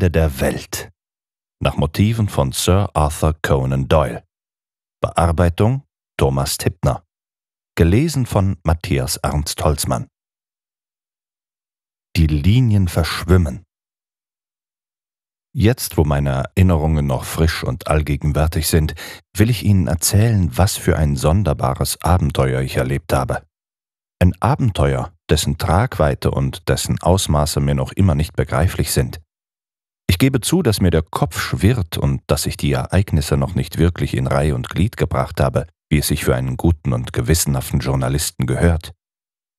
Ende der Welt nach Motiven von Sir Arthur Conan Doyle. Bearbeitung Thomas Tippner. Gelesen von Matthias Ernst Holzmann. Die Linien verschwimmen. Jetzt, wo meine Erinnerungen noch frisch und allgegenwärtig sind, will ich Ihnen erzählen, was für ein sonderbares Abenteuer ich erlebt habe. Ein Abenteuer, dessen Tragweite und dessen Ausmaße mir noch immer nicht begreiflich sind. Ich gebe zu, dass mir der Kopf schwirrt und dass ich die Ereignisse noch nicht wirklich in Reihe und Glied gebracht habe, wie es sich für einen guten und gewissenhaften Journalisten gehört.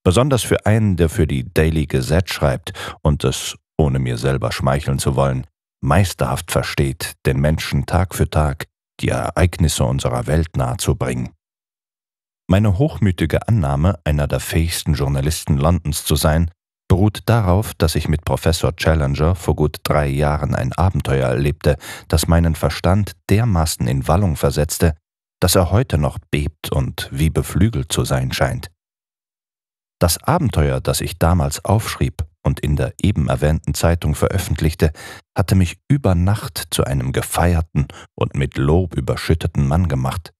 Besonders für einen, der für die Daily Gazette schreibt und es, ohne mir selber schmeicheln zu wollen, meisterhaft versteht, den Menschen Tag für Tag die Ereignisse unserer Welt nahezubringen. Meine hochmütige Annahme, einer der fähigsten Journalisten Londons zu sein, beruht darauf, dass ich mit Professor Challenger vor gut drei Jahren ein Abenteuer erlebte, das meinen Verstand dermaßen in Wallung versetzte, dass er heute noch bebt und wie beflügelt zu sein scheint. Das Abenteuer, das ich damals aufschrieb und in der eben erwähnten Zeitung veröffentlichte, hatte mich über Nacht zu einem gefeierten und mit Lob überschütteten Mann gemacht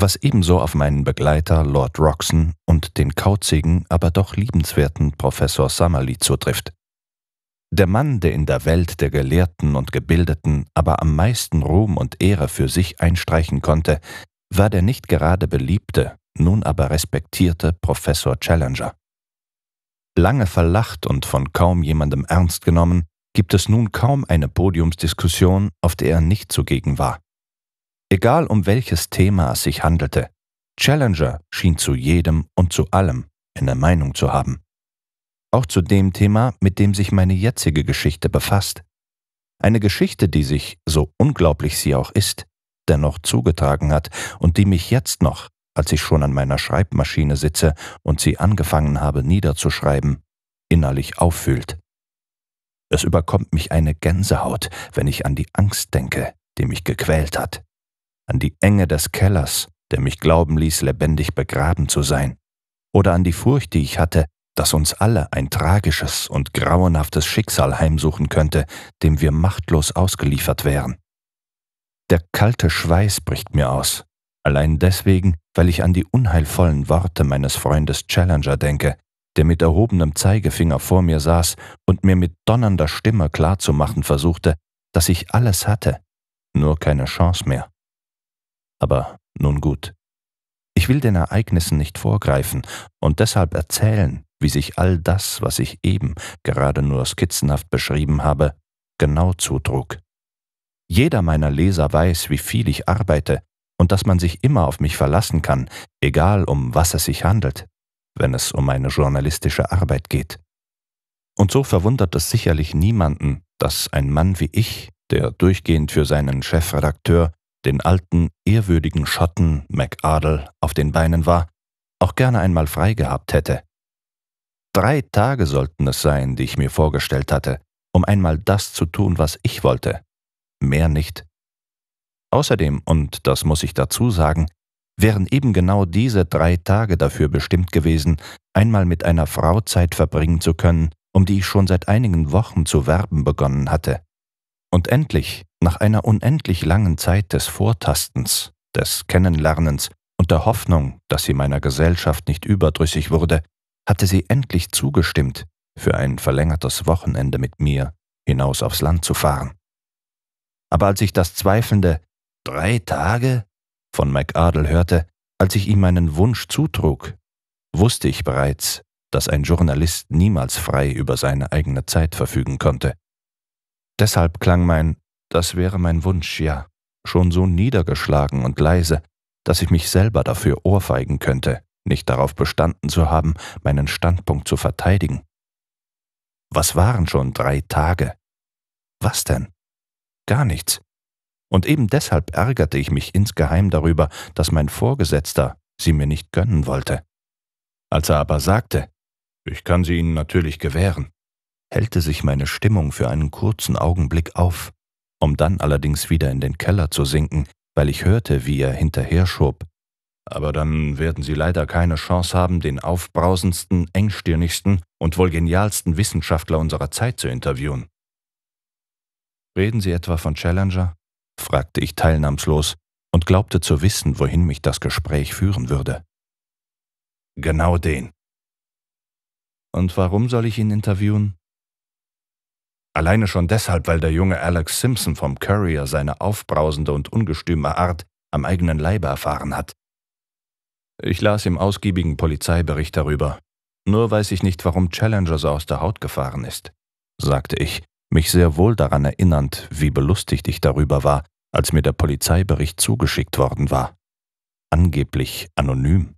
was ebenso auf meinen Begleiter Lord Roxon und den kauzigen, aber doch liebenswerten Professor Summerlee zutrifft. Der Mann, der in der Welt der Gelehrten und Gebildeten aber am meisten Ruhm und Ehre für sich einstreichen konnte, war der nicht gerade beliebte, nun aber respektierte Professor Challenger. Lange verlacht und von kaum jemandem ernst genommen, gibt es nun kaum eine Podiumsdiskussion, auf der er nicht zugegen war. Egal um welches Thema es sich handelte, Challenger schien zu jedem und zu allem eine Meinung zu haben. Auch zu dem Thema, mit dem sich meine jetzige Geschichte befasst. Eine Geschichte, die sich, so unglaublich sie auch ist, dennoch zugetragen hat und die mich jetzt noch, als ich schon an meiner Schreibmaschine sitze und sie angefangen habe niederzuschreiben, innerlich auffühlt. Es überkommt mich eine Gänsehaut, wenn ich an die Angst denke, die mich gequält hat an die Enge des Kellers, der mich glauben ließ, lebendig begraben zu sein, oder an die Furcht, die ich hatte, dass uns alle ein tragisches und grauenhaftes Schicksal heimsuchen könnte, dem wir machtlos ausgeliefert wären. Der kalte Schweiß bricht mir aus, allein deswegen, weil ich an die unheilvollen Worte meines Freundes Challenger denke, der mit erhobenem Zeigefinger vor mir saß und mir mit donnernder Stimme klarzumachen versuchte, dass ich alles hatte, nur keine Chance mehr. Aber nun gut. Ich will den Ereignissen nicht vorgreifen und deshalb erzählen, wie sich all das, was ich eben gerade nur skizzenhaft beschrieben habe, genau zutrug. Jeder meiner Leser weiß, wie viel ich arbeite und dass man sich immer auf mich verlassen kann, egal um was es sich handelt, wenn es um meine journalistische Arbeit geht. Und so verwundert es sicherlich niemanden, dass ein Mann wie ich, der durchgehend für seinen Chefredakteur den alten, ehrwürdigen Schotten MacArdle auf den Beinen war, auch gerne einmal frei gehabt hätte. Drei Tage sollten es sein, die ich mir vorgestellt hatte, um einmal das zu tun, was ich wollte. Mehr nicht. Außerdem, und das muss ich dazu sagen, wären eben genau diese drei Tage dafür bestimmt gewesen, einmal mit einer Frau Zeit verbringen zu können, um die ich schon seit einigen Wochen zu werben begonnen hatte. Und endlich, nach einer unendlich langen Zeit des Vortastens, des Kennenlernens und der Hoffnung, dass sie meiner Gesellschaft nicht überdrüssig wurde, hatte sie endlich zugestimmt, für ein verlängertes Wochenende mit mir hinaus aufs Land zu fahren. Aber als ich das zweifelnde Drei Tage von MacArdle hörte, als ich ihm meinen Wunsch zutrug, wusste ich bereits, dass ein Journalist niemals frei über seine eigene Zeit verfügen konnte. Deshalb klang mein das wäre mein Wunsch, ja, schon so niedergeschlagen und leise, dass ich mich selber dafür ohrfeigen könnte, nicht darauf bestanden zu haben, meinen Standpunkt zu verteidigen. Was waren schon drei Tage? Was denn? Gar nichts. Und eben deshalb ärgerte ich mich insgeheim darüber, dass mein Vorgesetzter sie mir nicht gönnen wollte. Als er aber sagte, ich kann sie Ihnen natürlich gewähren, hellte sich meine Stimmung für einen kurzen Augenblick auf um dann allerdings wieder in den Keller zu sinken, weil ich hörte, wie er hinterher schob. Aber dann werden Sie leider keine Chance haben, den aufbrausendsten, engstirnigsten und wohl genialsten Wissenschaftler unserer Zeit zu interviewen. Reden Sie etwa von Challenger? fragte ich teilnahmslos und glaubte zu wissen, wohin mich das Gespräch führen würde. Genau den. Und warum soll ich ihn interviewen? Alleine schon deshalb, weil der junge Alex Simpson vom Courier seine aufbrausende und ungestüme Art am eigenen Leibe erfahren hat. Ich las im ausgiebigen Polizeibericht darüber. Nur weiß ich nicht, warum Challenger so aus der Haut gefahren ist, sagte ich, mich sehr wohl daran erinnernd, wie belustigt ich darüber war, als mir der Polizeibericht zugeschickt worden war. Angeblich anonym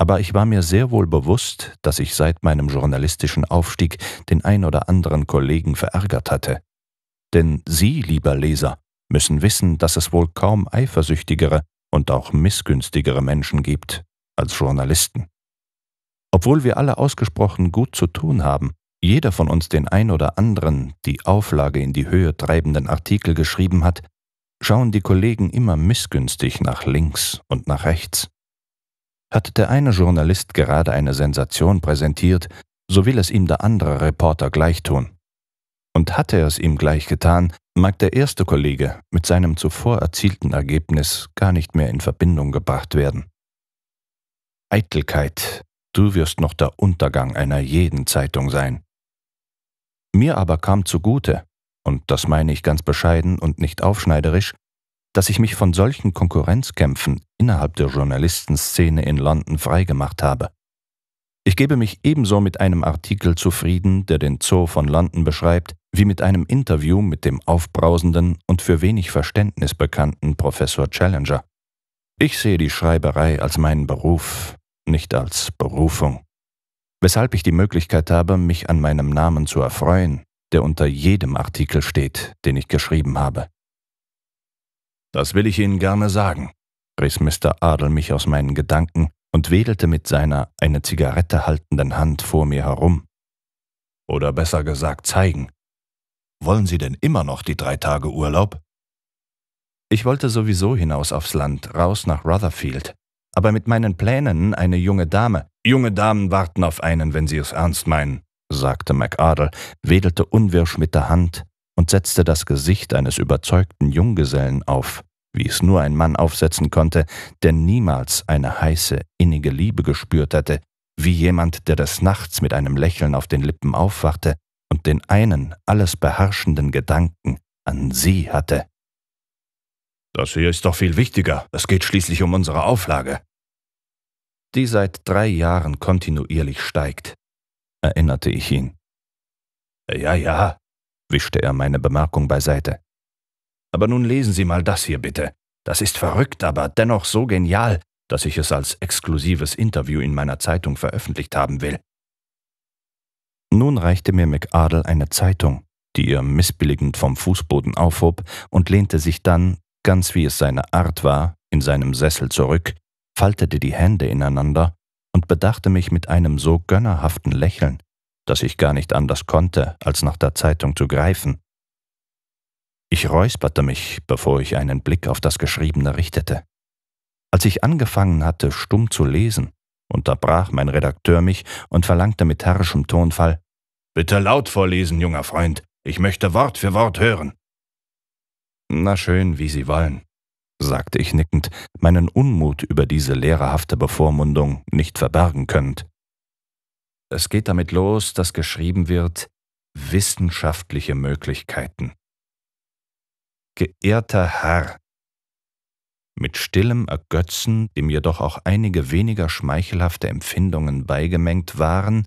aber ich war mir sehr wohl bewusst, dass ich seit meinem journalistischen Aufstieg den ein oder anderen Kollegen verärgert hatte. Denn Sie, lieber Leser, müssen wissen, dass es wohl kaum eifersüchtigere und auch missgünstigere Menschen gibt als Journalisten. Obwohl wir alle ausgesprochen gut zu tun haben, jeder von uns den ein oder anderen die Auflage in die Höhe treibenden Artikel geschrieben hat, schauen die Kollegen immer missgünstig nach links und nach rechts. Hat der eine Journalist gerade eine Sensation präsentiert, so will es ihm der andere Reporter gleich tun. Und hatte er es ihm gleich getan, mag der erste Kollege mit seinem zuvor erzielten Ergebnis gar nicht mehr in Verbindung gebracht werden. Eitelkeit, du wirst noch der Untergang einer jeden Zeitung sein. Mir aber kam zugute, und das meine ich ganz bescheiden und nicht aufschneiderisch, dass ich mich von solchen Konkurrenzkämpfen innerhalb der Journalistenszene in London freigemacht habe. Ich gebe mich ebenso mit einem Artikel zufrieden, der den Zoo von London beschreibt, wie mit einem Interview mit dem aufbrausenden und für wenig Verständnis bekannten Professor Challenger. Ich sehe die Schreiberei als meinen Beruf, nicht als Berufung. Weshalb ich die Möglichkeit habe, mich an meinem Namen zu erfreuen, der unter jedem Artikel steht, den ich geschrieben habe. Das will ich Ihnen gerne sagen, riss Mr. Adel mich aus meinen Gedanken und wedelte mit seiner eine Zigarette haltenden Hand vor mir herum. Oder besser gesagt zeigen. Wollen Sie denn immer noch die drei Tage Urlaub? Ich wollte sowieso hinaus aufs Land, raus nach Rutherfield. Aber mit meinen Plänen, eine junge Dame, junge Damen warten auf einen, wenn sie es ernst meinen, sagte MacArdle, wedelte unwirsch mit der Hand und setzte das Gesicht eines überzeugten Junggesellen auf, wie es nur ein Mann aufsetzen konnte, der niemals eine heiße, innige Liebe gespürt hatte, wie jemand, der des Nachts mit einem Lächeln auf den Lippen aufwachte und den einen alles beherrschenden Gedanken an sie hatte. Das hier ist doch viel wichtiger, es geht schließlich um unsere Auflage. Die seit drei Jahren kontinuierlich steigt, erinnerte ich ihn. Ja, ja, wischte er meine Bemerkung beiseite. Aber nun lesen Sie mal das hier bitte. Das ist verrückt, aber dennoch so genial, dass ich es als exklusives Interview in meiner Zeitung veröffentlicht haben will. Nun reichte mir McAdle eine Zeitung, die er missbilligend vom Fußboden aufhob und lehnte sich dann, ganz wie es seine Art war, in seinem Sessel zurück, faltete die Hände ineinander und bedachte mich mit einem so gönnerhaften Lächeln, dass ich gar nicht anders konnte, als nach der Zeitung zu greifen. Ich räusperte mich, bevor ich einen Blick auf das Geschriebene richtete. Als ich angefangen hatte, stumm zu lesen, unterbrach mein Redakteur mich und verlangte mit herrischem Tonfall Bitte laut vorlesen, junger Freund, ich möchte Wort für Wort hören. Na schön, wie Sie wollen, sagte ich nickend, meinen Unmut über diese lehrerhafte Bevormundung nicht verbergen könnt. Es geht damit los, dass geschrieben wird wissenschaftliche Möglichkeiten. Geehrter Herr, mit stillem Ergötzen, dem jedoch auch einige weniger schmeichelhafte Empfindungen beigemengt waren,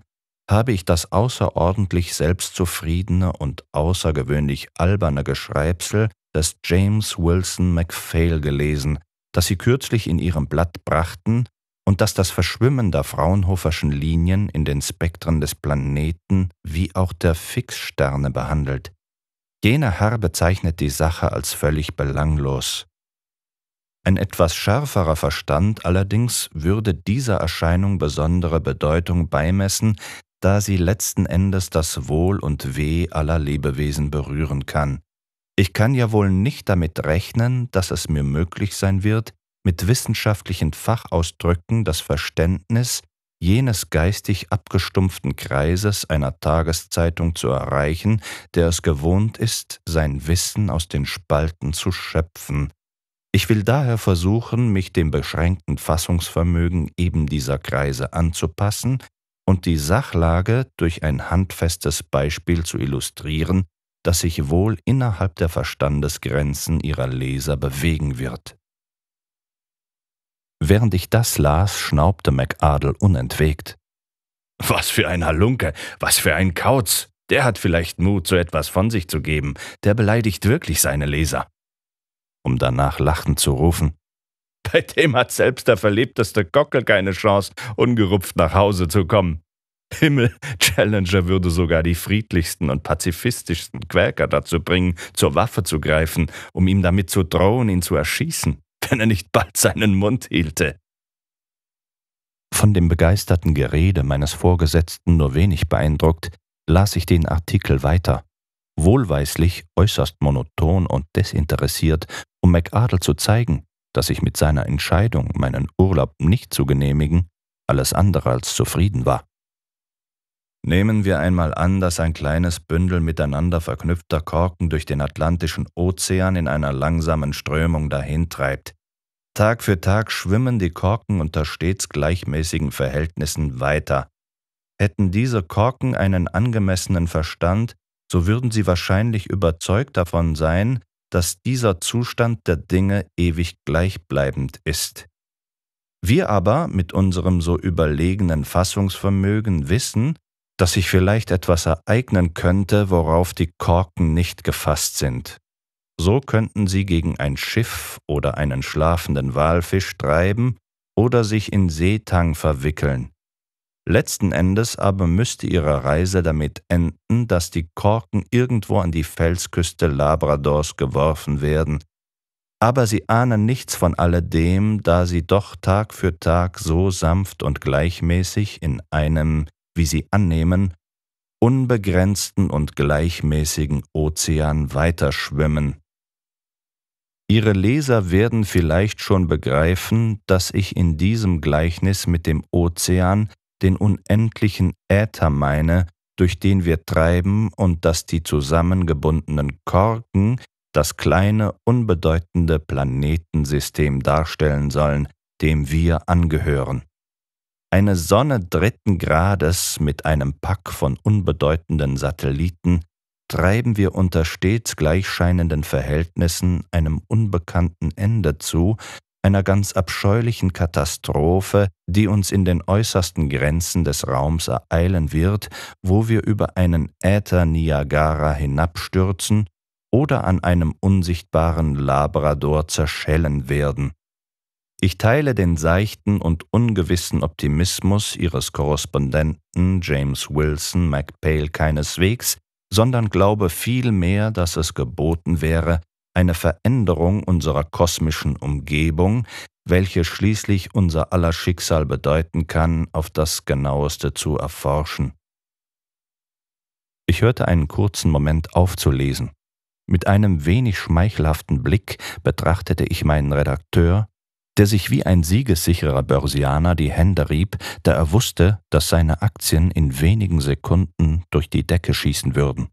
habe ich das außerordentlich selbstzufriedene und außergewöhnlich alberne Geschreibsel des James Wilson Macphail gelesen, das Sie kürzlich in Ihrem Blatt brachten und dass das Verschwimmen der Fraunhoferschen Linien in den Spektren des Planeten wie auch der Fixsterne behandelt. Jener Herr bezeichnet die Sache als völlig belanglos. Ein etwas schärferer Verstand allerdings würde dieser Erscheinung besondere Bedeutung beimessen, da sie letzten Endes das Wohl und Weh aller Lebewesen berühren kann. Ich kann ja wohl nicht damit rechnen, dass es mir möglich sein wird, mit wissenschaftlichen Fachausdrücken das Verständnis jenes geistig abgestumpften Kreises einer Tageszeitung zu erreichen, der es gewohnt ist, sein Wissen aus den Spalten zu schöpfen. Ich will daher versuchen, mich dem beschränkten Fassungsvermögen eben dieser Kreise anzupassen und die Sachlage durch ein handfestes Beispiel zu illustrieren, das sich wohl innerhalb der Verstandesgrenzen ihrer Leser bewegen wird. Während ich das las, schnaubte MacAdel unentwegt. Was für ein Halunke, was für ein Kauz! Der hat vielleicht Mut, so etwas von sich zu geben. Der beleidigt wirklich seine Leser. Um danach lachend zu rufen. Bei dem hat selbst der verliebteste Gockel keine Chance, ungerupft nach Hause zu kommen. Himmel, Challenger würde sogar die friedlichsten und pazifistischsten Quäker dazu bringen, zur Waffe zu greifen, um ihm damit zu drohen, ihn zu erschießen wenn er nicht bald seinen Mund hielte. Von dem begeisterten Gerede meines Vorgesetzten nur wenig beeindruckt, las ich den Artikel weiter, wohlweislich äußerst monoton und desinteressiert, um MacArdle zu zeigen, dass ich mit seiner Entscheidung, meinen Urlaub nicht zu genehmigen, alles andere als zufrieden war. Nehmen wir einmal an, dass ein kleines Bündel miteinander verknüpfter Korken durch den Atlantischen Ozean in einer langsamen Strömung dahintreibt. Tag für Tag schwimmen die Korken unter stets gleichmäßigen Verhältnissen weiter. Hätten diese Korken einen angemessenen Verstand, so würden sie wahrscheinlich überzeugt davon sein, dass dieser Zustand der Dinge ewig gleichbleibend ist. Wir aber mit unserem so überlegenen Fassungsvermögen wissen, dass sich vielleicht etwas ereignen könnte, worauf die Korken nicht gefasst sind. So könnten sie gegen ein Schiff oder einen schlafenden Walfisch treiben oder sich in Seetang verwickeln. Letzten Endes aber müsste ihre Reise damit enden, dass die Korken irgendwo an die Felsküste Labradors geworfen werden. Aber sie ahnen nichts von alledem, da sie doch Tag für Tag so sanft und gleichmäßig in einem wie sie annehmen, unbegrenzten und gleichmäßigen Ozean weiterschwimmen. Ihre Leser werden vielleicht schon begreifen, dass ich in diesem Gleichnis mit dem Ozean den unendlichen Äther meine, durch den wir treiben und dass die zusammengebundenen Korken das kleine, unbedeutende Planetensystem darstellen sollen, dem wir angehören eine Sonne dritten Grades mit einem Pack von unbedeutenden Satelliten treiben wir unter stets gleichscheinenden Verhältnissen einem unbekannten Ende zu, einer ganz abscheulichen Katastrophe, die uns in den äußersten Grenzen des Raums ereilen wird, wo wir über einen Äther Niagara hinabstürzen oder an einem unsichtbaren Labrador zerschellen werden. Ich teile den seichten und ungewissen Optimismus ihres Korrespondenten James Wilson MacPhail keineswegs, sondern glaube vielmehr, dass es geboten wäre, eine Veränderung unserer kosmischen Umgebung, welche schließlich unser aller Schicksal bedeuten kann, auf das genaueste zu erforschen. Ich hörte einen kurzen Moment auf zu lesen. Mit einem wenig schmeichelhaften Blick betrachtete ich meinen Redakteur, der sich wie ein siegessicherer Börsianer die Hände rieb, da er wusste, dass seine Aktien in wenigen Sekunden durch die Decke schießen würden.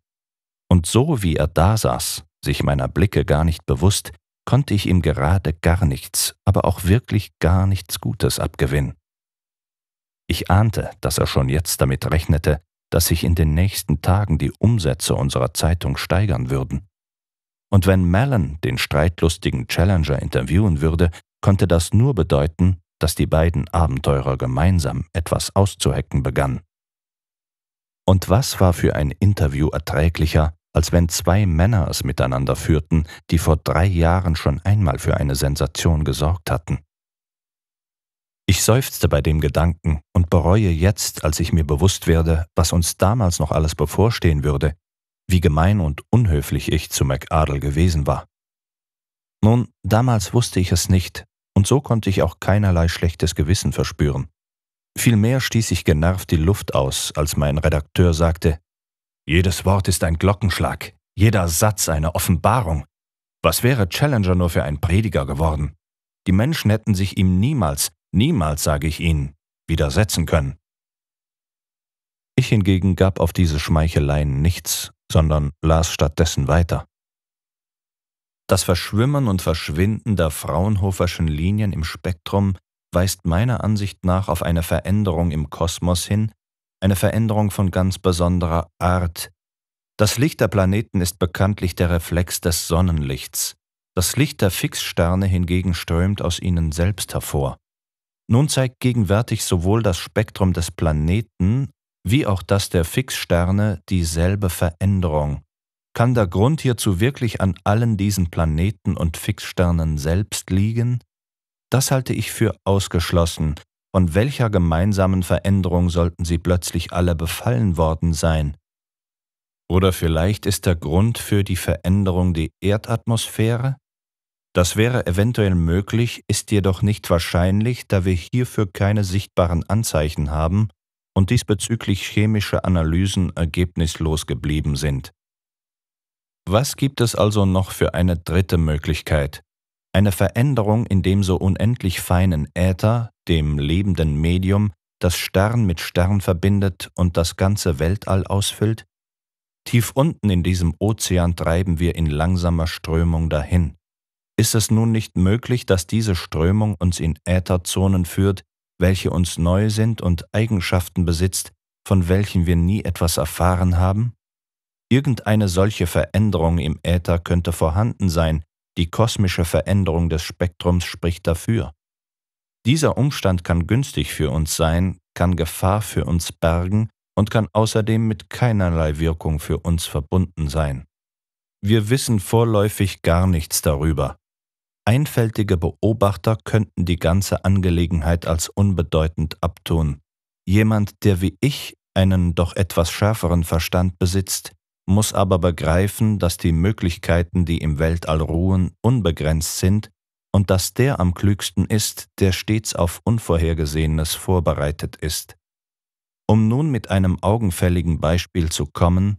Und so wie er dasaß, sich meiner Blicke gar nicht bewusst, konnte ich ihm gerade gar nichts, aber auch wirklich gar nichts Gutes abgewinnen. Ich ahnte, dass er schon jetzt damit rechnete, dass sich in den nächsten Tagen die Umsätze unserer Zeitung steigern würden. Und wenn Mellon den streitlustigen Challenger interviewen würde, konnte das nur bedeuten, dass die beiden Abenteurer gemeinsam etwas auszuhecken begannen. Und was war für ein Interview erträglicher, als wenn zwei Männer es miteinander führten, die vor drei Jahren schon einmal für eine Sensation gesorgt hatten. Ich seufzte bei dem Gedanken und bereue jetzt, als ich mir bewusst werde, was uns damals noch alles bevorstehen würde, wie gemein und unhöflich ich zu MacArdle gewesen war. Nun, damals wusste ich es nicht, und so konnte ich auch keinerlei schlechtes Gewissen verspüren. Vielmehr stieß ich genervt die Luft aus, als mein Redakteur sagte, jedes Wort ist ein Glockenschlag, jeder Satz eine Offenbarung. Was wäre Challenger nur für ein Prediger geworden? Die Menschen hätten sich ihm niemals, niemals, sage ich Ihnen, widersetzen können. Ich hingegen gab auf diese Schmeicheleien nichts, sondern las stattdessen weiter. Das Verschwimmen und Verschwinden der Fraunhoferschen Linien im Spektrum weist meiner Ansicht nach auf eine Veränderung im Kosmos hin, eine Veränderung von ganz besonderer Art. Das Licht der Planeten ist bekanntlich der Reflex des Sonnenlichts. Das Licht der Fixsterne hingegen strömt aus ihnen selbst hervor. Nun zeigt gegenwärtig sowohl das Spektrum des Planeten wie auch das der Fixsterne dieselbe Veränderung. Kann der Grund hierzu wirklich an allen diesen Planeten und Fixsternen selbst liegen? Das halte ich für ausgeschlossen. Von welcher gemeinsamen Veränderung sollten sie plötzlich alle befallen worden sein? Oder vielleicht ist der Grund für die Veränderung die Erdatmosphäre? Das wäre eventuell möglich, ist jedoch nicht wahrscheinlich, da wir hierfür keine sichtbaren Anzeichen haben und diesbezüglich chemische Analysen ergebnislos geblieben sind. Was gibt es also noch für eine dritte Möglichkeit? Eine Veränderung in dem so unendlich feinen Äther, dem lebenden Medium, das Stern mit Stern verbindet und das ganze Weltall ausfüllt? Tief unten in diesem Ozean treiben wir in langsamer Strömung dahin. Ist es nun nicht möglich, dass diese Strömung uns in Ätherzonen führt, welche uns neu sind und Eigenschaften besitzt, von welchen wir nie etwas erfahren haben? Irgendeine solche Veränderung im Äther könnte vorhanden sein, die kosmische Veränderung des Spektrums spricht dafür. Dieser Umstand kann günstig für uns sein, kann Gefahr für uns bergen und kann außerdem mit keinerlei Wirkung für uns verbunden sein. Wir wissen vorläufig gar nichts darüber. Einfältige Beobachter könnten die ganze Angelegenheit als unbedeutend abtun. Jemand, der wie ich einen doch etwas schärferen Verstand besitzt, muss aber begreifen, dass die Möglichkeiten, die im Weltall ruhen, unbegrenzt sind und dass der am klügsten ist, der stets auf Unvorhergesehenes vorbereitet ist. Um nun mit einem augenfälligen Beispiel zu kommen,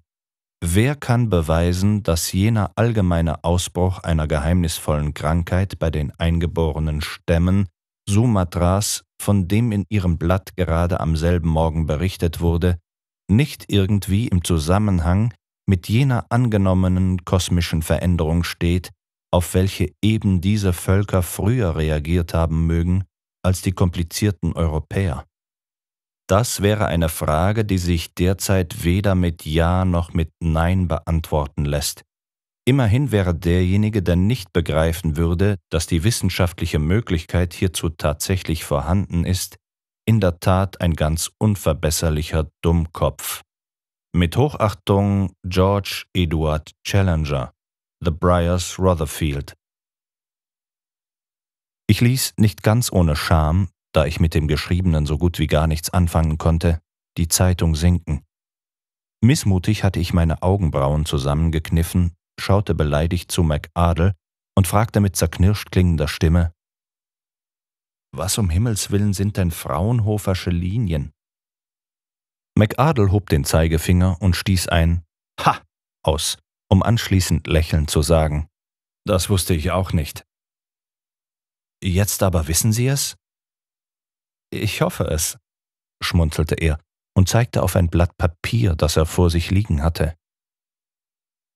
wer kann beweisen, dass jener allgemeine Ausbruch einer geheimnisvollen Krankheit bei den eingeborenen Stämmen Sumatras, von dem in ihrem Blatt gerade am selben Morgen berichtet wurde, nicht irgendwie im Zusammenhang mit jener angenommenen kosmischen Veränderung steht, auf welche eben diese Völker früher reagiert haben mögen als die komplizierten Europäer. Das wäre eine Frage, die sich derzeit weder mit Ja noch mit Nein beantworten lässt. Immerhin wäre derjenige, der nicht begreifen würde, dass die wissenschaftliche Möglichkeit hierzu tatsächlich vorhanden ist, in der Tat ein ganz unverbesserlicher Dummkopf. Mit Hochachtung George Eduard Challenger, The Briars Rotherfield. Ich ließ nicht ganz ohne Scham, da ich mit dem Geschriebenen so gut wie gar nichts anfangen konnte, die Zeitung sinken. Missmutig hatte ich meine Augenbrauen zusammengekniffen, schaute beleidigt zu MacAdel und fragte mit zerknirscht klingender Stimme: Was um Himmels willen sind denn Fraunhofersche Linien? McArdle hob den Zeigefinger und stieß ein Ha aus, um anschließend lächelnd zu sagen, das wusste ich auch nicht. Jetzt aber wissen Sie es? Ich hoffe es, schmunzelte er und zeigte auf ein Blatt Papier, das er vor sich liegen hatte.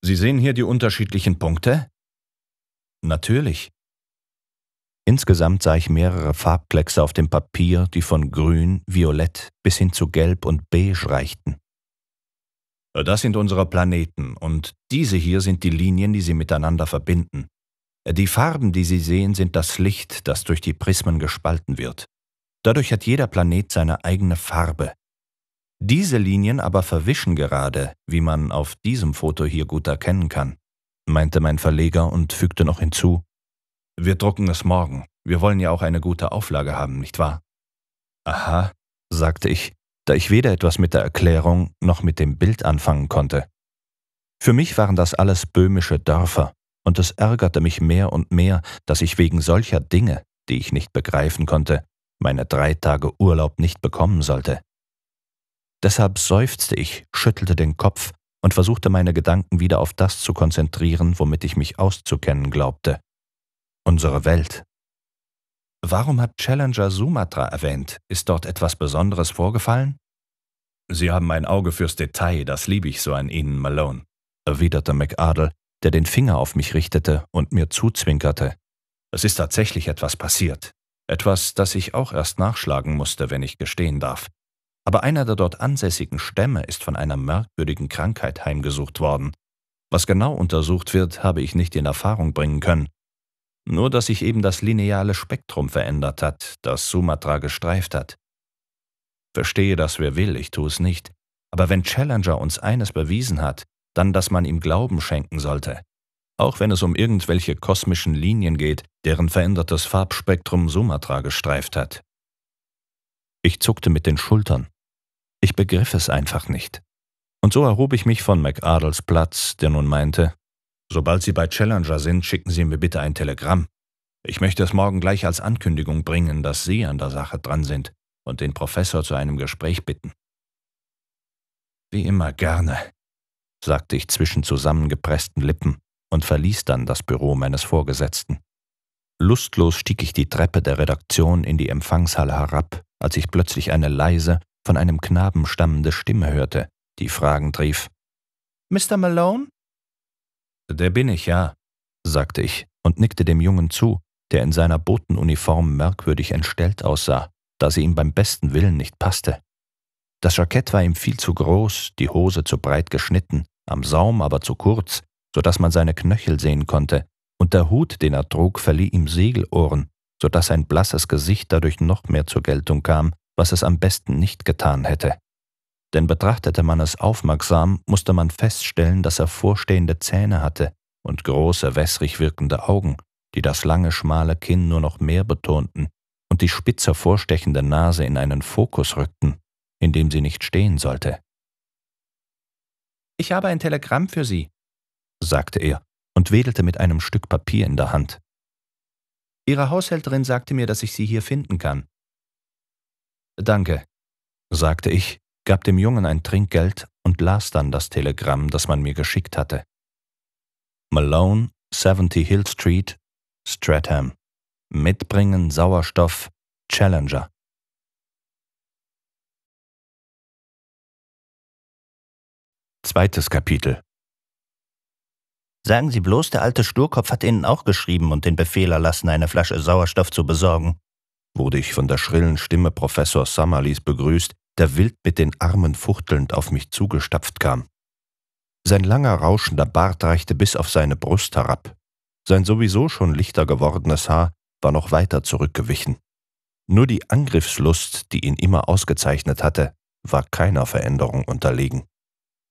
Sie sehen hier die unterschiedlichen Punkte? Natürlich. Insgesamt sah ich mehrere Farbkleckse auf dem Papier, die von grün, violett bis hin zu gelb und beige reichten. Äh, das sind unsere Planeten und diese hier sind die Linien, die sie miteinander verbinden. Äh, die Farben, die Sie sehen, sind das Licht, das durch die Prismen gespalten wird. Dadurch hat jeder Planet seine eigene Farbe. Diese Linien aber verwischen gerade, wie man auf diesem Foto hier gut erkennen kann, meinte mein Verleger und fügte noch hinzu, wir drucken es morgen. Wir wollen ja auch eine gute Auflage haben, nicht wahr? Aha, sagte ich, da ich weder etwas mit der Erklärung noch mit dem Bild anfangen konnte. Für mich waren das alles böhmische Dörfer, und es ärgerte mich mehr und mehr, dass ich wegen solcher Dinge, die ich nicht begreifen konnte, meine drei Tage Urlaub nicht bekommen sollte. Deshalb seufzte ich, schüttelte den Kopf und versuchte meine Gedanken wieder auf das zu konzentrieren, womit ich mich auszukennen glaubte unsere Welt. Warum hat Challenger Sumatra erwähnt? Ist dort etwas Besonderes vorgefallen? Sie haben ein Auge fürs Detail, das liebe ich so an Ihnen, Malone, erwiderte McArdle, der den Finger auf mich richtete und mir zuzwinkerte. Es ist tatsächlich etwas passiert. Etwas, das ich auch erst nachschlagen musste, wenn ich gestehen darf. Aber einer der dort ansässigen Stämme ist von einer merkwürdigen Krankheit heimgesucht worden. Was genau untersucht wird, habe ich nicht in Erfahrung bringen können, nur dass sich eben das lineale Spektrum verändert hat, das Sumatra gestreift hat. Verstehe das, wer will, ich tue es nicht. Aber wenn Challenger uns eines bewiesen hat, dann, dass man ihm Glauben schenken sollte. Auch wenn es um irgendwelche kosmischen Linien geht, deren verändertes Farbspektrum Sumatra gestreift hat. Ich zuckte mit den Schultern. Ich begriff es einfach nicht. Und so erhob ich mich von McArdles Platz, der nun meinte, Sobald Sie bei Challenger sind, schicken Sie mir bitte ein Telegramm. Ich möchte es morgen gleich als Ankündigung bringen, dass Sie an der Sache dran sind und den Professor zu einem Gespräch bitten. Wie immer gerne, sagte ich zwischen zusammengepressten Lippen und verließ dann das Büro meines Vorgesetzten. Lustlos stieg ich die Treppe der Redaktion in die Empfangshalle herab, als ich plötzlich eine leise, von einem Knaben stammende Stimme hörte, die fragend rief: Mr. Malone? Der bin ich, ja, sagte ich und nickte dem Jungen zu, der in seiner Botenuniform merkwürdig entstellt aussah, da sie ihm beim besten Willen nicht passte. Das Jackett war ihm viel zu groß, die Hose zu breit geschnitten, am Saum aber zu kurz, so dass man seine Knöchel sehen konnte, und der Hut, den er trug, verlieh ihm Segelohren, so dass sein blasses Gesicht dadurch noch mehr zur Geltung kam, was es am besten nicht getan hätte denn betrachtete man es aufmerksam, musste man feststellen, dass er vorstehende Zähne hatte und große, wässrig wirkende Augen, die das lange, schmale Kinn nur noch mehr betonten und die spitze vorstechende Nase in einen Fokus rückten, in dem sie nicht stehen sollte. Ich habe ein Telegramm für Sie, sagte er und wedelte mit einem Stück Papier in der Hand. Ihre Haushälterin sagte mir, dass ich Sie hier finden kann. Danke, sagte ich gab dem Jungen ein Trinkgeld und las dann das Telegramm, das man mir geschickt hatte. Malone, 70 Hill Street, Stratham. Mitbringen Sauerstoff, Challenger. Zweites Kapitel Sagen Sie bloß, der alte Sturkopf hat Ihnen auch geschrieben und den Befehl erlassen, eine Flasche Sauerstoff zu besorgen, wurde ich von der schrillen Stimme Professor Summerlees begrüßt, der wild mit den Armen fuchtelnd auf mich zugestapft kam. Sein langer rauschender Bart reichte bis auf seine Brust herab. Sein sowieso schon lichter gewordenes Haar war noch weiter zurückgewichen. Nur die Angriffslust, die ihn immer ausgezeichnet hatte, war keiner Veränderung unterlegen.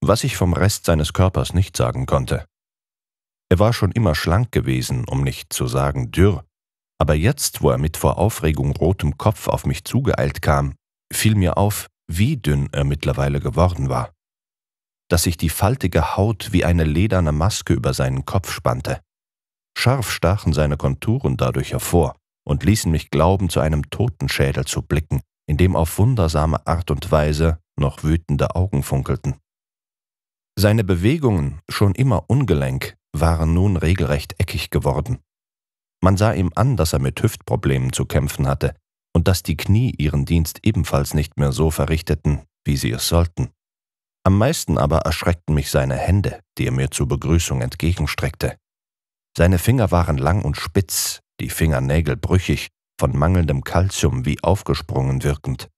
Was ich vom Rest seines Körpers nicht sagen konnte. Er war schon immer schlank gewesen, um nicht zu sagen dürr, aber jetzt, wo er mit vor Aufregung rotem Kopf auf mich zugeeilt kam, fiel mir auf, wie dünn er mittlerweile geworden war, dass sich die faltige Haut wie eine lederne Maske über seinen Kopf spannte. Scharf stachen seine Konturen dadurch hervor und ließen mich glauben, zu einem Totenschädel zu blicken, in dem auf wundersame Art und Weise noch wütende Augen funkelten. Seine Bewegungen, schon immer ungelenk, waren nun regelrecht eckig geworden. Man sah ihm an, dass er mit Hüftproblemen zu kämpfen hatte, und dass die Knie ihren Dienst ebenfalls nicht mehr so verrichteten, wie sie es sollten. Am meisten aber erschreckten mich seine Hände, die er mir zur Begrüßung entgegenstreckte. Seine Finger waren lang und spitz, die Fingernägel brüchig, von mangelndem Kalzium wie aufgesprungen wirkend.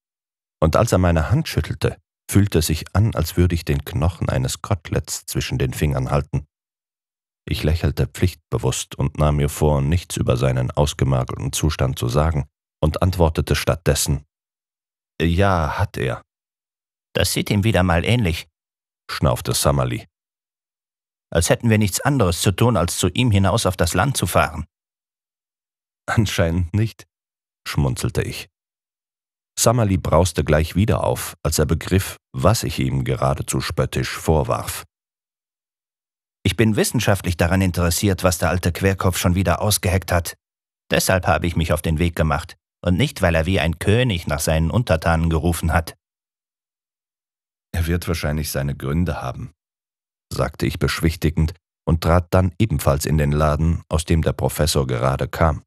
Und als er meine Hand schüttelte, fühlte es sich an, als würde ich den Knochen eines Koteletts zwischen den Fingern halten. Ich lächelte pflichtbewusst und nahm mir vor, nichts über seinen ausgemergelten Zustand zu sagen, und antwortete stattdessen Ja, hat er. Das sieht ihm wieder mal ähnlich, schnaufte Summerly. Als hätten wir nichts anderes zu tun, als zu ihm hinaus auf das Land zu fahren. Anscheinend nicht, schmunzelte ich. Summerly brauste gleich wieder auf, als er begriff, was ich ihm geradezu spöttisch vorwarf. Ich bin wissenschaftlich daran interessiert, was der alte Querkopf schon wieder ausgeheckt hat. Deshalb habe ich mich auf den Weg gemacht und nicht, weil er wie ein König nach seinen Untertanen gerufen hat. Er wird wahrscheinlich seine Gründe haben, sagte ich beschwichtigend und trat dann ebenfalls in den Laden, aus dem der Professor gerade kam.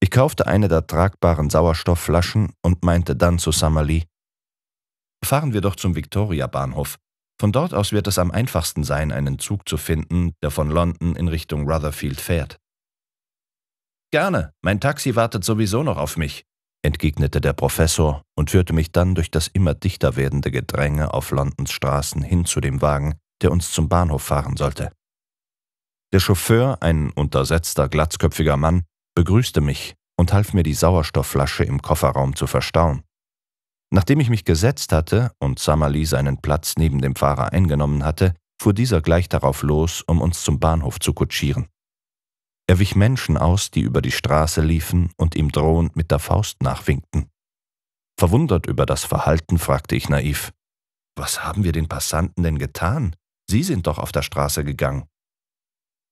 Ich kaufte eine der tragbaren Sauerstoffflaschen und meinte dann zu Summerlee, fahren wir doch zum Victoria-Bahnhof. Von dort aus wird es am einfachsten sein, einen Zug zu finden, der von London in Richtung Rutherfield fährt. Gerne, mein Taxi wartet sowieso noch auf mich, entgegnete der Professor und führte mich dann durch das immer dichter werdende Gedränge auf Londons Straßen hin zu dem Wagen, der uns zum Bahnhof fahren sollte. Der Chauffeur, ein untersetzter, glatzköpfiger Mann, begrüßte mich und half mir die Sauerstoffflasche im Kofferraum zu verstauen. Nachdem ich mich gesetzt hatte und Samali seinen Platz neben dem Fahrer eingenommen hatte, fuhr dieser gleich darauf los, um uns zum Bahnhof zu kutschieren. Er wich Menschen aus, die über die Straße liefen und ihm drohend mit der Faust nachwinkten. Verwundert über das Verhalten fragte ich naiv, Was haben wir den Passanten denn getan? Sie sind doch auf der Straße gegangen.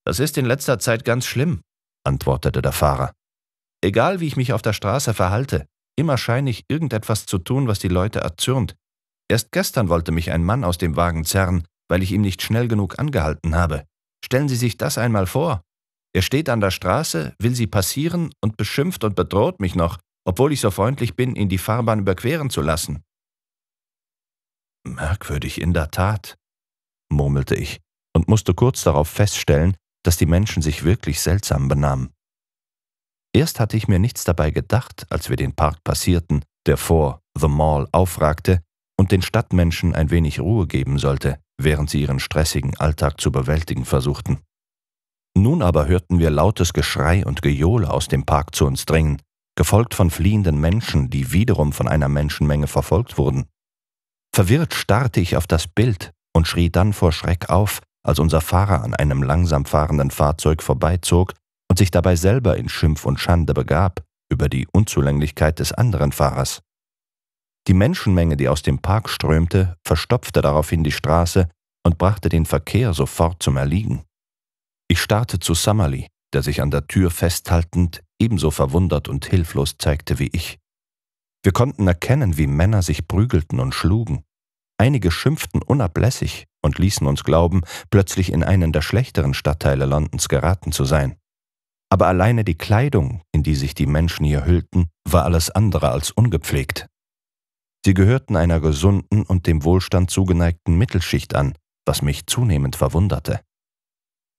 Das ist in letzter Zeit ganz schlimm, antwortete der Fahrer. Egal wie ich mich auf der Straße verhalte, immer scheine ich irgendetwas zu tun, was die Leute erzürnt. Erst gestern wollte mich ein Mann aus dem Wagen zerren, weil ich ihm nicht schnell genug angehalten habe. Stellen Sie sich das einmal vor, er steht an der Straße, will sie passieren und beschimpft und bedroht mich noch, obwohl ich so freundlich bin, ihn die Fahrbahn überqueren zu lassen. Merkwürdig in der Tat, murmelte ich und musste kurz darauf feststellen, dass die Menschen sich wirklich seltsam benahmen. Erst hatte ich mir nichts dabei gedacht, als wir den Park passierten, der vor The Mall aufragte und den Stadtmenschen ein wenig Ruhe geben sollte, während sie ihren stressigen Alltag zu bewältigen versuchten. Nun aber hörten wir lautes Geschrei und Gejohle aus dem Park zu uns dringen, gefolgt von fliehenden Menschen, die wiederum von einer Menschenmenge verfolgt wurden. Verwirrt starrte ich auf das Bild und schrie dann vor Schreck auf, als unser Fahrer an einem langsam fahrenden Fahrzeug vorbeizog und sich dabei selber in Schimpf und Schande begab über die Unzulänglichkeit des anderen Fahrers. Die Menschenmenge, die aus dem Park strömte, verstopfte daraufhin die Straße und brachte den Verkehr sofort zum Erliegen. Ich starrte zu Summerly, der sich an der Tür festhaltend ebenso verwundert und hilflos zeigte wie ich. Wir konnten erkennen, wie Männer sich prügelten und schlugen. Einige schimpften unablässig und ließen uns glauben, plötzlich in einen der schlechteren Stadtteile Londons geraten zu sein. Aber alleine die Kleidung, in die sich die Menschen hier hüllten, war alles andere als ungepflegt. Sie gehörten einer gesunden und dem Wohlstand zugeneigten Mittelschicht an, was mich zunehmend verwunderte.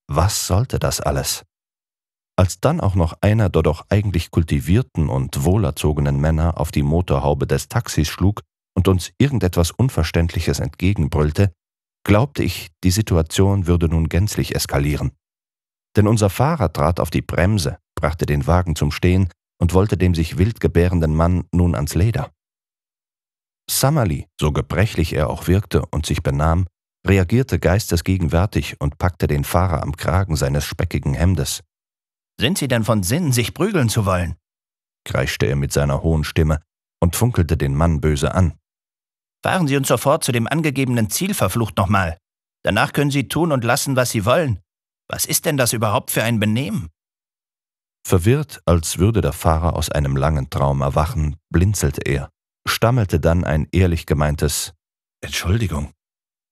Was sollte das alles? Als dann auch noch einer der doch eigentlich kultivierten und wohlerzogenen Männer auf die Motorhaube des Taxis schlug und uns irgendetwas Unverständliches entgegenbrüllte, glaubte ich, die Situation würde nun gänzlich eskalieren. Denn unser Fahrer trat auf die Bremse, brachte den Wagen zum Stehen und wollte dem sich wild gebärenden Mann nun ans Leder. Summerly, so gebrechlich er auch wirkte und sich benahm, reagierte geistesgegenwärtig und packte den Fahrer am Kragen seines speckigen Hemdes. Sind Sie denn von Sinn, sich prügeln zu wollen? kreischte er mit seiner hohen Stimme und funkelte den Mann böse an. Fahren Sie uns sofort zu dem angegebenen Ziel, verflucht nochmal. Danach können Sie tun und lassen, was Sie wollen. Was ist denn das überhaupt für ein Benehmen? Verwirrt, als würde der Fahrer aus einem langen Traum erwachen, blinzelte er, stammelte dann ein ehrlich gemeintes Entschuldigung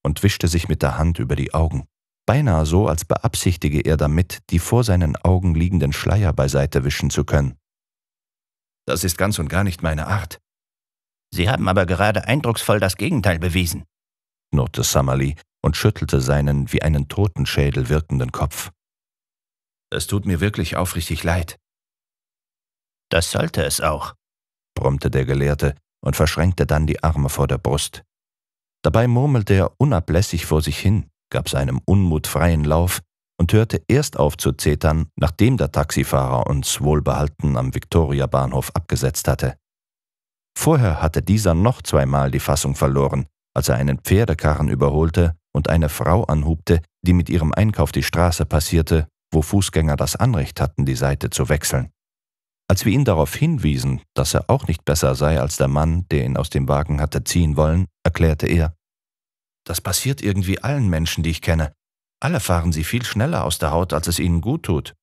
und wischte sich mit der Hand über die Augen, beinahe so, als beabsichtige er damit, die vor seinen Augen liegenden Schleier beiseite wischen zu können. Das ist ganz und gar nicht meine Art. Sie haben aber gerade eindrucksvoll das Gegenteil bewiesen, knurrte Summerly und schüttelte seinen wie einen Totenschädel wirkenden Kopf. Es tut mir wirklich aufrichtig leid. Das sollte es auch, brummte der Gelehrte und verschränkte dann die Arme vor der Brust. Dabei murmelte er unablässig vor sich hin, gab seinem Unmut freien Lauf und hörte erst auf zu zetern, nachdem der Taxifahrer uns wohlbehalten am Viktoria-Bahnhof abgesetzt hatte. Vorher hatte dieser noch zweimal die Fassung verloren, als er einen Pferdekarren überholte und eine Frau anhubte, die mit ihrem Einkauf die Straße passierte, wo Fußgänger das Anrecht hatten, die Seite zu wechseln. Als wir ihn darauf hinwiesen, dass er auch nicht besser sei als der Mann, der ihn aus dem Wagen hatte ziehen wollen, erklärte er, das passiert irgendwie allen Menschen, die ich kenne. Alle fahren sie viel schneller aus der Haut, als es ihnen gut tut.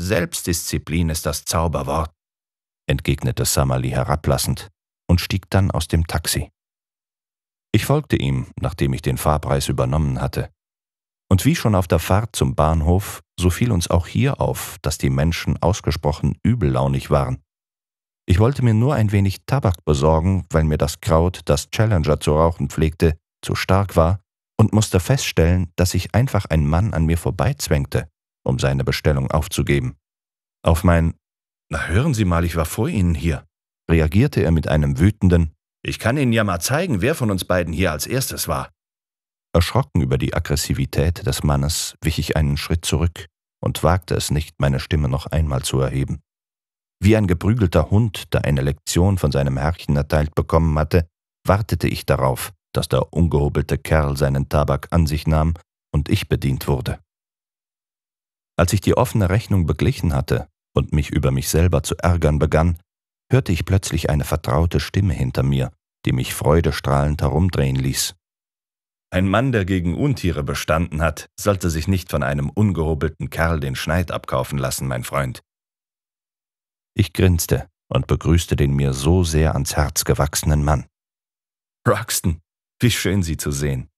Selbstdisziplin ist das Zauberwort, entgegnete Samali herablassend und stieg dann aus dem Taxi. Ich folgte ihm, nachdem ich den Fahrpreis übernommen hatte. Und wie schon auf der Fahrt zum Bahnhof, so fiel uns auch hier auf, dass die Menschen ausgesprochen übellaunig waren. Ich wollte mir nur ein wenig Tabak besorgen, weil mir das Kraut, das Challenger zu rauchen pflegte, zu stark war und musste feststellen, dass sich einfach ein Mann an mir vorbeizwängte, um seine Bestellung aufzugeben. Auf mein Na hören Sie mal, ich war vor Ihnen hier, reagierte er mit einem wütenden Ich kann Ihnen ja mal zeigen, wer von uns beiden hier als erstes war. Erschrocken über die Aggressivität des Mannes wich ich einen Schritt zurück und wagte es nicht, meine Stimme noch einmal zu erheben. Wie ein geprügelter Hund, der eine Lektion von seinem Herrchen erteilt bekommen hatte, wartete ich darauf, dass der ungehobelte Kerl seinen Tabak an sich nahm und ich bedient wurde. Als ich die offene Rechnung beglichen hatte und mich über mich selber zu ärgern begann, hörte ich plötzlich eine vertraute Stimme hinter mir, die mich freudestrahlend herumdrehen ließ. Ein Mann, der gegen Untiere bestanden hat, sollte sich nicht von einem ungehobelten Kerl den Schneid abkaufen lassen, mein Freund. Ich grinste und begrüßte den mir so sehr ans Herz gewachsenen Mann. Roxton, wie schön Sie zu sehen.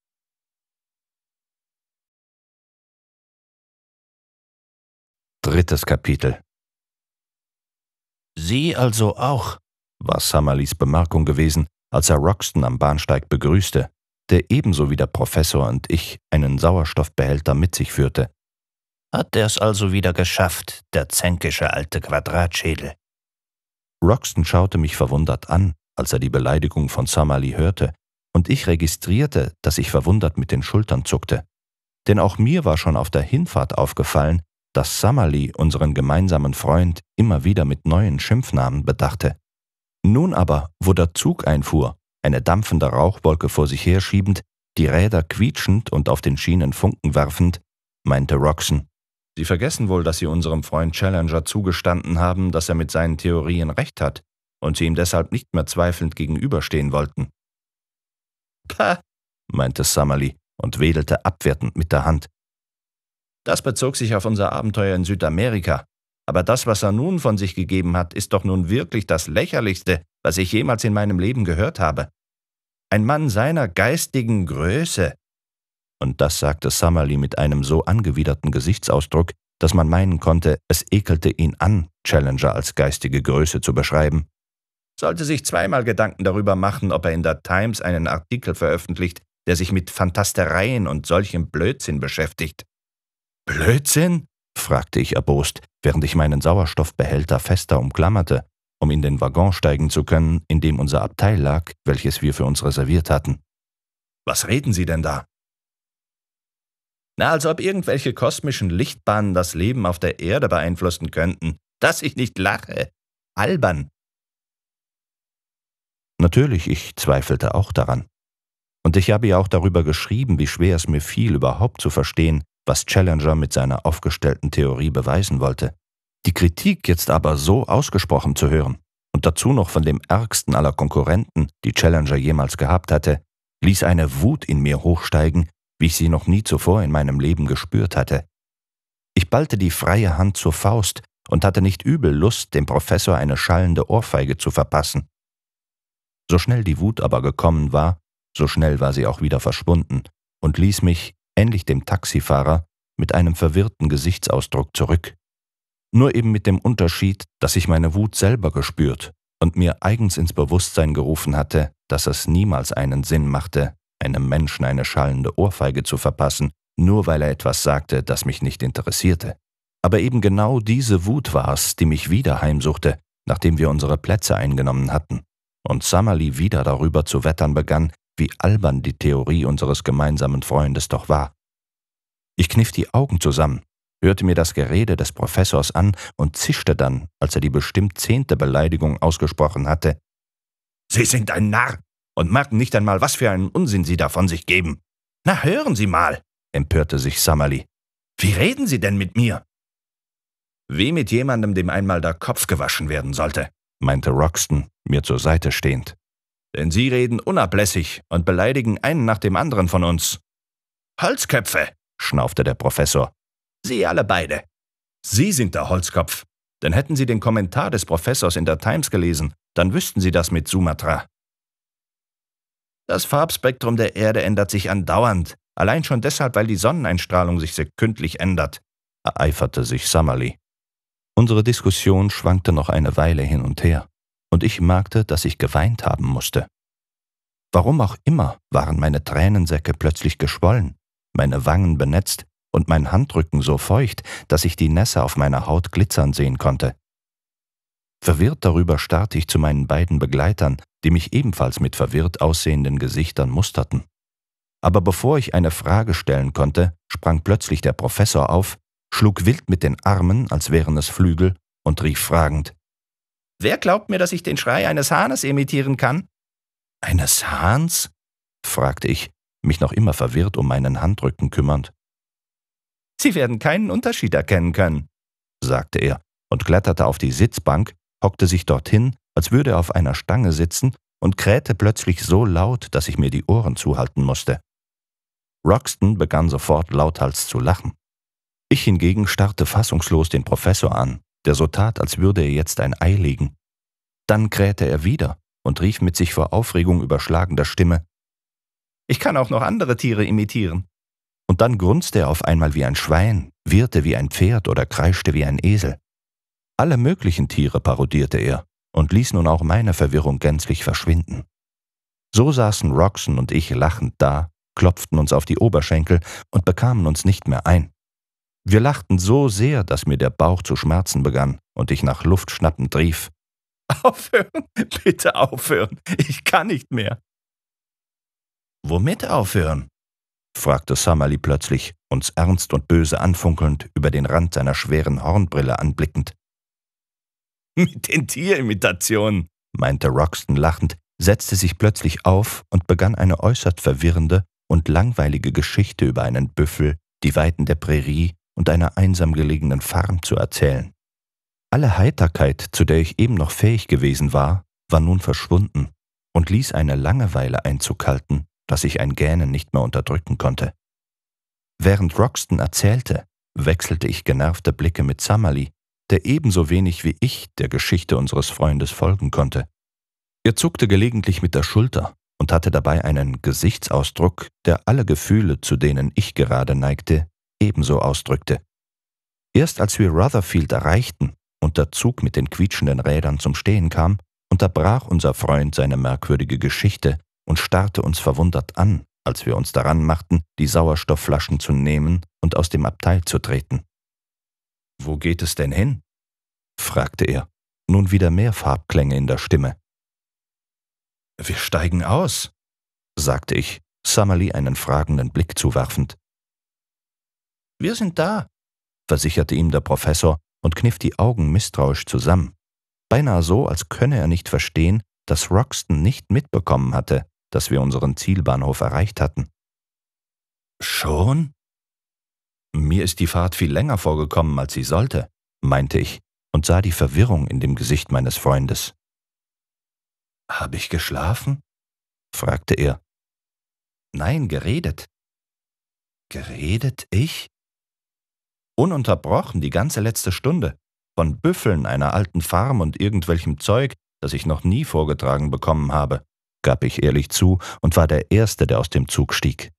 Drittes Kapitel Sie also auch, war Summerlees Bemerkung gewesen, als er Roxton am Bahnsteig begrüßte der ebenso wie der Professor und ich einen Sauerstoffbehälter mit sich führte. Hat er es also wieder geschafft, der zänkische alte Quadratschädel. Roxton schaute mich verwundert an, als er die Beleidigung von Samali hörte, und ich registrierte, dass ich verwundert mit den Schultern zuckte. Denn auch mir war schon auf der Hinfahrt aufgefallen, dass Samali unseren gemeinsamen Freund immer wieder mit neuen Schimpfnamen bedachte. Nun aber, wo der Zug einfuhr eine dampfende Rauchwolke vor sich herschiebend, die Räder quietschend und auf den Schienen Funken werfend, meinte Roxon. Sie vergessen wohl, dass Sie unserem Freund Challenger zugestanden haben, dass er mit seinen Theorien recht hat und Sie ihm deshalb nicht mehr zweifelnd gegenüberstehen wollten. Pah, meinte Summerly und wedelte abwertend mit der Hand. Das bezog sich auf unser Abenteuer in Südamerika. Aber das, was er nun von sich gegeben hat, ist doch nun wirklich das lächerlichste, was ich jemals in meinem Leben gehört habe ein Mann seiner geistigen Größe. Und das sagte Summerly mit einem so angewiderten Gesichtsausdruck, dass man meinen konnte, es ekelte ihn an, Challenger als geistige Größe zu beschreiben. Sollte sich zweimal Gedanken darüber machen, ob er in der Times einen Artikel veröffentlicht, der sich mit Fantastereien und solchem Blödsinn beschäftigt. Blödsinn? fragte ich erbost, während ich meinen Sauerstoffbehälter fester umklammerte um in den Waggon steigen zu können, in dem unser Abteil lag, welches wir für uns reserviert hatten. Was reden Sie denn da? Na, als ob irgendwelche kosmischen Lichtbahnen das Leben auf der Erde beeinflussen könnten. Dass ich nicht lache. Albern. Natürlich, ich zweifelte auch daran. Und ich habe ja auch darüber geschrieben, wie schwer es mir fiel, überhaupt zu verstehen, was Challenger mit seiner aufgestellten Theorie beweisen wollte. Die Kritik jetzt aber so ausgesprochen zu hören und dazu noch von dem ärgsten aller Konkurrenten, die Challenger jemals gehabt hatte, ließ eine Wut in mir hochsteigen, wie ich sie noch nie zuvor in meinem Leben gespürt hatte. Ich ballte die freie Hand zur Faust und hatte nicht übel Lust, dem Professor eine schallende Ohrfeige zu verpassen. So schnell die Wut aber gekommen war, so schnell war sie auch wieder verschwunden und ließ mich, ähnlich dem Taxifahrer, mit einem verwirrten Gesichtsausdruck zurück. Nur eben mit dem Unterschied, dass ich meine Wut selber gespürt und mir eigens ins Bewusstsein gerufen hatte, dass es niemals einen Sinn machte, einem Menschen eine schallende Ohrfeige zu verpassen, nur weil er etwas sagte, das mich nicht interessierte. Aber eben genau diese Wut war es, die mich wieder heimsuchte, nachdem wir unsere Plätze eingenommen hatten und Summerlee wieder darüber zu wettern begann, wie albern die Theorie unseres gemeinsamen Freundes doch war. Ich kniff die Augen zusammen hörte mir das Gerede des Professors an und zischte dann, als er die bestimmt zehnte Beleidigung ausgesprochen hatte. Sie sind ein Narr und merken nicht einmal, was für einen Unsinn Sie da von sich geben. Na, hören Sie mal, empörte sich Summerly. Wie reden Sie denn mit mir? Wie mit jemandem, dem einmal der Kopf gewaschen werden sollte, meinte Roxton, mir zur Seite stehend. Denn Sie reden unablässig und beleidigen einen nach dem anderen von uns. Holzköpfe, schnaufte der Professor Sie alle beide. Sie sind der Holzkopf. Denn hätten Sie den Kommentar des Professors in der Times gelesen, dann wüssten Sie das mit Sumatra. Das Farbspektrum der Erde ändert sich andauernd, allein schon deshalb, weil die Sonneneinstrahlung sich sekündlich ändert, ereiferte sich Summerly. Unsere Diskussion schwankte noch eine Weile hin und her, und ich merkte, dass ich geweint haben musste. Warum auch immer waren meine Tränensäcke plötzlich geschwollen, meine Wangen benetzt und mein Handrücken so feucht, dass ich die Nässe auf meiner Haut glitzern sehen konnte. Verwirrt darüber starrte ich zu meinen beiden Begleitern, die mich ebenfalls mit verwirrt aussehenden Gesichtern musterten. Aber bevor ich eine Frage stellen konnte, sprang plötzlich der Professor auf, schlug wild mit den Armen, als wären es Flügel, und rief fragend Wer glaubt mir, dass ich den Schrei eines Hahnes imitieren kann? Eines Hahns? fragte ich, mich noch immer verwirrt um meinen Handrücken kümmernd. Sie werden keinen Unterschied erkennen können, sagte er und kletterte auf die Sitzbank, hockte sich dorthin, als würde er auf einer Stange sitzen und krähte plötzlich so laut, dass ich mir die Ohren zuhalten musste. Roxton begann sofort lauthals zu lachen. Ich hingegen starrte fassungslos den Professor an, der so tat, als würde er jetzt ein Ei legen. Dann krähte er wieder und rief mit sich vor Aufregung überschlagender Stimme Ich kann auch noch andere Tiere imitieren und dann grunzte er auf einmal wie ein Schwein, wirrte wie ein Pferd oder kreischte wie ein Esel. Alle möglichen Tiere parodierte er und ließ nun auch meine Verwirrung gänzlich verschwinden. So saßen Roxen und ich lachend da, klopften uns auf die Oberschenkel und bekamen uns nicht mehr ein. Wir lachten so sehr, dass mir der Bauch zu schmerzen begann und ich nach Luft schnappend rief: Aufhören, bitte aufhören, ich kann nicht mehr. Womit aufhören? fragte Summerly plötzlich, uns ernst und böse anfunkelnd, über den Rand seiner schweren Hornbrille anblickend. Mit den Tierimitationen, meinte Roxton lachend, setzte sich plötzlich auf und begann eine äußerst verwirrende und langweilige Geschichte über einen Büffel, die Weiten der Prärie und einer einsam gelegenen Farm zu erzählen. Alle Heiterkeit, zu der ich eben noch fähig gewesen war, war nun verschwunden und ließ eine Langeweile Einzug halten, dass ich ein Gähnen nicht mehr unterdrücken konnte. Während Roxton erzählte, wechselte ich genervte Blicke mit Summerly, der ebenso wenig wie ich der Geschichte unseres Freundes folgen konnte. Er zuckte gelegentlich mit der Schulter und hatte dabei einen Gesichtsausdruck, der alle Gefühle, zu denen ich gerade neigte, ebenso ausdrückte. Erst als wir Rutherfield erreichten und der Zug mit den quietschenden Rädern zum Stehen kam, unterbrach unser Freund seine merkwürdige Geschichte und starrte uns verwundert an, als wir uns daran machten, die Sauerstoffflaschen zu nehmen und aus dem Abteil zu treten. Wo geht es denn hin? fragte er, nun wieder mehr Farbklänge in der Stimme. Wir steigen aus, sagte ich, Summerly einen fragenden Blick zuwerfend. Wir sind da, versicherte ihm der Professor und kniff die Augen misstrauisch zusammen, beinahe so, als könne er nicht verstehen, dass Roxton nicht mitbekommen hatte, dass wir unseren Zielbahnhof erreicht hatten. Schon? Mir ist die Fahrt viel länger vorgekommen, als sie sollte, meinte ich und sah die Verwirrung in dem Gesicht meines Freundes. Hab ich geschlafen? fragte er. Nein, geredet. Geredet ich? Ununterbrochen die ganze letzte Stunde, von Büffeln, einer alten Farm und irgendwelchem Zeug, das ich noch nie vorgetragen bekommen habe gab ich ehrlich zu und war der Erste, der aus dem Zug stieg.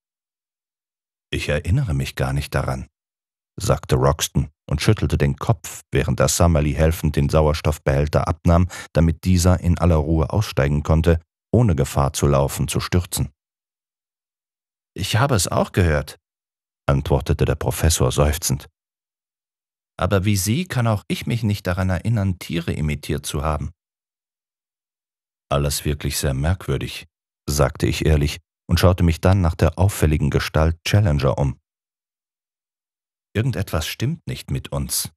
Ich erinnere mich gar nicht daran, sagte Roxton und schüttelte den Kopf, während er Summerly helfend den Sauerstoffbehälter abnahm, damit dieser in aller Ruhe aussteigen konnte, ohne Gefahr zu laufen, zu stürzen. Ich habe es auch gehört, antwortete der Professor seufzend. Aber wie Sie kann auch ich mich nicht daran erinnern, Tiere imitiert zu haben. Alles wirklich sehr merkwürdig, sagte ich ehrlich und schaute mich dann nach der auffälligen Gestalt Challenger um. Irgendetwas stimmt nicht mit uns.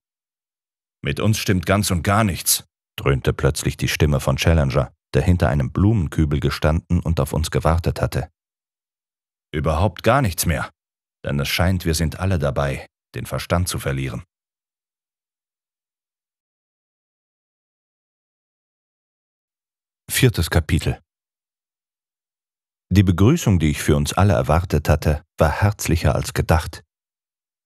Mit uns stimmt ganz und gar nichts, dröhnte plötzlich die Stimme von Challenger, der hinter einem Blumenkübel gestanden und auf uns gewartet hatte. Überhaupt gar nichts mehr, denn es scheint, wir sind alle dabei, den Verstand zu verlieren. Viertes Kapitel Die Begrüßung, die ich für uns alle erwartet hatte, war herzlicher als gedacht.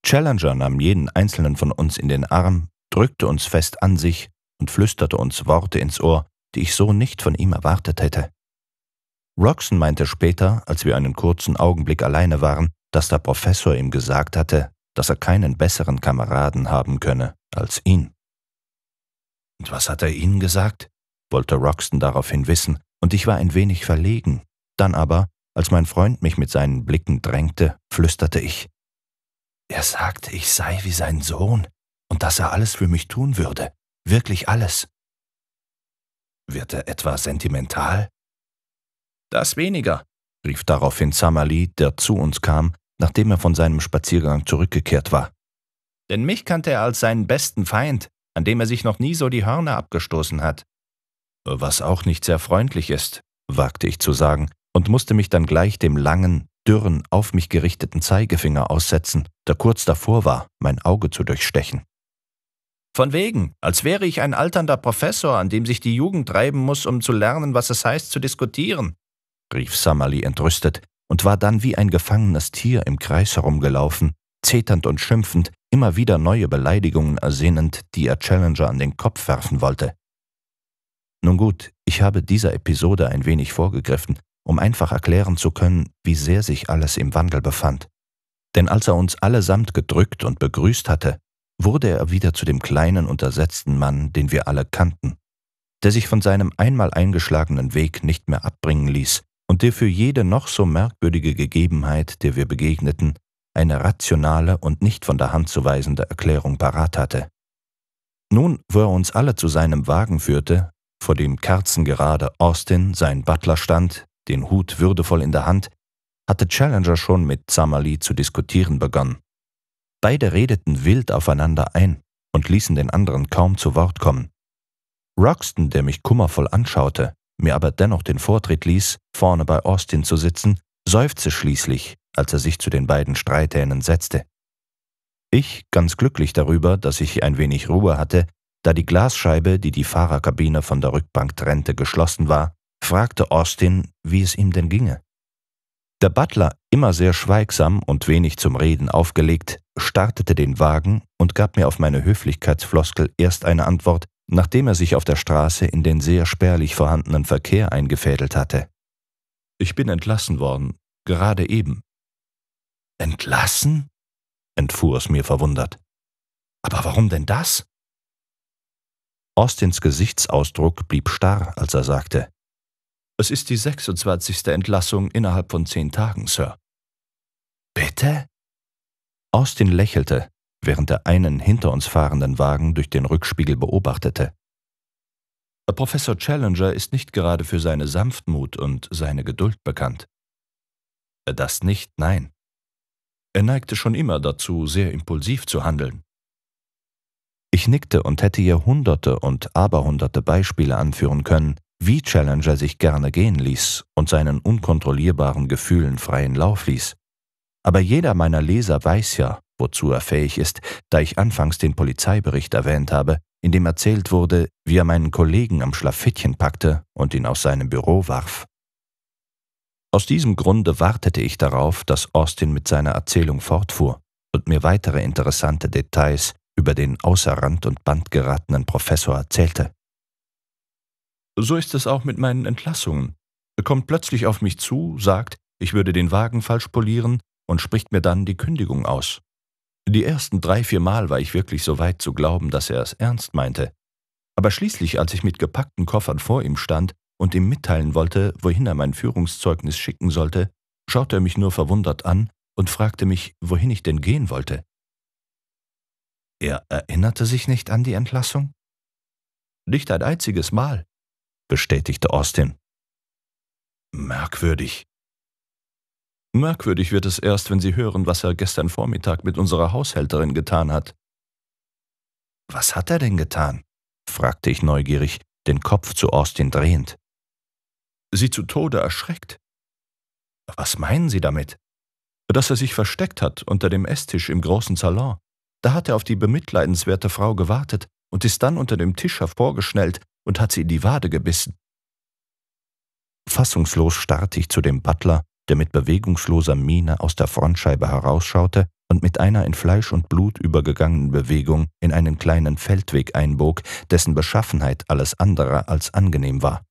Challenger nahm jeden einzelnen von uns in den Arm, drückte uns fest an sich und flüsterte uns Worte ins Ohr, die ich so nicht von ihm erwartet hätte. Roxon meinte später, als wir einen kurzen Augenblick alleine waren, dass der Professor ihm gesagt hatte, dass er keinen besseren Kameraden haben könne als ihn. Und was hat er Ihnen gesagt? wollte Roxton daraufhin wissen, und ich war ein wenig verlegen. Dann aber, als mein Freund mich mit seinen Blicken drängte, flüsterte ich. Er sagte, ich sei wie sein Sohn und dass er alles für mich tun würde, wirklich alles. Wird er etwa sentimental? Das weniger, rief daraufhin Samali, der zu uns kam, nachdem er von seinem Spaziergang zurückgekehrt war. Denn mich kannte er als seinen besten Feind, an dem er sich noch nie so die Hörner abgestoßen hat was auch nicht sehr freundlich ist, wagte ich zu sagen und musste mich dann gleich dem langen, dürren, auf mich gerichteten Zeigefinger aussetzen, der kurz davor war, mein Auge zu durchstechen. Von wegen, als wäre ich ein alternder Professor, an dem sich die Jugend reiben muss, um zu lernen, was es heißt, zu diskutieren, rief Samali entrüstet und war dann wie ein gefangenes Tier im Kreis herumgelaufen, zeternd und schimpfend, immer wieder neue Beleidigungen ersehnend, die er Challenger an den Kopf werfen wollte. Nun gut, ich habe dieser Episode ein wenig vorgegriffen, um einfach erklären zu können, wie sehr sich alles im Wandel befand. Denn als er uns allesamt gedrückt und begrüßt hatte, wurde er wieder zu dem kleinen, untersetzten Mann, den wir alle kannten, der sich von seinem einmal eingeschlagenen Weg nicht mehr abbringen ließ und der für jede noch so merkwürdige Gegebenheit, der wir begegneten, eine rationale und nicht von der Hand zu weisende Erklärung parat hatte. Nun, wo er uns alle zu seinem Wagen führte, vor dem kerzengerade Austin, sein Butler, stand, den Hut würdevoll in der Hand, hatte Challenger schon mit Zamali zu diskutieren begonnen. Beide redeten wild aufeinander ein und ließen den anderen kaum zu Wort kommen. Roxton, der mich kummervoll anschaute, mir aber dennoch den Vortritt ließ, vorne bei Austin zu sitzen, seufzte schließlich, als er sich zu den beiden Streithähnen setzte. Ich, ganz glücklich darüber, dass ich ein wenig Ruhe hatte, da die Glasscheibe, die die Fahrerkabine von der Rückbank trennte, geschlossen war, fragte Austin, wie es ihm denn ginge. Der Butler, immer sehr schweigsam und wenig zum Reden aufgelegt, startete den Wagen und gab mir auf meine Höflichkeitsfloskel erst eine Antwort, nachdem er sich auf der Straße in den sehr spärlich vorhandenen Verkehr eingefädelt hatte. Ich bin entlassen worden, gerade eben. Entlassen? entfuhr es mir verwundert. Aber warum denn das? Austins Gesichtsausdruck blieb starr, als er sagte, es ist die 26. Entlassung innerhalb von zehn Tagen, Sir. Bitte? Austin lächelte, während er einen hinter uns fahrenden Wagen durch den Rückspiegel beobachtete. Professor Challenger ist nicht gerade für seine Sanftmut und seine Geduld bekannt. Das nicht, nein. Er neigte schon immer dazu, sehr impulsiv zu handeln. Ich nickte und hätte ihr hunderte und aberhunderte Beispiele anführen können, wie Challenger sich gerne gehen ließ und seinen unkontrollierbaren Gefühlen freien Lauf ließ. Aber jeder meiner Leser weiß ja, wozu er fähig ist, da ich anfangs den Polizeibericht erwähnt habe, in dem erzählt wurde, wie er meinen Kollegen am Schlafittchen packte und ihn aus seinem Büro warf. Aus diesem Grunde wartete ich darauf, dass Austin mit seiner Erzählung fortfuhr und mir weitere interessante Details über den außer Rand und Band geratenen Professor erzählte. So ist es auch mit meinen Entlassungen. Er kommt plötzlich auf mich zu, sagt, ich würde den Wagen falsch polieren und spricht mir dann die Kündigung aus. Die ersten drei, vier Mal war ich wirklich so weit zu glauben, dass er es ernst meinte. Aber schließlich, als ich mit gepackten Koffern vor ihm stand und ihm mitteilen wollte, wohin er mein Führungszeugnis schicken sollte, schaute er mich nur verwundert an und fragte mich, wohin ich denn gehen wollte. Er erinnerte sich nicht an die Entlassung? Nicht ein einziges Mal, bestätigte Austin. Merkwürdig. Merkwürdig wird es erst, wenn Sie hören, was er gestern Vormittag mit unserer Haushälterin getan hat. Was hat er denn getan? fragte ich neugierig, den Kopf zu Austin drehend. Sie zu Tode erschreckt. Was meinen Sie damit? Dass er sich versteckt hat unter dem Esstisch im großen Salon. Da hat er auf die bemitleidenswerte Frau gewartet und ist dann unter dem Tisch hervorgeschnellt und hat sie in die Wade gebissen. Fassungslos starrte ich zu dem Butler, der mit bewegungsloser Miene aus der Frontscheibe herausschaute und mit einer in Fleisch und Blut übergegangenen Bewegung in einen kleinen Feldweg einbog, dessen Beschaffenheit alles andere als angenehm war.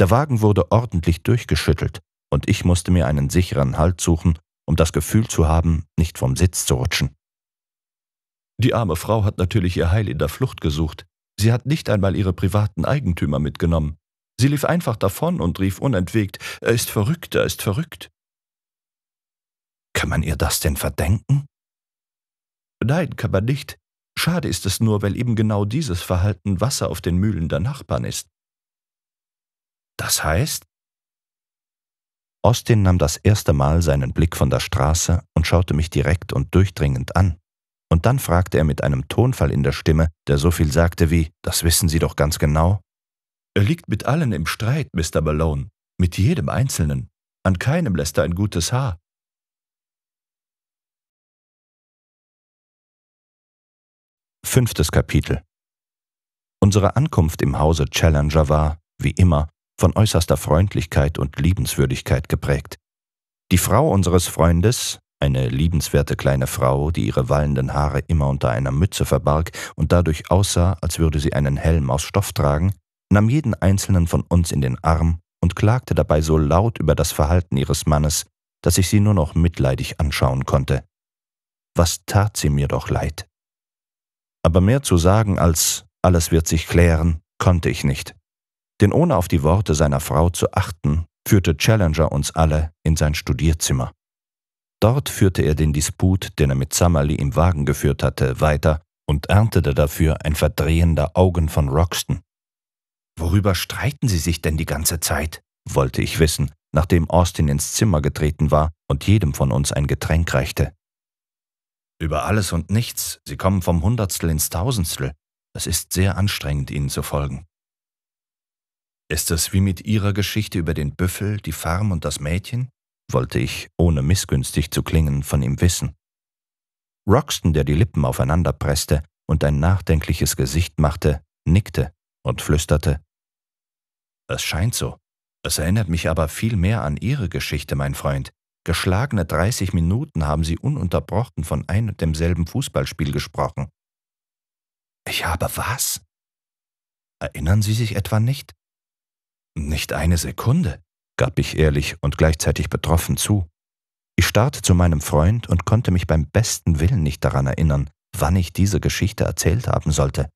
Der Wagen wurde ordentlich durchgeschüttelt, und ich musste mir einen sicheren Halt suchen, um das Gefühl zu haben, nicht vom Sitz zu rutschen. Die arme Frau hat natürlich ihr Heil in der Flucht gesucht. Sie hat nicht einmal ihre privaten Eigentümer mitgenommen. Sie lief einfach davon und rief unentwegt, er ist verrückt, er ist verrückt. Kann man ihr das denn verdenken? Nein, kann man nicht. Schade ist es nur, weil eben genau dieses Verhalten Wasser auf den Mühlen der Nachbarn ist. Das heißt? Austin nahm das erste Mal seinen Blick von der Straße und schaute mich direkt und durchdringend an und dann fragte er mit einem Tonfall in der Stimme, der so viel sagte wie, das wissen Sie doch ganz genau. Er liegt mit allen im Streit, Mr. Malone, mit jedem Einzelnen. An keinem lässt er ein gutes Haar. Fünftes Kapitel Unsere Ankunft im Hause Challenger war, wie immer, von äußerster Freundlichkeit und Liebenswürdigkeit geprägt. Die Frau unseres Freundes, eine liebenswerte kleine Frau, die ihre wallenden Haare immer unter einer Mütze verbarg und dadurch aussah, als würde sie einen Helm aus Stoff tragen, nahm jeden einzelnen von uns in den Arm und klagte dabei so laut über das Verhalten ihres Mannes, dass ich sie nur noch mitleidig anschauen konnte. Was tat sie mir doch leid. Aber mehr zu sagen als alles wird sich klären, konnte ich nicht. Denn ohne auf die Worte seiner Frau zu achten, führte Challenger uns alle in sein Studierzimmer. Dort führte er den Disput, den er mit Summerly im Wagen geführt hatte, weiter und erntete dafür ein Verdrehen der Augen von Roxton. Worüber streiten Sie sich denn die ganze Zeit? wollte ich wissen, nachdem Austin ins Zimmer getreten war und jedem von uns ein Getränk reichte. Über alles und nichts, Sie kommen vom Hundertstel ins Tausendstel. Es ist sehr anstrengend, Ihnen zu folgen. Ist es wie mit Ihrer Geschichte über den Büffel, die Farm und das Mädchen? wollte ich, ohne missgünstig zu klingen, von ihm wissen. Roxton, der die Lippen aufeinander presste und ein nachdenkliches Gesicht machte, nickte und flüsterte Es scheint so. Es erinnert mich aber viel mehr an Ihre Geschichte, mein Freund. Geschlagene 30 Minuten haben Sie ununterbrochen von ein und demselben Fußballspiel gesprochen. Ich habe was? Erinnern Sie sich etwa nicht? Nicht eine Sekunde gab ich ehrlich und gleichzeitig betroffen zu. Ich starrte zu meinem Freund und konnte mich beim besten Willen nicht daran erinnern, wann ich diese Geschichte erzählt haben sollte.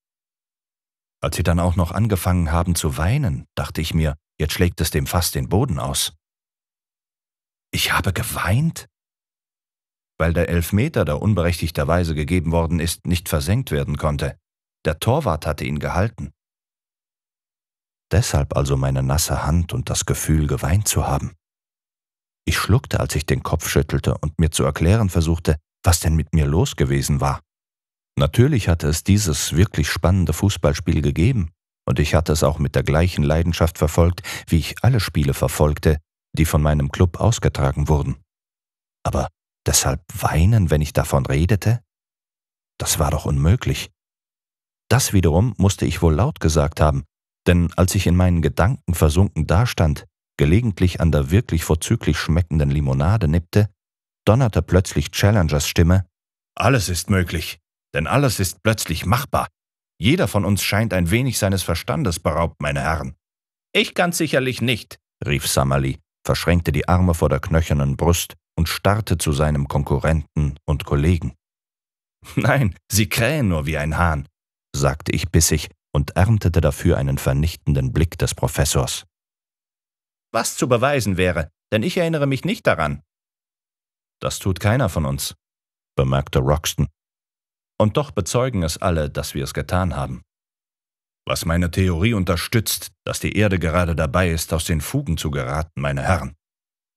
Als sie dann auch noch angefangen haben zu weinen, dachte ich mir, jetzt schlägt es dem fast den Boden aus. Ich habe geweint? Weil der Elfmeter, der unberechtigterweise gegeben worden ist, nicht versenkt werden konnte. Der Torwart hatte ihn gehalten deshalb also meine nasse Hand und das Gefühl, geweint zu haben. Ich schluckte, als ich den Kopf schüttelte und mir zu erklären versuchte, was denn mit mir los gewesen war. Natürlich hatte es dieses wirklich spannende Fußballspiel gegeben, und ich hatte es auch mit der gleichen Leidenschaft verfolgt, wie ich alle Spiele verfolgte, die von meinem Club ausgetragen wurden. Aber deshalb weinen, wenn ich davon redete? Das war doch unmöglich. Das wiederum musste ich wohl laut gesagt haben, denn als ich in meinen Gedanken versunken dastand, gelegentlich an der wirklich vorzüglich schmeckenden Limonade nippte, donnerte plötzlich Challengers Stimme Alles ist möglich, denn alles ist plötzlich machbar. Jeder von uns scheint ein wenig seines Verstandes beraubt, meine Herren. Ich ganz sicherlich nicht, rief Summerly, verschränkte die Arme vor der knöchernen Brust und starrte zu seinem Konkurrenten und Kollegen. Nein, Sie krähen nur wie ein Hahn, sagte ich bissig, und erntete dafür einen vernichtenden Blick des Professors. Was zu beweisen wäre, denn ich erinnere mich nicht daran. Das tut keiner von uns, bemerkte Roxton. Und doch bezeugen es alle, dass wir es getan haben. Was meine Theorie unterstützt, dass die Erde gerade dabei ist, aus den Fugen zu geraten, meine Herren.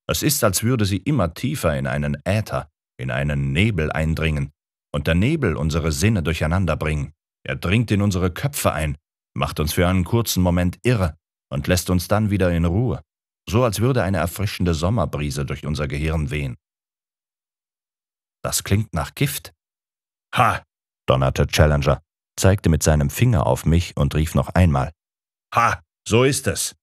Es ist, als würde sie immer tiefer in einen Äther, in einen Nebel eindringen und der Nebel unsere Sinne durcheinander bringen. Er dringt in unsere Köpfe ein, macht uns für einen kurzen Moment irre und lässt uns dann wieder in Ruhe, so als würde eine erfrischende Sommerbrise durch unser Gehirn wehen. Das klingt nach Gift. Ha! donnerte Challenger, zeigte mit seinem Finger auf mich und rief noch einmal. Ha! So ist es!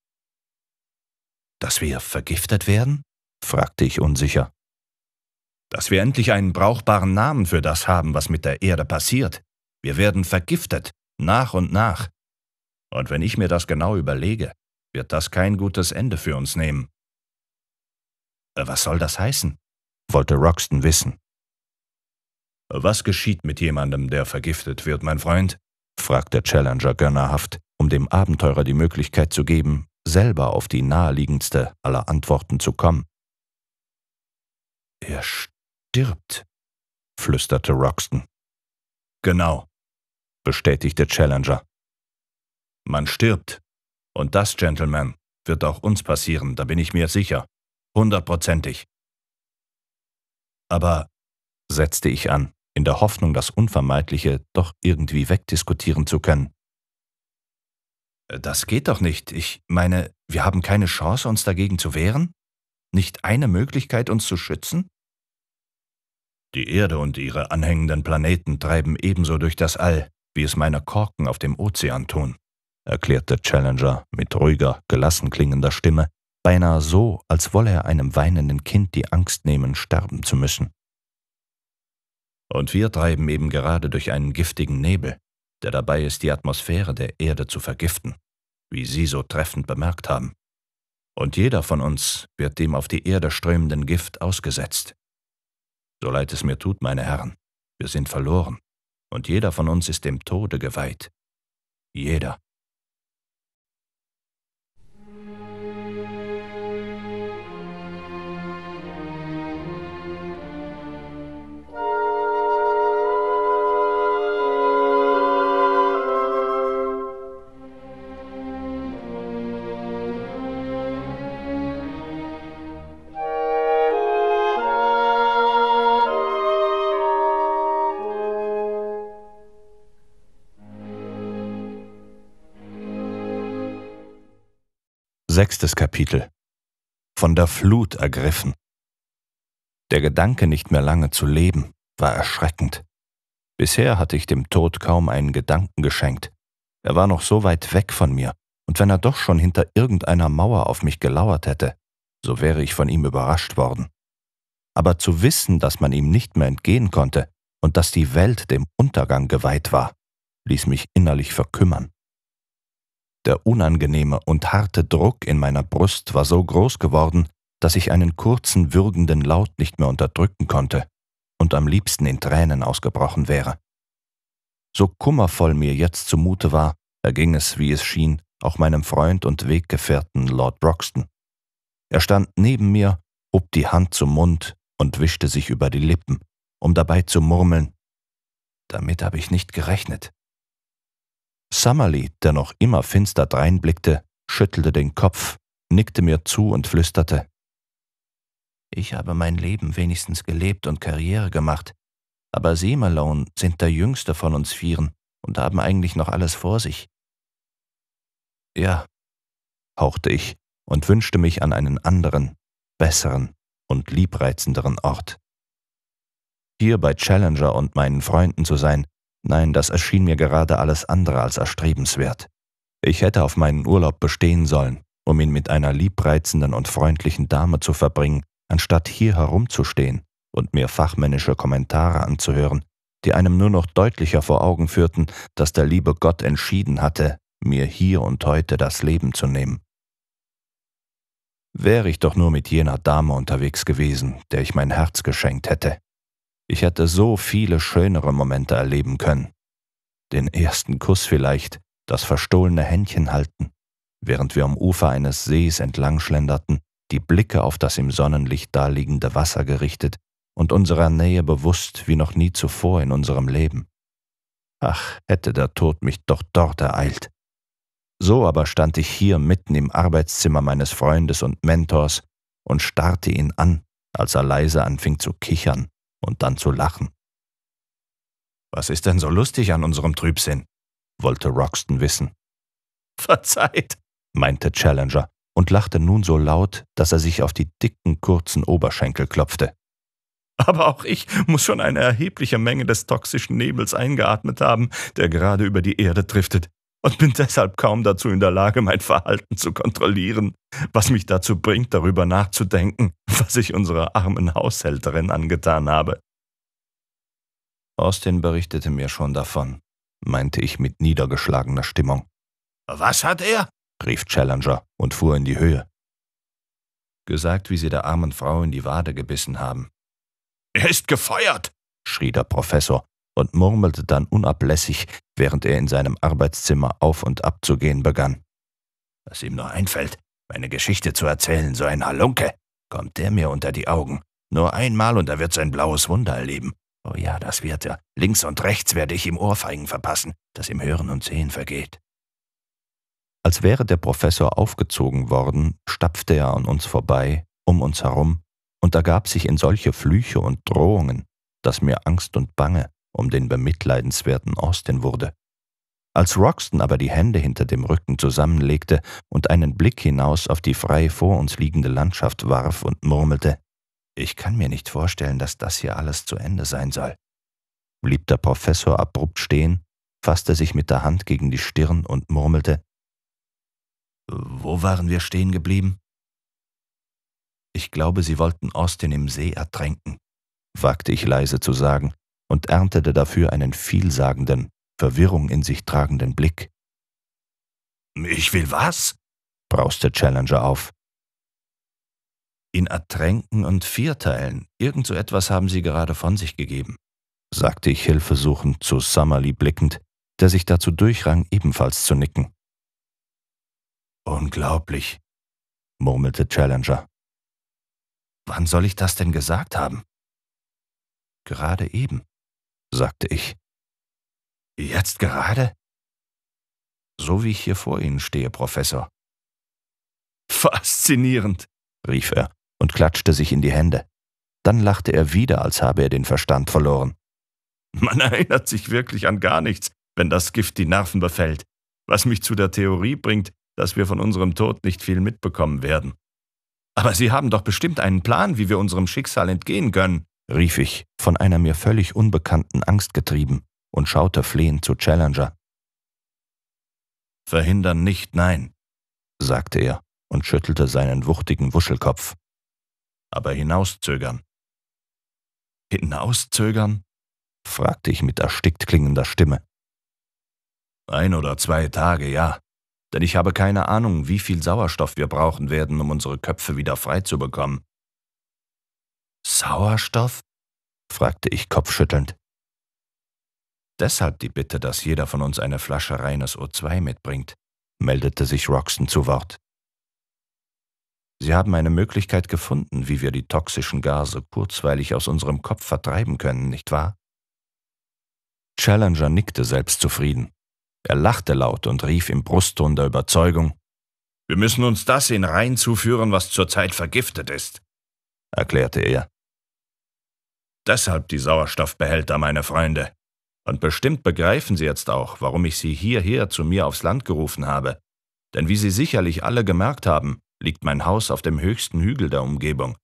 Dass wir vergiftet werden? fragte ich unsicher. Dass wir endlich einen brauchbaren Namen für das haben, was mit der Erde passiert, wir werden vergiftet, nach und nach. Und wenn ich mir das genau überlege, wird das kein gutes Ende für uns nehmen. Äh, was soll das heißen? wollte Roxton wissen. Was geschieht mit jemandem, der vergiftet wird, mein Freund? fragte Challenger gönnerhaft, um dem Abenteurer die Möglichkeit zu geben, selber auf die naheliegendste aller Antworten zu kommen. Er stirbt, flüsterte Roxton. Genau, bestätigte Challenger. Man stirbt. Und das, Gentlemen, wird auch uns passieren, da bin ich mir sicher. Hundertprozentig. Aber, setzte ich an, in der Hoffnung, das Unvermeidliche doch irgendwie wegdiskutieren zu können. Das geht doch nicht. Ich meine, wir haben keine Chance, uns dagegen zu wehren? Nicht eine Möglichkeit, uns zu schützen? Die Erde und ihre anhängenden Planeten treiben ebenso durch das All wie es meine Korken auf dem Ozean tun, erklärte Challenger mit ruhiger, gelassen klingender Stimme, beinahe so, als wolle er einem weinenden Kind die Angst nehmen, sterben zu müssen. Und wir treiben eben gerade durch einen giftigen Nebel, der dabei ist, die Atmosphäre der Erde zu vergiften, wie Sie so treffend bemerkt haben. Und jeder von uns wird dem auf die Erde strömenden Gift ausgesetzt. So leid es mir tut, meine Herren, wir sind verloren und jeder von uns ist dem Tode geweiht. Jeder. Sechstes Kapitel. Von der Flut ergriffen. Der Gedanke, nicht mehr lange zu leben, war erschreckend. Bisher hatte ich dem Tod kaum einen Gedanken geschenkt. Er war noch so weit weg von mir, und wenn er doch schon hinter irgendeiner Mauer auf mich gelauert hätte, so wäre ich von ihm überrascht worden. Aber zu wissen, dass man ihm nicht mehr entgehen konnte und dass die Welt dem Untergang geweiht war, ließ mich innerlich verkümmern. Der unangenehme und harte Druck in meiner Brust war so groß geworden, dass ich einen kurzen, würgenden Laut nicht mehr unterdrücken konnte und am liebsten in Tränen ausgebrochen wäre. So kummervoll mir jetzt zumute war, erging es, wie es schien, auch meinem Freund und Weggefährten Lord Broxton. Er stand neben mir, hob die Hand zum Mund und wischte sich über die Lippen, um dabei zu murmeln Damit habe ich nicht gerechnet. Summerlee, der noch immer finster dreinblickte, schüttelte den Kopf, nickte mir zu und flüsterte. Ich habe mein Leben wenigstens gelebt und Karriere gemacht, aber Sie, Malone, sind der jüngste von uns vieren und haben eigentlich noch alles vor sich. Ja, hauchte ich und wünschte mich an einen anderen, besseren und liebreizenderen Ort. Hier bei Challenger und meinen Freunden zu sein, Nein, das erschien mir gerade alles andere als erstrebenswert. Ich hätte auf meinen Urlaub bestehen sollen, um ihn mit einer liebreizenden und freundlichen Dame zu verbringen, anstatt hier herumzustehen und mir fachmännische Kommentare anzuhören, die einem nur noch deutlicher vor Augen führten, dass der liebe Gott entschieden hatte, mir hier und heute das Leben zu nehmen. Wäre ich doch nur mit jener Dame unterwegs gewesen, der ich mein Herz geschenkt hätte, ich hätte so viele schönere Momente erleben können. Den ersten Kuss vielleicht, das verstohlene Händchen halten, während wir am Ufer eines Sees entlang schlenderten, die Blicke auf das im Sonnenlicht daliegende Wasser gerichtet und unserer Nähe bewusst wie noch nie zuvor in unserem Leben. Ach, hätte der Tod mich doch dort ereilt. So aber stand ich hier mitten im Arbeitszimmer meines Freundes und Mentors und starrte ihn an, als er leise anfing zu kichern und dann zu lachen. Was ist denn so lustig an unserem Trübsinn? wollte Roxton wissen. Verzeiht, meinte Challenger und lachte nun so laut, dass er sich auf die dicken, kurzen Oberschenkel klopfte. Aber auch ich muss schon eine erhebliche Menge des toxischen Nebels eingeatmet haben, der gerade über die Erde driftet und bin deshalb kaum dazu in der Lage, mein Verhalten zu kontrollieren, was mich dazu bringt, darüber nachzudenken, was ich unserer armen Haushälterin angetan habe. Austin berichtete mir schon davon, meinte ich mit niedergeschlagener Stimmung. Was hat er? rief Challenger und fuhr in die Höhe. Gesagt, wie sie der armen Frau in die Wade gebissen haben. Er ist gefeuert, schrie der Professor und murmelte dann unablässig, während er in seinem Arbeitszimmer auf und ab zu gehen begann. Was ihm nur einfällt, meine Geschichte zu erzählen, so ein Halunke, kommt der mir unter die Augen. Nur einmal und er wird sein blaues Wunder erleben. Oh ja, das wird er. Links und rechts werde ich ihm Ohrfeigen verpassen, dass ihm Hören und Sehen vergeht. Als wäre der Professor aufgezogen worden, stapfte er an uns vorbei, um uns herum, und ergab sich in solche Flüche und Drohungen, dass mir Angst und Bange, um den bemitleidenswerten Austin wurde. Als Roxton aber die Hände hinter dem Rücken zusammenlegte und einen Blick hinaus auf die frei vor uns liegende Landschaft warf und murmelte, ich kann mir nicht vorstellen, dass das hier alles zu Ende sein soll, blieb der Professor abrupt stehen, fasste sich mit der Hand gegen die Stirn und murmelte, Wo waren wir stehen geblieben? Ich glaube, Sie wollten Austin im See ertränken, wagte ich leise zu sagen, und erntete dafür einen vielsagenden, Verwirrung in sich tragenden Blick. Ich will was? brauste Challenger auf. In ertränken und vierteilen, irgend so etwas haben Sie gerade von sich gegeben, sagte ich hilfesuchend zu Summerly blickend, der sich dazu durchrang, ebenfalls zu nicken. Unglaublich, murmelte Challenger. Wann soll ich das denn gesagt haben? Gerade eben sagte ich. Jetzt gerade? So wie ich hier vor Ihnen stehe, Professor. Faszinierend, rief er und klatschte sich in die Hände. Dann lachte er wieder, als habe er den Verstand verloren. Man erinnert sich wirklich an gar nichts, wenn das Gift die Nerven befällt, was mich zu der Theorie bringt, dass wir von unserem Tod nicht viel mitbekommen werden. Aber Sie haben doch bestimmt einen Plan, wie wir unserem Schicksal entgehen können rief ich, von einer mir völlig unbekannten Angst getrieben und schaute flehend zu Challenger. Verhindern nicht, nein, sagte er und schüttelte seinen wuchtigen Wuschelkopf. Aber hinauszögern. Hinauszögern? fragte ich mit erstickt klingender Stimme. Ein oder zwei Tage, ja, denn ich habe keine Ahnung, wie viel Sauerstoff wir brauchen werden, um unsere Köpfe wieder frei zu bekommen. Sauerstoff? fragte ich kopfschüttelnd. Deshalb die Bitte, dass jeder von uns eine Flasche reines O2 mitbringt, meldete sich Roxton zu Wort. Sie haben eine Möglichkeit gefunden, wie wir die toxischen Gase kurzweilig aus unserem Kopf vertreiben können, nicht wahr? Challenger nickte selbstzufrieden. Er lachte laut und rief im Brustton der Überzeugung, wir müssen uns das in Rhein zuführen, was zurzeit vergiftet ist, erklärte er. Deshalb die Sauerstoffbehälter, meine Freunde. Und bestimmt begreifen Sie jetzt auch, warum ich Sie hierher zu mir aufs Land gerufen habe. Denn wie Sie sicherlich alle gemerkt haben, liegt mein Haus auf dem höchsten Hügel der Umgebung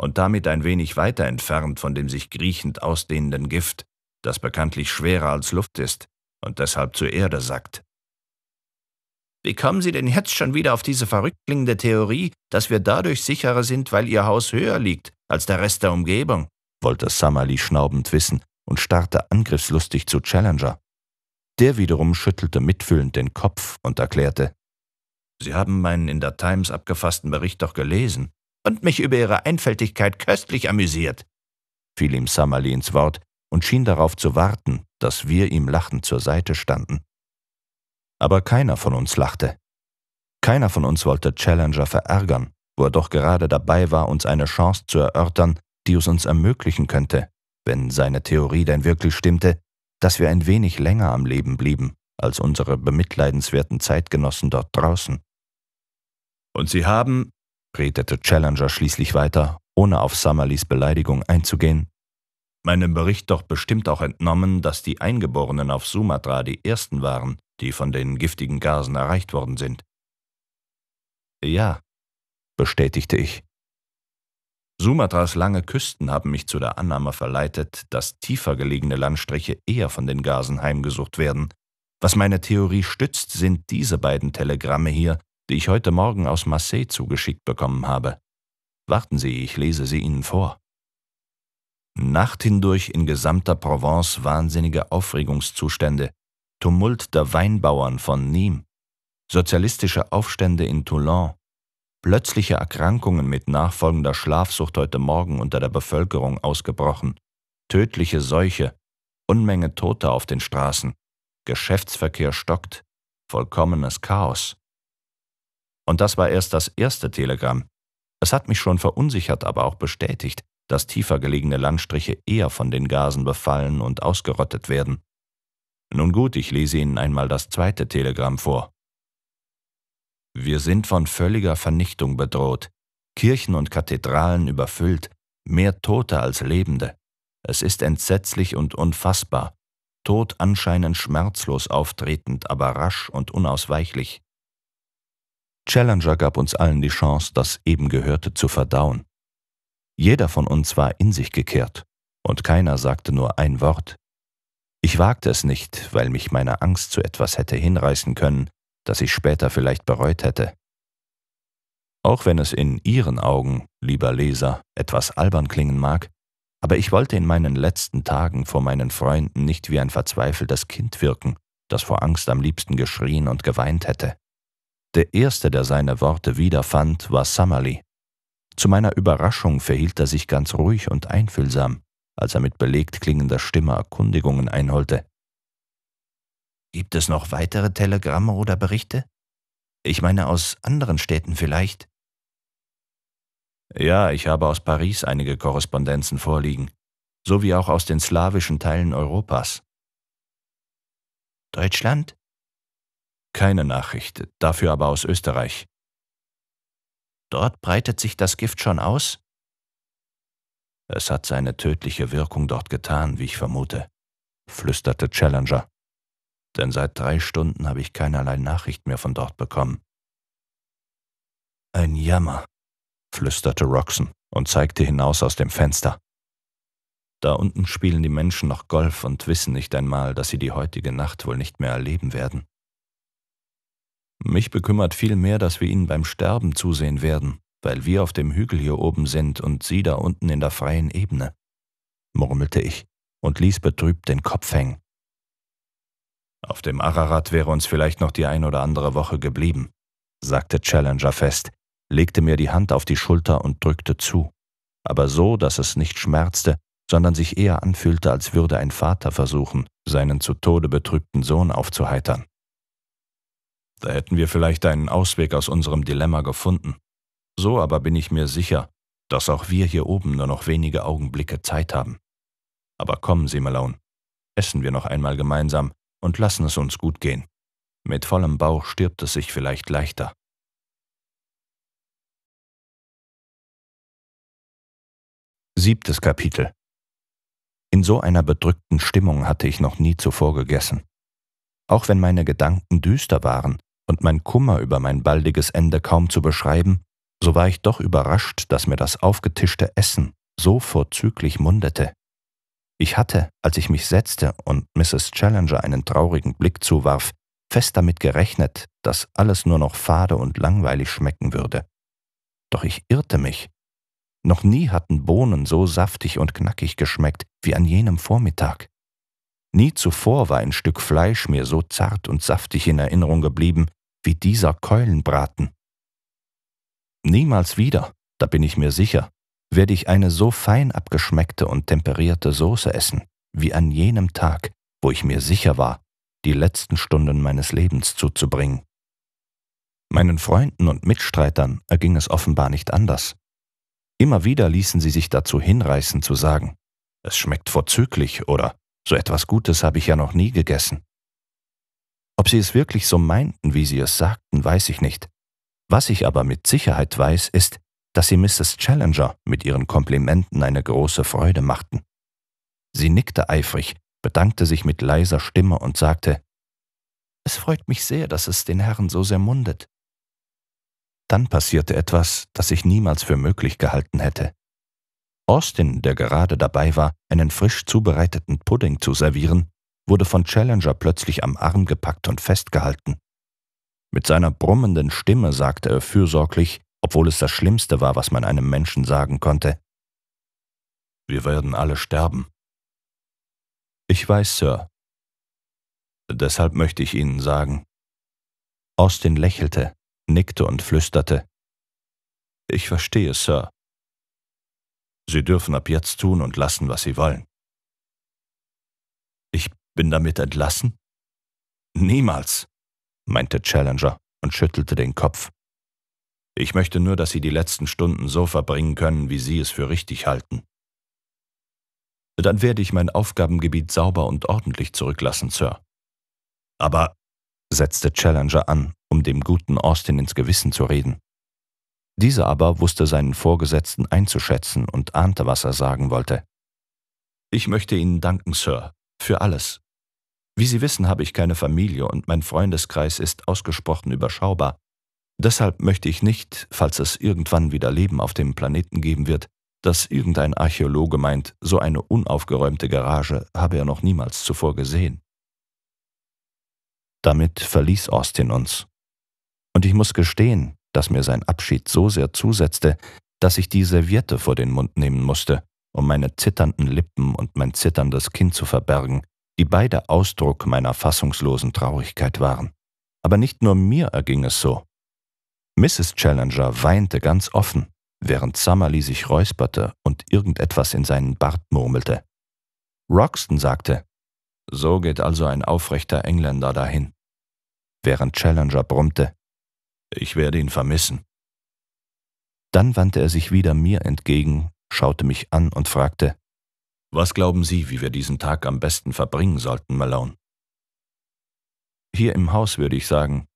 und damit ein wenig weiter entfernt von dem sich griechend ausdehnenden Gift, das bekanntlich schwerer als Luft ist und deshalb zur Erde sackt. Wie kommen Sie denn jetzt schon wieder auf diese verrückt klingende Theorie, dass wir dadurch sicherer sind, weil Ihr Haus höher liegt als der Rest der Umgebung? wollte Summerlee schnaubend wissen und starrte angriffslustig zu Challenger. Der wiederum schüttelte mitfühlend den Kopf und erklärte, Sie haben meinen in der Times abgefassten Bericht doch gelesen und mich über Ihre Einfältigkeit köstlich amüsiert, fiel ihm Summerlee ins Wort und schien darauf zu warten, dass wir ihm lachend zur Seite standen. Aber keiner von uns lachte. Keiner von uns wollte Challenger verärgern, wo er doch gerade dabei war, uns eine Chance zu erörtern, die es uns ermöglichen könnte, wenn seine Theorie denn wirklich stimmte, dass wir ein wenig länger am Leben blieben als unsere bemitleidenswerten Zeitgenossen dort draußen. Und Sie haben, redete Challenger schließlich weiter, ohne auf Summerlees Beleidigung einzugehen, meinem Bericht doch bestimmt auch entnommen, dass die Eingeborenen auf Sumatra die ersten waren, die von den giftigen Gasen erreicht worden sind. Ja, bestätigte ich. Sumatras lange Küsten haben mich zu der Annahme verleitet, dass tiefer gelegene Landstriche eher von den Gasen heimgesucht werden. Was meine Theorie stützt, sind diese beiden Telegramme hier, die ich heute Morgen aus Marseille zugeschickt bekommen habe. Warten Sie, ich lese sie Ihnen vor. Nacht hindurch in gesamter Provence wahnsinnige Aufregungszustände, Tumult der Weinbauern von Nîmes, sozialistische Aufstände in Toulon, plötzliche Erkrankungen mit nachfolgender Schlafsucht heute Morgen unter der Bevölkerung ausgebrochen, tödliche Seuche, Unmenge Toter auf den Straßen, Geschäftsverkehr stockt, vollkommenes Chaos. Und das war erst das erste Telegramm. Es hat mich schon verunsichert, aber auch bestätigt, dass tiefer gelegene Landstriche eher von den Gasen befallen und ausgerottet werden. Nun gut, ich lese Ihnen einmal das zweite Telegramm vor. Wir sind von völliger Vernichtung bedroht, Kirchen und Kathedralen überfüllt, mehr Tote als Lebende. Es ist entsetzlich und unfassbar, Tod anscheinend schmerzlos auftretend, aber rasch und unausweichlich. Challenger gab uns allen die Chance, das eben Gehörte zu verdauen. Jeder von uns war in sich gekehrt, und keiner sagte nur ein Wort. Ich wagte es nicht, weil mich meine Angst zu etwas hätte hinreißen können, das ich später vielleicht bereut hätte. Auch wenn es in Ihren Augen, lieber Leser, etwas albern klingen mag, aber ich wollte in meinen letzten Tagen vor meinen Freunden nicht wie ein verzweifeltes Kind wirken, das vor Angst am liebsten geschrien und geweint hätte. Der erste, der seine Worte wiederfand, war Summerly. Zu meiner Überraschung verhielt er sich ganz ruhig und einfühlsam, als er mit belegt klingender Stimme Erkundigungen einholte. Gibt es noch weitere Telegramme oder Berichte? Ich meine aus anderen Städten vielleicht? Ja, ich habe aus Paris einige Korrespondenzen vorliegen, sowie auch aus den slawischen Teilen Europas. Deutschland? Keine Nachricht, dafür aber aus Österreich. Dort breitet sich das Gift schon aus? Es hat seine tödliche Wirkung dort getan, wie ich vermute, flüsterte Challenger denn seit drei Stunden habe ich keinerlei Nachricht mehr von dort bekommen. Ein Jammer, flüsterte Roxon und zeigte hinaus aus dem Fenster. Da unten spielen die Menschen noch Golf und wissen nicht einmal, dass sie die heutige Nacht wohl nicht mehr erleben werden. Mich bekümmert vielmehr, dass wir ihnen beim Sterben zusehen werden, weil wir auf dem Hügel hier oben sind und sie da unten in der freien Ebene, murmelte ich und ließ betrübt den Kopf hängen. Auf dem Ararat wäre uns vielleicht noch die ein oder andere Woche geblieben, sagte Challenger fest, legte mir die Hand auf die Schulter und drückte zu, aber so, dass es nicht schmerzte, sondern sich eher anfühlte, als würde ein Vater versuchen, seinen zu Tode betrübten Sohn aufzuheitern. Da hätten wir vielleicht einen Ausweg aus unserem Dilemma gefunden. So aber bin ich mir sicher, dass auch wir hier oben nur noch wenige Augenblicke Zeit haben. Aber kommen Sie, Malone, essen wir noch einmal gemeinsam, und lassen es uns gut gehen. Mit vollem Bauch stirbt es sich vielleicht leichter. Siebtes Kapitel In so einer bedrückten Stimmung hatte ich noch nie zuvor gegessen. Auch wenn meine Gedanken düster waren und mein Kummer über mein baldiges Ende kaum zu beschreiben, so war ich doch überrascht, dass mir das aufgetischte Essen so vorzüglich mundete. Ich hatte, als ich mich setzte und Mrs. Challenger einen traurigen Blick zuwarf, fest damit gerechnet, dass alles nur noch fade und langweilig schmecken würde. Doch ich irrte mich. Noch nie hatten Bohnen so saftig und knackig geschmeckt wie an jenem Vormittag. Nie zuvor war ein Stück Fleisch mir so zart und saftig in Erinnerung geblieben wie dieser Keulenbraten. Niemals wieder, da bin ich mir sicher, werde ich eine so fein abgeschmeckte und temperierte Soße essen, wie an jenem Tag, wo ich mir sicher war, die letzten Stunden meines Lebens zuzubringen. Meinen Freunden und Mitstreitern erging es offenbar nicht anders. Immer wieder ließen sie sich dazu hinreißen zu sagen, es schmeckt vorzüglich oder so etwas Gutes habe ich ja noch nie gegessen. Ob sie es wirklich so meinten, wie sie es sagten, weiß ich nicht. Was ich aber mit Sicherheit weiß, ist, dass sie Mrs. Challenger mit ihren Komplimenten eine große Freude machten. Sie nickte eifrig, bedankte sich mit leiser Stimme und sagte, es freut mich sehr, dass es den Herren so sehr mundet. Dann passierte etwas, das ich niemals für möglich gehalten hätte. Austin, der gerade dabei war, einen frisch zubereiteten Pudding zu servieren, wurde von Challenger plötzlich am Arm gepackt und festgehalten. Mit seiner brummenden Stimme sagte er fürsorglich, obwohl es das Schlimmste war, was man einem Menschen sagen konnte. Wir werden alle sterben. Ich weiß, Sir. Deshalb möchte ich Ihnen sagen. Austin lächelte, nickte und flüsterte. Ich verstehe, Sir. Sie dürfen ab jetzt tun und lassen, was Sie wollen. Ich bin damit entlassen? Niemals, meinte Challenger und schüttelte den Kopf. Ich möchte nur, dass Sie die letzten Stunden so verbringen können, wie Sie es für richtig halten. Dann werde ich mein Aufgabengebiet sauber und ordentlich zurücklassen, Sir. Aber, setzte Challenger an, um dem guten Austin ins Gewissen zu reden. Dieser aber wusste seinen Vorgesetzten einzuschätzen und ahnte, was er sagen wollte. Ich möchte Ihnen danken, Sir, für alles. Wie Sie wissen, habe ich keine Familie und mein Freundeskreis ist ausgesprochen überschaubar. Deshalb möchte ich nicht, falls es irgendwann wieder Leben auf dem Planeten geben wird, dass irgendein Archäologe meint, so eine unaufgeräumte Garage habe er noch niemals zuvor gesehen. Damit verließ Austin uns. Und ich muss gestehen, dass mir sein Abschied so sehr zusetzte, dass ich die Serviette vor den Mund nehmen musste, um meine zitternden Lippen und mein zitterndes Kinn zu verbergen, die beide Ausdruck meiner fassungslosen Traurigkeit waren. Aber nicht nur mir erging es so. Mrs. Challenger weinte ganz offen, während Summerlee sich räusperte und irgendetwas in seinen Bart murmelte. Roxton sagte, so geht also ein aufrechter Engländer dahin. Während Challenger brummte, ich werde ihn vermissen. Dann wandte er sich wieder mir entgegen, schaute mich an und fragte, Was glauben Sie, wie wir diesen Tag am besten verbringen sollten, Malone? Hier im Haus würde ich sagen,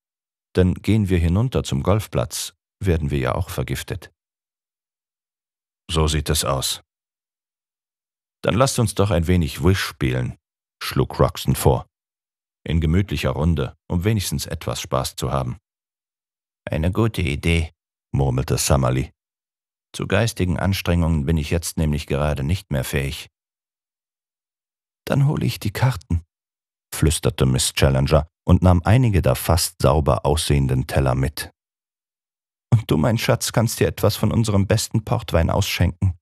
denn gehen wir hinunter zum Golfplatz, werden wir ja auch vergiftet. So sieht es aus. Dann lasst uns doch ein wenig Wish spielen, schlug Roxton vor. In gemütlicher Runde, um wenigstens etwas Spaß zu haben. Eine gute Idee, murmelte Summerly. Zu geistigen Anstrengungen bin ich jetzt nämlich gerade nicht mehr fähig. Dann hole ich die Karten, flüsterte Miss Challenger und nahm einige der fast sauber aussehenden Teller mit. Und du, mein Schatz, kannst dir etwas von unserem besten Portwein ausschenken.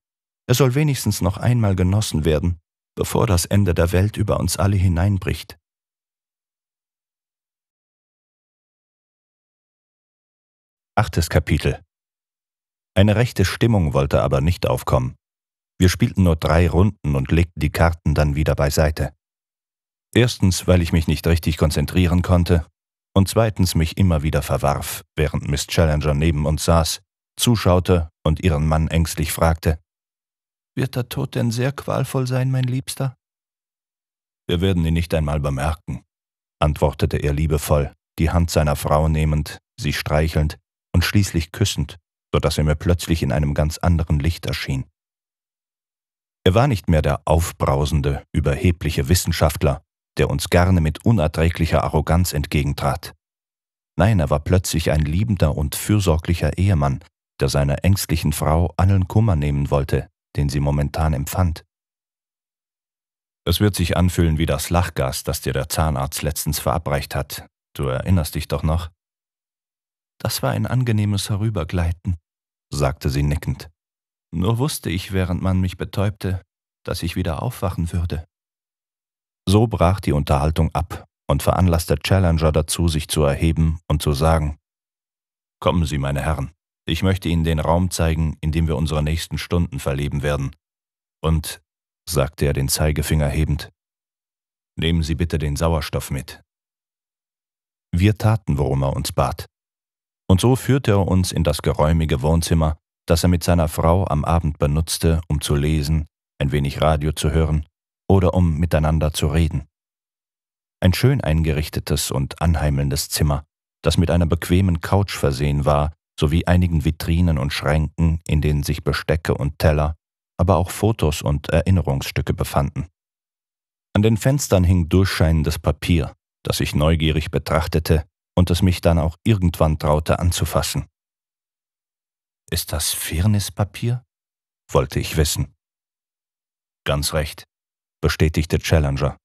Er soll wenigstens noch einmal genossen werden, bevor das Ende der Welt über uns alle hineinbricht. Achtes Kapitel Eine rechte Stimmung wollte aber nicht aufkommen. Wir spielten nur drei Runden und legten die Karten dann wieder beiseite. Erstens, weil ich mich nicht richtig konzentrieren konnte und zweitens mich immer wieder verwarf, während Miss Challenger neben uns saß, zuschaute und ihren Mann ängstlich fragte, Wird der Tod denn sehr qualvoll sein, mein Liebster? Wir werden ihn nicht einmal bemerken, antwortete er liebevoll, die Hand seiner Frau nehmend, sie streichelnd und schließlich küssend, so dass er mir plötzlich in einem ganz anderen Licht erschien. Er war nicht mehr der aufbrausende, überhebliche Wissenschaftler, der uns gerne mit unerträglicher Arroganz entgegentrat. Nein, er war plötzlich ein liebender und fürsorglicher Ehemann, der seiner ängstlichen Frau allen Kummer nehmen wollte, den sie momentan empfand. Es wird sich anfühlen wie das Lachgas, das dir der Zahnarzt letztens verabreicht hat. Du erinnerst dich doch noch? Das war ein angenehmes Herübergleiten, sagte sie nickend. Nur wusste ich, während man mich betäubte, dass ich wieder aufwachen würde. So brach die Unterhaltung ab und veranlasste Challenger dazu, sich zu erheben und zu sagen, Kommen Sie, meine Herren, ich möchte Ihnen den Raum zeigen, in dem wir unsere nächsten Stunden verleben werden. Und, sagte er den Zeigefinger hebend, nehmen Sie bitte den Sauerstoff mit. Wir taten, worum er uns bat. Und so führte er uns in das geräumige Wohnzimmer, das er mit seiner Frau am Abend benutzte, um zu lesen, ein wenig Radio zu hören oder um miteinander zu reden. Ein schön eingerichtetes und anheimelndes Zimmer, das mit einer bequemen Couch versehen war, sowie einigen Vitrinen und Schränken, in denen sich Bestecke und Teller, aber auch Fotos und Erinnerungsstücke befanden. An den Fenstern hing durchscheinendes Papier, das ich neugierig betrachtete und es mich dann auch irgendwann traute anzufassen. Ist das Firnispapier? wollte ich wissen. Ganz recht bestätigte Challenger.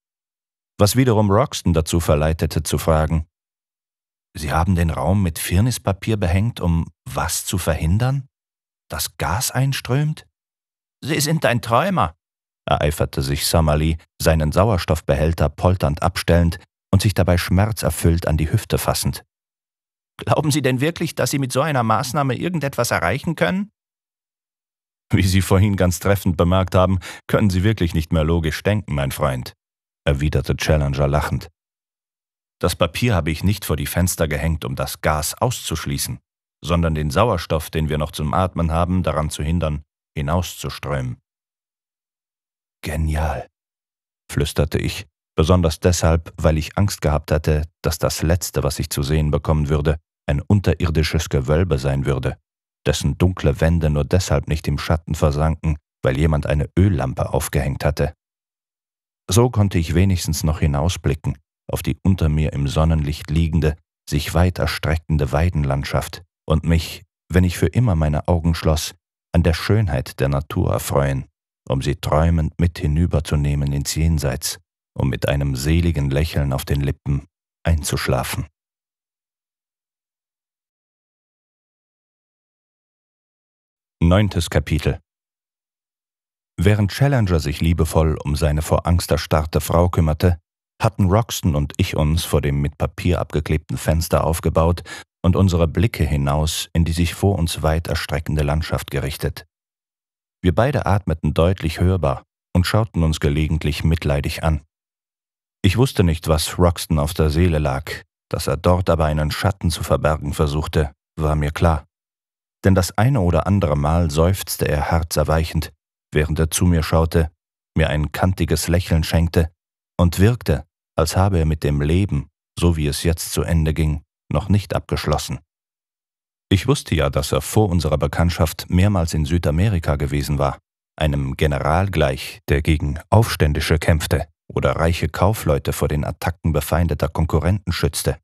Was wiederum Roxton dazu verleitete zu fragen. Sie haben den Raum mit Firnispapier behängt, um was zu verhindern? Dass Gas einströmt? Sie sind ein Träumer, ereiferte sich Summerlee, seinen Sauerstoffbehälter polternd abstellend und sich dabei schmerzerfüllt an die Hüfte fassend. Glauben Sie denn wirklich, dass Sie mit so einer Maßnahme irgendetwas erreichen können? Wie Sie vorhin ganz treffend bemerkt haben, können Sie wirklich nicht mehr logisch denken, mein Freund, erwiderte Challenger lachend. Das Papier habe ich nicht vor die Fenster gehängt, um das Gas auszuschließen, sondern den Sauerstoff, den wir noch zum Atmen haben, daran zu hindern, hinauszuströmen. Genial, flüsterte ich, besonders deshalb, weil ich Angst gehabt hatte, dass das Letzte, was ich zu sehen bekommen würde, ein unterirdisches Gewölbe sein würde dessen dunkle Wände nur deshalb nicht im Schatten versanken, weil jemand eine Öllampe aufgehängt hatte. So konnte ich wenigstens noch hinausblicken auf die unter mir im Sonnenlicht liegende, sich weit erstreckende Weidenlandschaft und mich, wenn ich für immer meine Augen schloss, an der Schönheit der Natur erfreuen, um sie träumend mit hinüberzunehmen ins Jenseits, um mit einem seligen Lächeln auf den Lippen einzuschlafen. Neuntes Kapitel Während Challenger sich liebevoll um seine vor Angst erstarrte Frau kümmerte, hatten Roxton und ich uns vor dem mit Papier abgeklebten Fenster aufgebaut und unsere Blicke hinaus in die sich vor uns weit erstreckende Landschaft gerichtet. Wir beide atmeten deutlich hörbar und schauten uns gelegentlich mitleidig an. Ich wusste nicht, was Roxton auf der Seele lag, dass er dort aber einen Schatten zu verbergen versuchte, war mir klar denn das eine oder andere Mal seufzte er herzerweichend, während er zu mir schaute, mir ein kantiges Lächeln schenkte und wirkte, als habe er mit dem Leben, so wie es jetzt zu Ende ging, noch nicht abgeschlossen. Ich wusste ja, dass er vor unserer Bekanntschaft mehrmals in Südamerika gewesen war, einem General gleich, der gegen Aufständische kämpfte oder reiche Kaufleute vor den Attacken befeindeter Konkurrenten schützte.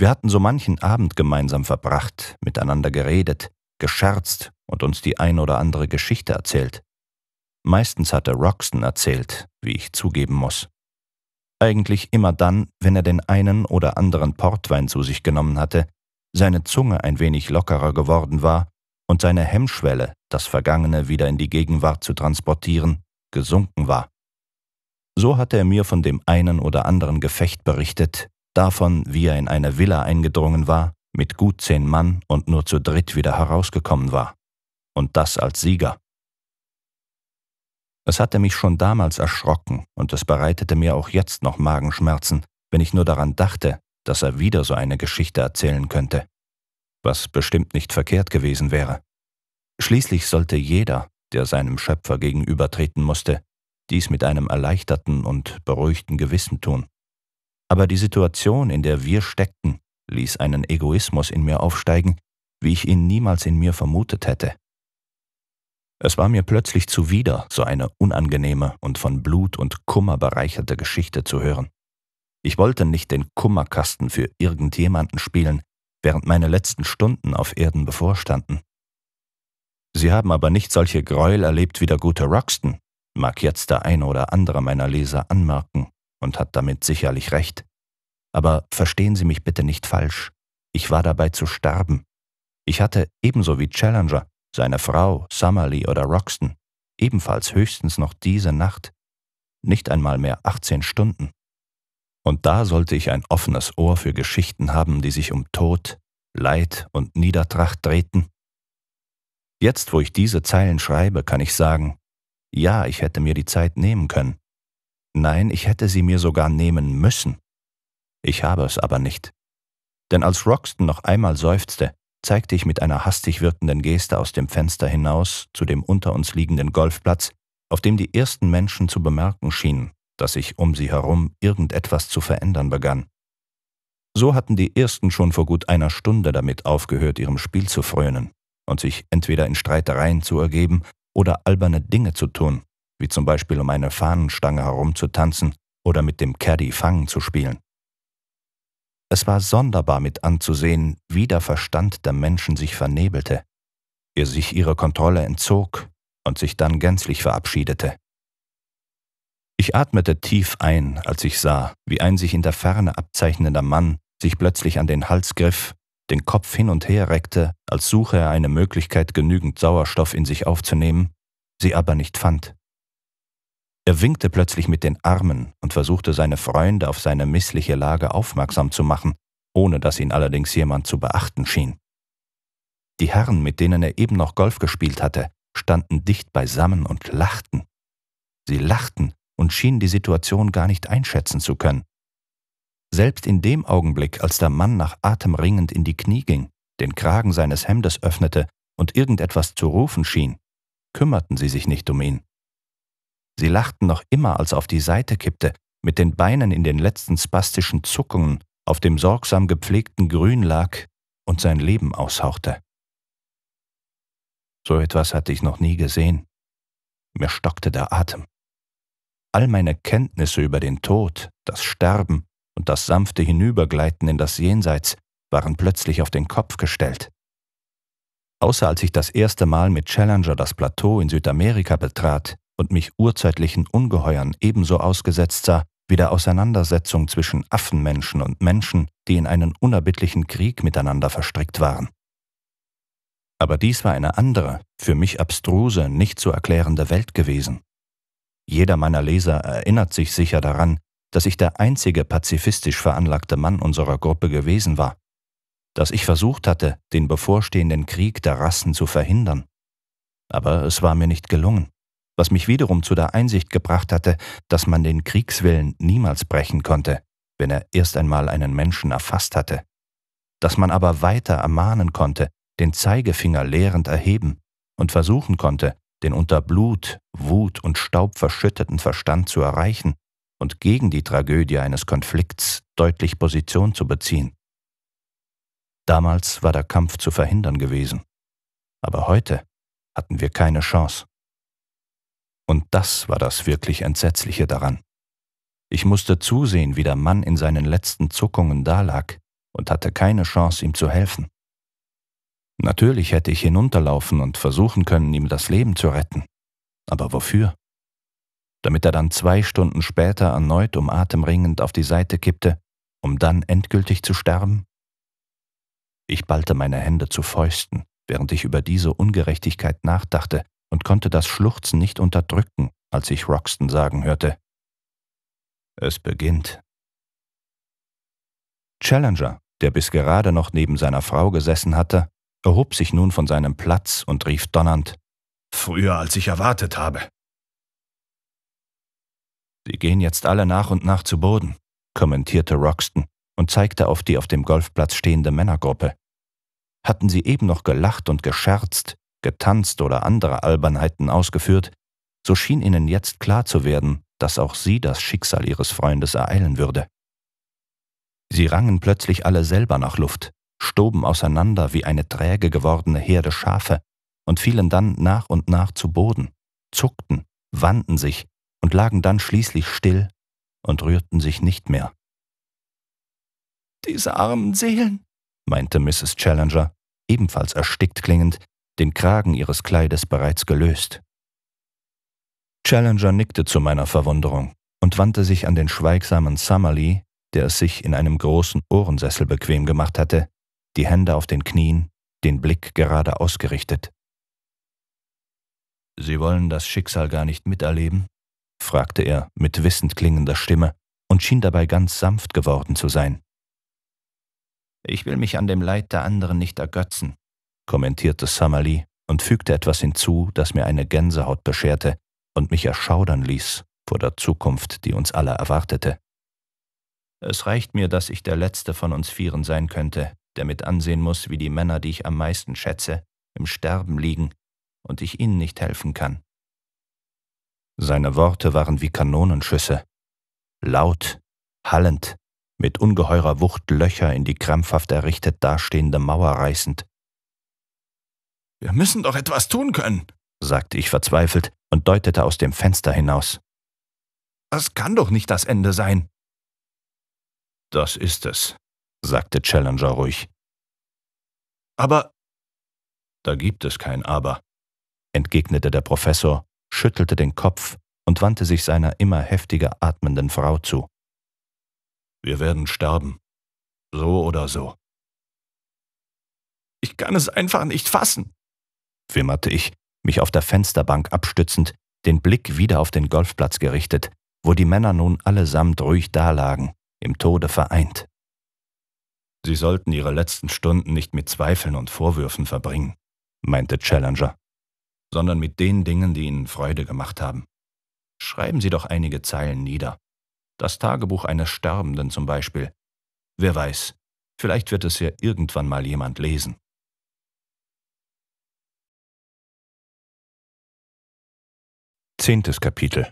Wir hatten so manchen Abend gemeinsam verbracht, miteinander geredet, gescherzt und uns die ein oder andere Geschichte erzählt. Meistens hatte Roxton erzählt, wie ich zugeben muss. Eigentlich immer dann, wenn er den einen oder anderen Portwein zu sich genommen hatte, seine Zunge ein wenig lockerer geworden war und seine Hemmschwelle, das Vergangene wieder in die Gegenwart zu transportieren, gesunken war. So hatte er mir von dem einen oder anderen Gefecht berichtet, davon wie er in eine Villa eingedrungen war, mit gut zehn Mann und nur zu dritt wieder herausgekommen war, und das als Sieger. Es hatte mich schon damals erschrocken, und es bereitete mir auch jetzt noch Magenschmerzen, wenn ich nur daran dachte, dass er wieder so eine Geschichte erzählen könnte, was bestimmt nicht verkehrt gewesen wäre. Schließlich sollte jeder, der seinem Schöpfer gegenübertreten musste, dies mit einem erleichterten und beruhigten Gewissen tun aber die Situation, in der wir steckten, ließ einen Egoismus in mir aufsteigen, wie ich ihn niemals in mir vermutet hätte. Es war mir plötzlich zuwider, so eine unangenehme und von Blut und Kummer bereicherte Geschichte zu hören. Ich wollte nicht den Kummerkasten für irgendjemanden spielen, während meine letzten Stunden auf Erden bevorstanden. Sie haben aber nicht solche Gräuel erlebt wie der gute Roxton, mag jetzt der eine oder andere meiner Leser anmerken und hat damit sicherlich recht. Aber verstehen Sie mich bitte nicht falsch. Ich war dabei zu sterben. Ich hatte ebenso wie Challenger, seine Frau, Summerlee oder Roxton ebenfalls höchstens noch diese Nacht, nicht einmal mehr 18 Stunden. Und da sollte ich ein offenes Ohr für Geschichten haben, die sich um Tod, Leid und Niedertracht drehten. Jetzt, wo ich diese Zeilen schreibe, kann ich sagen, ja, ich hätte mir die Zeit nehmen können, Nein, ich hätte sie mir sogar nehmen müssen. Ich habe es aber nicht. Denn als Roxton noch einmal seufzte, zeigte ich mit einer hastig wirkenden Geste aus dem Fenster hinaus zu dem unter uns liegenden Golfplatz, auf dem die ersten Menschen zu bemerken schienen, dass sich um sie herum irgendetwas zu verändern begann. So hatten die ersten schon vor gut einer Stunde damit aufgehört, ihrem Spiel zu frönen und sich entweder in Streitereien zu ergeben oder alberne Dinge zu tun, wie zum Beispiel um eine Fahnenstange herumzutanzen oder mit dem Caddy Fangen zu spielen. Es war sonderbar mit anzusehen, wie der Verstand der Menschen sich vernebelte, ihr sich ihre Kontrolle entzog und sich dann gänzlich verabschiedete. Ich atmete tief ein, als ich sah, wie ein sich in der Ferne abzeichnender Mann sich plötzlich an den Hals griff, den Kopf hin und her reckte, als suche er eine Möglichkeit, genügend Sauerstoff in sich aufzunehmen, sie aber nicht fand. Er winkte plötzlich mit den Armen und versuchte seine Freunde auf seine missliche Lage aufmerksam zu machen, ohne dass ihn allerdings jemand zu beachten schien. Die Herren, mit denen er eben noch Golf gespielt hatte, standen dicht beisammen und lachten. Sie lachten und schienen die Situation gar nicht einschätzen zu können. Selbst in dem Augenblick, als der Mann nach Atem ringend in die Knie ging, den Kragen seines Hemdes öffnete und irgendetwas zu rufen schien, kümmerten sie sich nicht um ihn. Sie lachten noch immer, als er auf die Seite kippte, mit den Beinen in den letzten spastischen Zuckungen auf dem sorgsam gepflegten Grün lag und sein Leben aushauchte. So etwas hatte ich noch nie gesehen. Mir stockte der Atem. All meine Kenntnisse über den Tod, das Sterben und das sanfte Hinübergleiten in das Jenseits waren plötzlich auf den Kopf gestellt. Außer als ich das erste Mal mit Challenger das Plateau in Südamerika betrat, und mich urzeitlichen Ungeheuern ebenso ausgesetzt sah wie der Auseinandersetzung zwischen Affenmenschen und Menschen, die in einen unerbittlichen Krieg miteinander verstrickt waren. Aber dies war eine andere, für mich abstruse, nicht zu erklärende Welt gewesen. Jeder meiner Leser erinnert sich sicher daran, dass ich der einzige pazifistisch veranlagte Mann unserer Gruppe gewesen war, dass ich versucht hatte, den bevorstehenden Krieg der Rassen zu verhindern. Aber es war mir nicht gelungen was mich wiederum zu der Einsicht gebracht hatte, dass man den Kriegswillen niemals brechen konnte, wenn er erst einmal einen Menschen erfasst hatte, dass man aber weiter ermahnen konnte, den Zeigefinger lehrend erheben und versuchen konnte, den unter Blut, Wut und Staub verschütteten Verstand zu erreichen und gegen die Tragödie eines Konflikts deutlich Position zu beziehen. Damals war der Kampf zu verhindern gewesen, aber heute hatten wir keine Chance. Und das war das wirklich Entsetzliche daran. Ich musste zusehen, wie der Mann in seinen letzten Zuckungen dalag und hatte keine Chance, ihm zu helfen. Natürlich hätte ich hinunterlaufen und versuchen können, ihm das Leben zu retten. Aber wofür? Damit er dann zwei Stunden später erneut um Atem ringend auf die Seite kippte, um dann endgültig zu sterben? Ich ballte meine Hände zu Fäusten, während ich über diese Ungerechtigkeit nachdachte, und konnte das Schluchzen nicht unterdrücken, als ich Roxton sagen hörte. Es beginnt. Challenger, der bis gerade noch neben seiner Frau gesessen hatte, erhob sich nun von seinem Platz und rief donnernd Früher als ich erwartet habe. Sie gehen jetzt alle nach und nach zu Boden, kommentierte Roxton und zeigte auf die auf dem Golfplatz stehende Männergruppe. Hatten sie eben noch gelacht und gescherzt, getanzt oder andere Albernheiten ausgeführt, so schien ihnen jetzt klar zu werden, dass auch sie das Schicksal ihres Freundes ereilen würde. Sie rangen plötzlich alle selber nach Luft, stoben auseinander wie eine träge gewordene Herde Schafe und fielen dann nach und nach zu Boden, zuckten, wandten sich und lagen dann schließlich still und rührten sich nicht mehr. Diese armen Seelen, meinte Mrs. Challenger, ebenfalls erstickt klingend, den Kragen ihres Kleides bereits gelöst. Challenger nickte zu meiner Verwunderung und wandte sich an den schweigsamen Summerly, der es sich in einem großen Ohrensessel bequem gemacht hatte, die Hände auf den Knien, den Blick gerade ausgerichtet. Sie wollen das Schicksal gar nicht miterleben? fragte er mit wissend klingender Stimme und schien dabei ganz sanft geworden zu sein. Ich will mich an dem Leid der anderen nicht ergötzen, kommentierte Summerlee und fügte etwas hinzu, das mir eine Gänsehaut bescherte und mich erschaudern ließ vor der Zukunft, die uns alle erwartete. Es reicht mir, dass ich der Letzte von uns Vieren sein könnte, der mit ansehen muss, wie die Männer, die ich am meisten schätze, im Sterben liegen und ich ihnen nicht helfen kann. Seine Worte waren wie Kanonenschüsse, laut, hallend, mit ungeheurer Wucht Löcher in die krampfhaft errichtet dastehende Mauer reißend, wir müssen doch etwas tun können, sagte ich verzweifelt und deutete aus dem Fenster hinaus. Das kann doch nicht das Ende sein. Das ist es, sagte Challenger ruhig. Aber. Da gibt es kein Aber, entgegnete der Professor, schüttelte den Kopf und wandte sich seiner immer heftiger atmenden Frau zu. Wir werden sterben. So oder so. Ich kann es einfach nicht fassen, wimmerte ich, mich auf der Fensterbank abstützend, den Blick wieder auf den Golfplatz gerichtet, wo die Männer nun allesamt ruhig dalagen, im Tode vereint. Sie sollten ihre letzten Stunden nicht mit Zweifeln und Vorwürfen verbringen, meinte Challenger, sondern mit den Dingen, die ihnen Freude gemacht haben. Schreiben Sie doch einige Zeilen nieder. Das Tagebuch eines Sterbenden zum Beispiel. Wer weiß, vielleicht wird es ja irgendwann mal jemand lesen. Zehntes Kapitel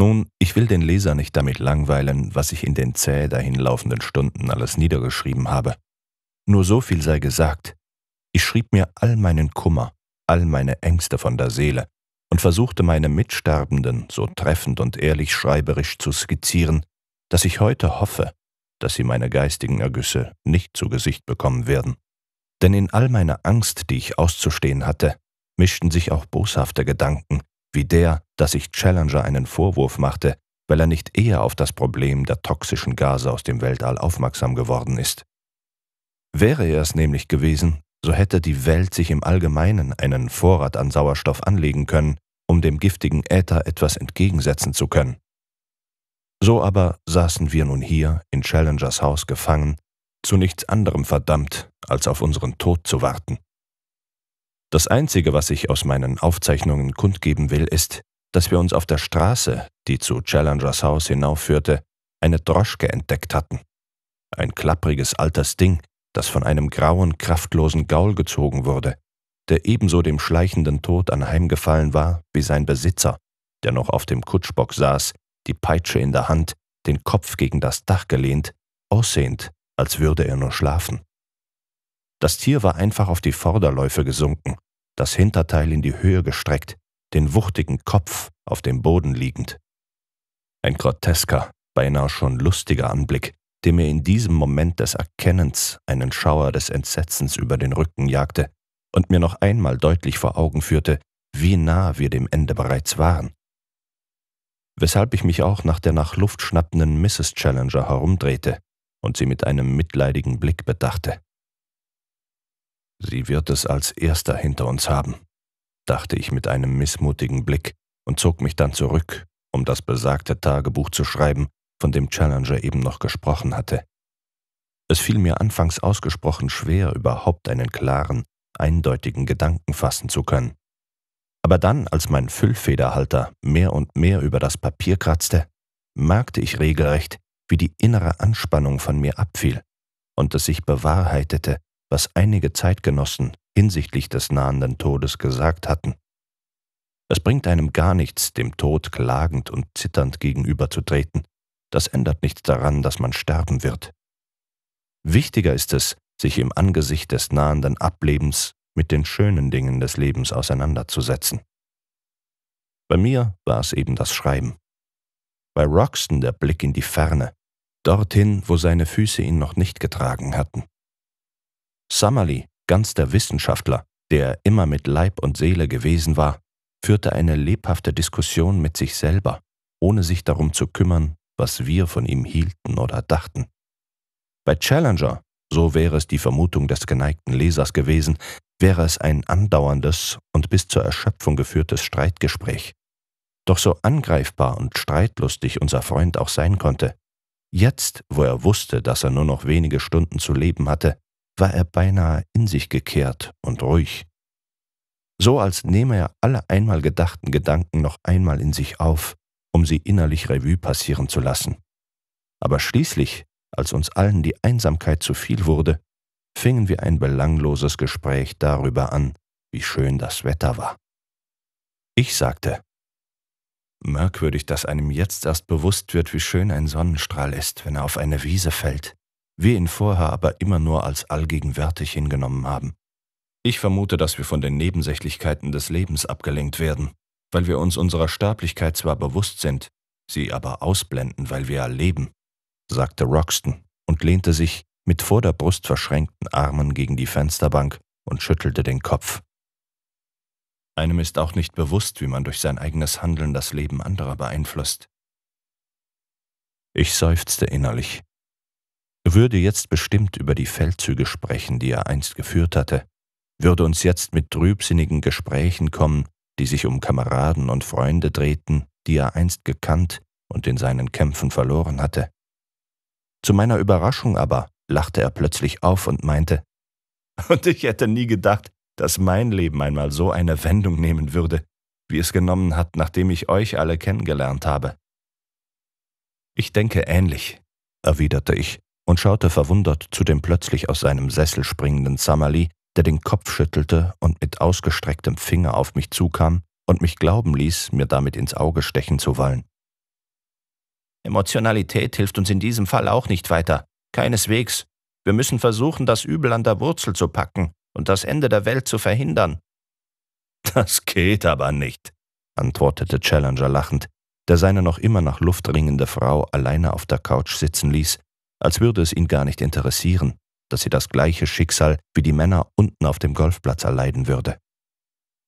Nun, ich will den Leser nicht damit langweilen, was ich in den zäh dahinlaufenden Stunden alles niedergeschrieben habe. Nur so viel sei gesagt. Ich schrieb mir all meinen Kummer, all meine Ängste von der Seele und versuchte meine Mitsterbenden so treffend und ehrlich schreiberisch zu skizzieren, dass ich heute hoffe, dass sie meine geistigen Ergüsse nicht zu Gesicht bekommen werden. Denn in all meiner Angst, die ich auszustehen hatte, mischten sich auch boshafte Gedanken, wie der, dass sich Challenger einen Vorwurf machte, weil er nicht eher auf das Problem der toxischen Gase aus dem Weltall aufmerksam geworden ist. Wäre er es nämlich gewesen, so hätte die Welt sich im Allgemeinen einen Vorrat an Sauerstoff anlegen können, um dem giftigen Äther etwas entgegensetzen zu können. So aber saßen wir nun hier in Challengers Haus gefangen, zu nichts anderem verdammt, als auf unseren Tod zu warten. Das Einzige, was ich aus meinen Aufzeichnungen kundgeben will, ist, dass wir uns auf der Straße, die zu Challengers Haus hinaufführte, eine Droschke entdeckt hatten. Ein klappriges altes Ding, das von einem grauen, kraftlosen Gaul gezogen wurde, der ebenso dem schleichenden Tod anheimgefallen war wie sein Besitzer, der noch auf dem Kutschbock saß, die Peitsche in der Hand, den Kopf gegen das Dach gelehnt, aussehend, als würde er nur schlafen. Das Tier war einfach auf die Vorderläufe gesunken, das Hinterteil in die Höhe gestreckt, den wuchtigen Kopf auf dem Boden liegend. Ein grotesker, beinahe schon lustiger Anblick, der mir in diesem Moment des Erkennens einen Schauer des Entsetzens über den Rücken jagte und mir noch einmal deutlich vor Augen führte, wie nah wir dem Ende bereits waren. Weshalb ich mich auch nach der nach Luft schnappenden Mrs. Challenger herumdrehte und sie mit einem mitleidigen Blick bedachte. Sie wird es als erster hinter uns haben, dachte ich mit einem missmutigen Blick und zog mich dann zurück, um das besagte Tagebuch zu schreiben, von dem Challenger eben noch gesprochen hatte. Es fiel mir anfangs ausgesprochen schwer, überhaupt einen klaren, eindeutigen Gedanken fassen zu können. Aber dann, als mein Füllfederhalter mehr und mehr über das Papier kratzte, merkte ich regelrecht, wie die innere Anspannung von mir abfiel und es sich bewahrheitete, was einige Zeitgenossen hinsichtlich des nahenden Todes gesagt hatten. Es bringt einem gar nichts, dem Tod klagend und zitternd gegenüberzutreten. Das ändert nichts daran, dass man sterben wird. Wichtiger ist es, sich im Angesicht des nahenden Ablebens mit den schönen Dingen des Lebens auseinanderzusetzen. Bei mir war es eben das Schreiben. Bei Roxton der Blick in die Ferne, dorthin, wo seine Füße ihn noch nicht getragen hatten. Summerlee, ganz der Wissenschaftler, der immer mit Leib und Seele gewesen war, führte eine lebhafte Diskussion mit sich selber, ohne sich darum zu kümmern, was wir von ihm hielten oder dachten. Bei Challenger, so wäre es die Vermutung des geneigten Lesers gewesen, wäre es ein andauerndes und bis zur Erschöpfung geführtes Streitgespräch. Doch so angreifbar und streitlustig unser Freund auch sein konnte, jetzt, wo er wusste, dass er nur noch wenige Stunden zu leben hatte, war er beinahe in sich gekehrt und ruhig. So als nehme er alle einmal gedachten Gedanken noch einmal in sich auf, um sie innerlich Revue passieren zu lassen. Aber schließlich, als uns allen die Einsamkeit zu viel wurde, fingen wir ein belangloses Gespräch darüber an, wie schön das Wetter war. Ich sagte, Merkwürdig, dass einem jetzt erst bewusst wird, wie schön ein Sonnenstrahl ist, wenn er auf eine Wiese fällt wir ihn vorher aber immer nur als allgegenwärtig hingenommen haben. Ich vermute, dass wir von den Nebensächlichkeiten des Lebens abgelenkt werden, weil wir uns unserer Sterblichkeit zwar bewusst sind, sie aber ausblenden, weil wir leben, sagte Roxton und lehnte sich mit vor der Brust verschränkten Armen gegen die Fensterbank und schüttelte den Kopf. Einem ist auch nicht bewusst, wie man durch sein eigenes Handeln das Leben anderer beeinflusst. Ich seufzte innerlich würde jetzt bestimmt über die Feldzüge sprechen, die er einst geführt hatte, würde uns jetzt mit trübsinnigen Gesprächen kommen, die sich um Kameraden und Freunde drehten, die er einst gekannt und in seinen Kämpfen verloren hatte. Zu meiner Überraschung aber lachte er plötzlich auf und meinte, und ich hätte nie gedacht, dass mein Leben einmal so eine Wendung nehmen würde, wie es genommen hat, nachdem ich euch alle kennengelernt habe. Ich denke ähnlich, erwiderte ich und schaute verwundert zu dem plötzlich aus seinem Sessel springenden Sammerli, der den Kopf schüttelte und mit ausgestrecktem Finger auf mich zukam und mich glauben ließ, mir damit ins Auge stechen zu wollen. Emotionalität hilft uns in diesem Fall auch nicht weiter. Keineswegs. Wir müssen versuchen, das Übel an der Wurzel zu packen und das Ende der Welt zu verhindern. Das geht aber nicht, antwortete Challenger lachend, der seine noch immer nach Luft ringende Frau alleine auf der Couch sitzen ließ als würde es ihn gar nicht interessieren, dass sie das gleiche Schicksal wie die Männer unten auf dem Golfplatz erleiden würde.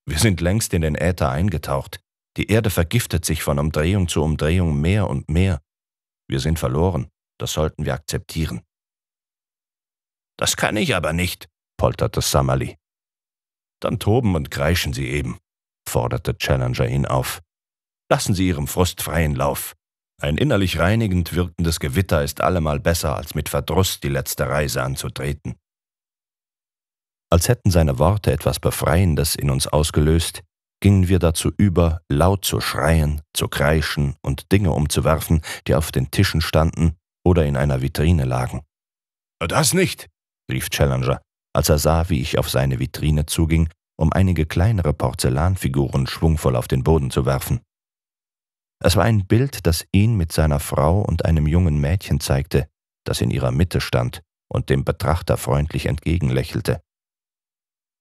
Wir sind längst in den Äther eingetaucht. Die Erde vergiftet sich von Umdrehung zu Umdrehung mehr und mehr. Wir sind verloren, das sollten wir akzeptieren. Das kann ich aber nicht, polterte Samali. Dann toben und kreischen Sie eben, forderte Challenger ihn auf. Lassen Sie Ihrem Frust freien Lauf. Ein innerlich reinigend wirkendes Gewitter ist allemal besser, als mit Verdruss die letzte Reise anzutreten. Als hätten seine Worte etwas Befreiendes in uns ausgelöst, gingen wir dazu über, laut zu schreien, zu kreischen und Dinge umzuwerfen, die auf den Tischen standen oder in einer Vitrine lagen. Das nicht, rief Challenger, als er sah, wie ich auf seine Vitrine zuging, um einige kleinere Porzellanfiguren schwungvoll auf den Boden zu werfen. Es war ein Bild, das ihn mit seiner Frau und einem jungen Mädchen zeigte, das in ihrer Mitte stand und dem Betrachter freundlich entgegenlächelte.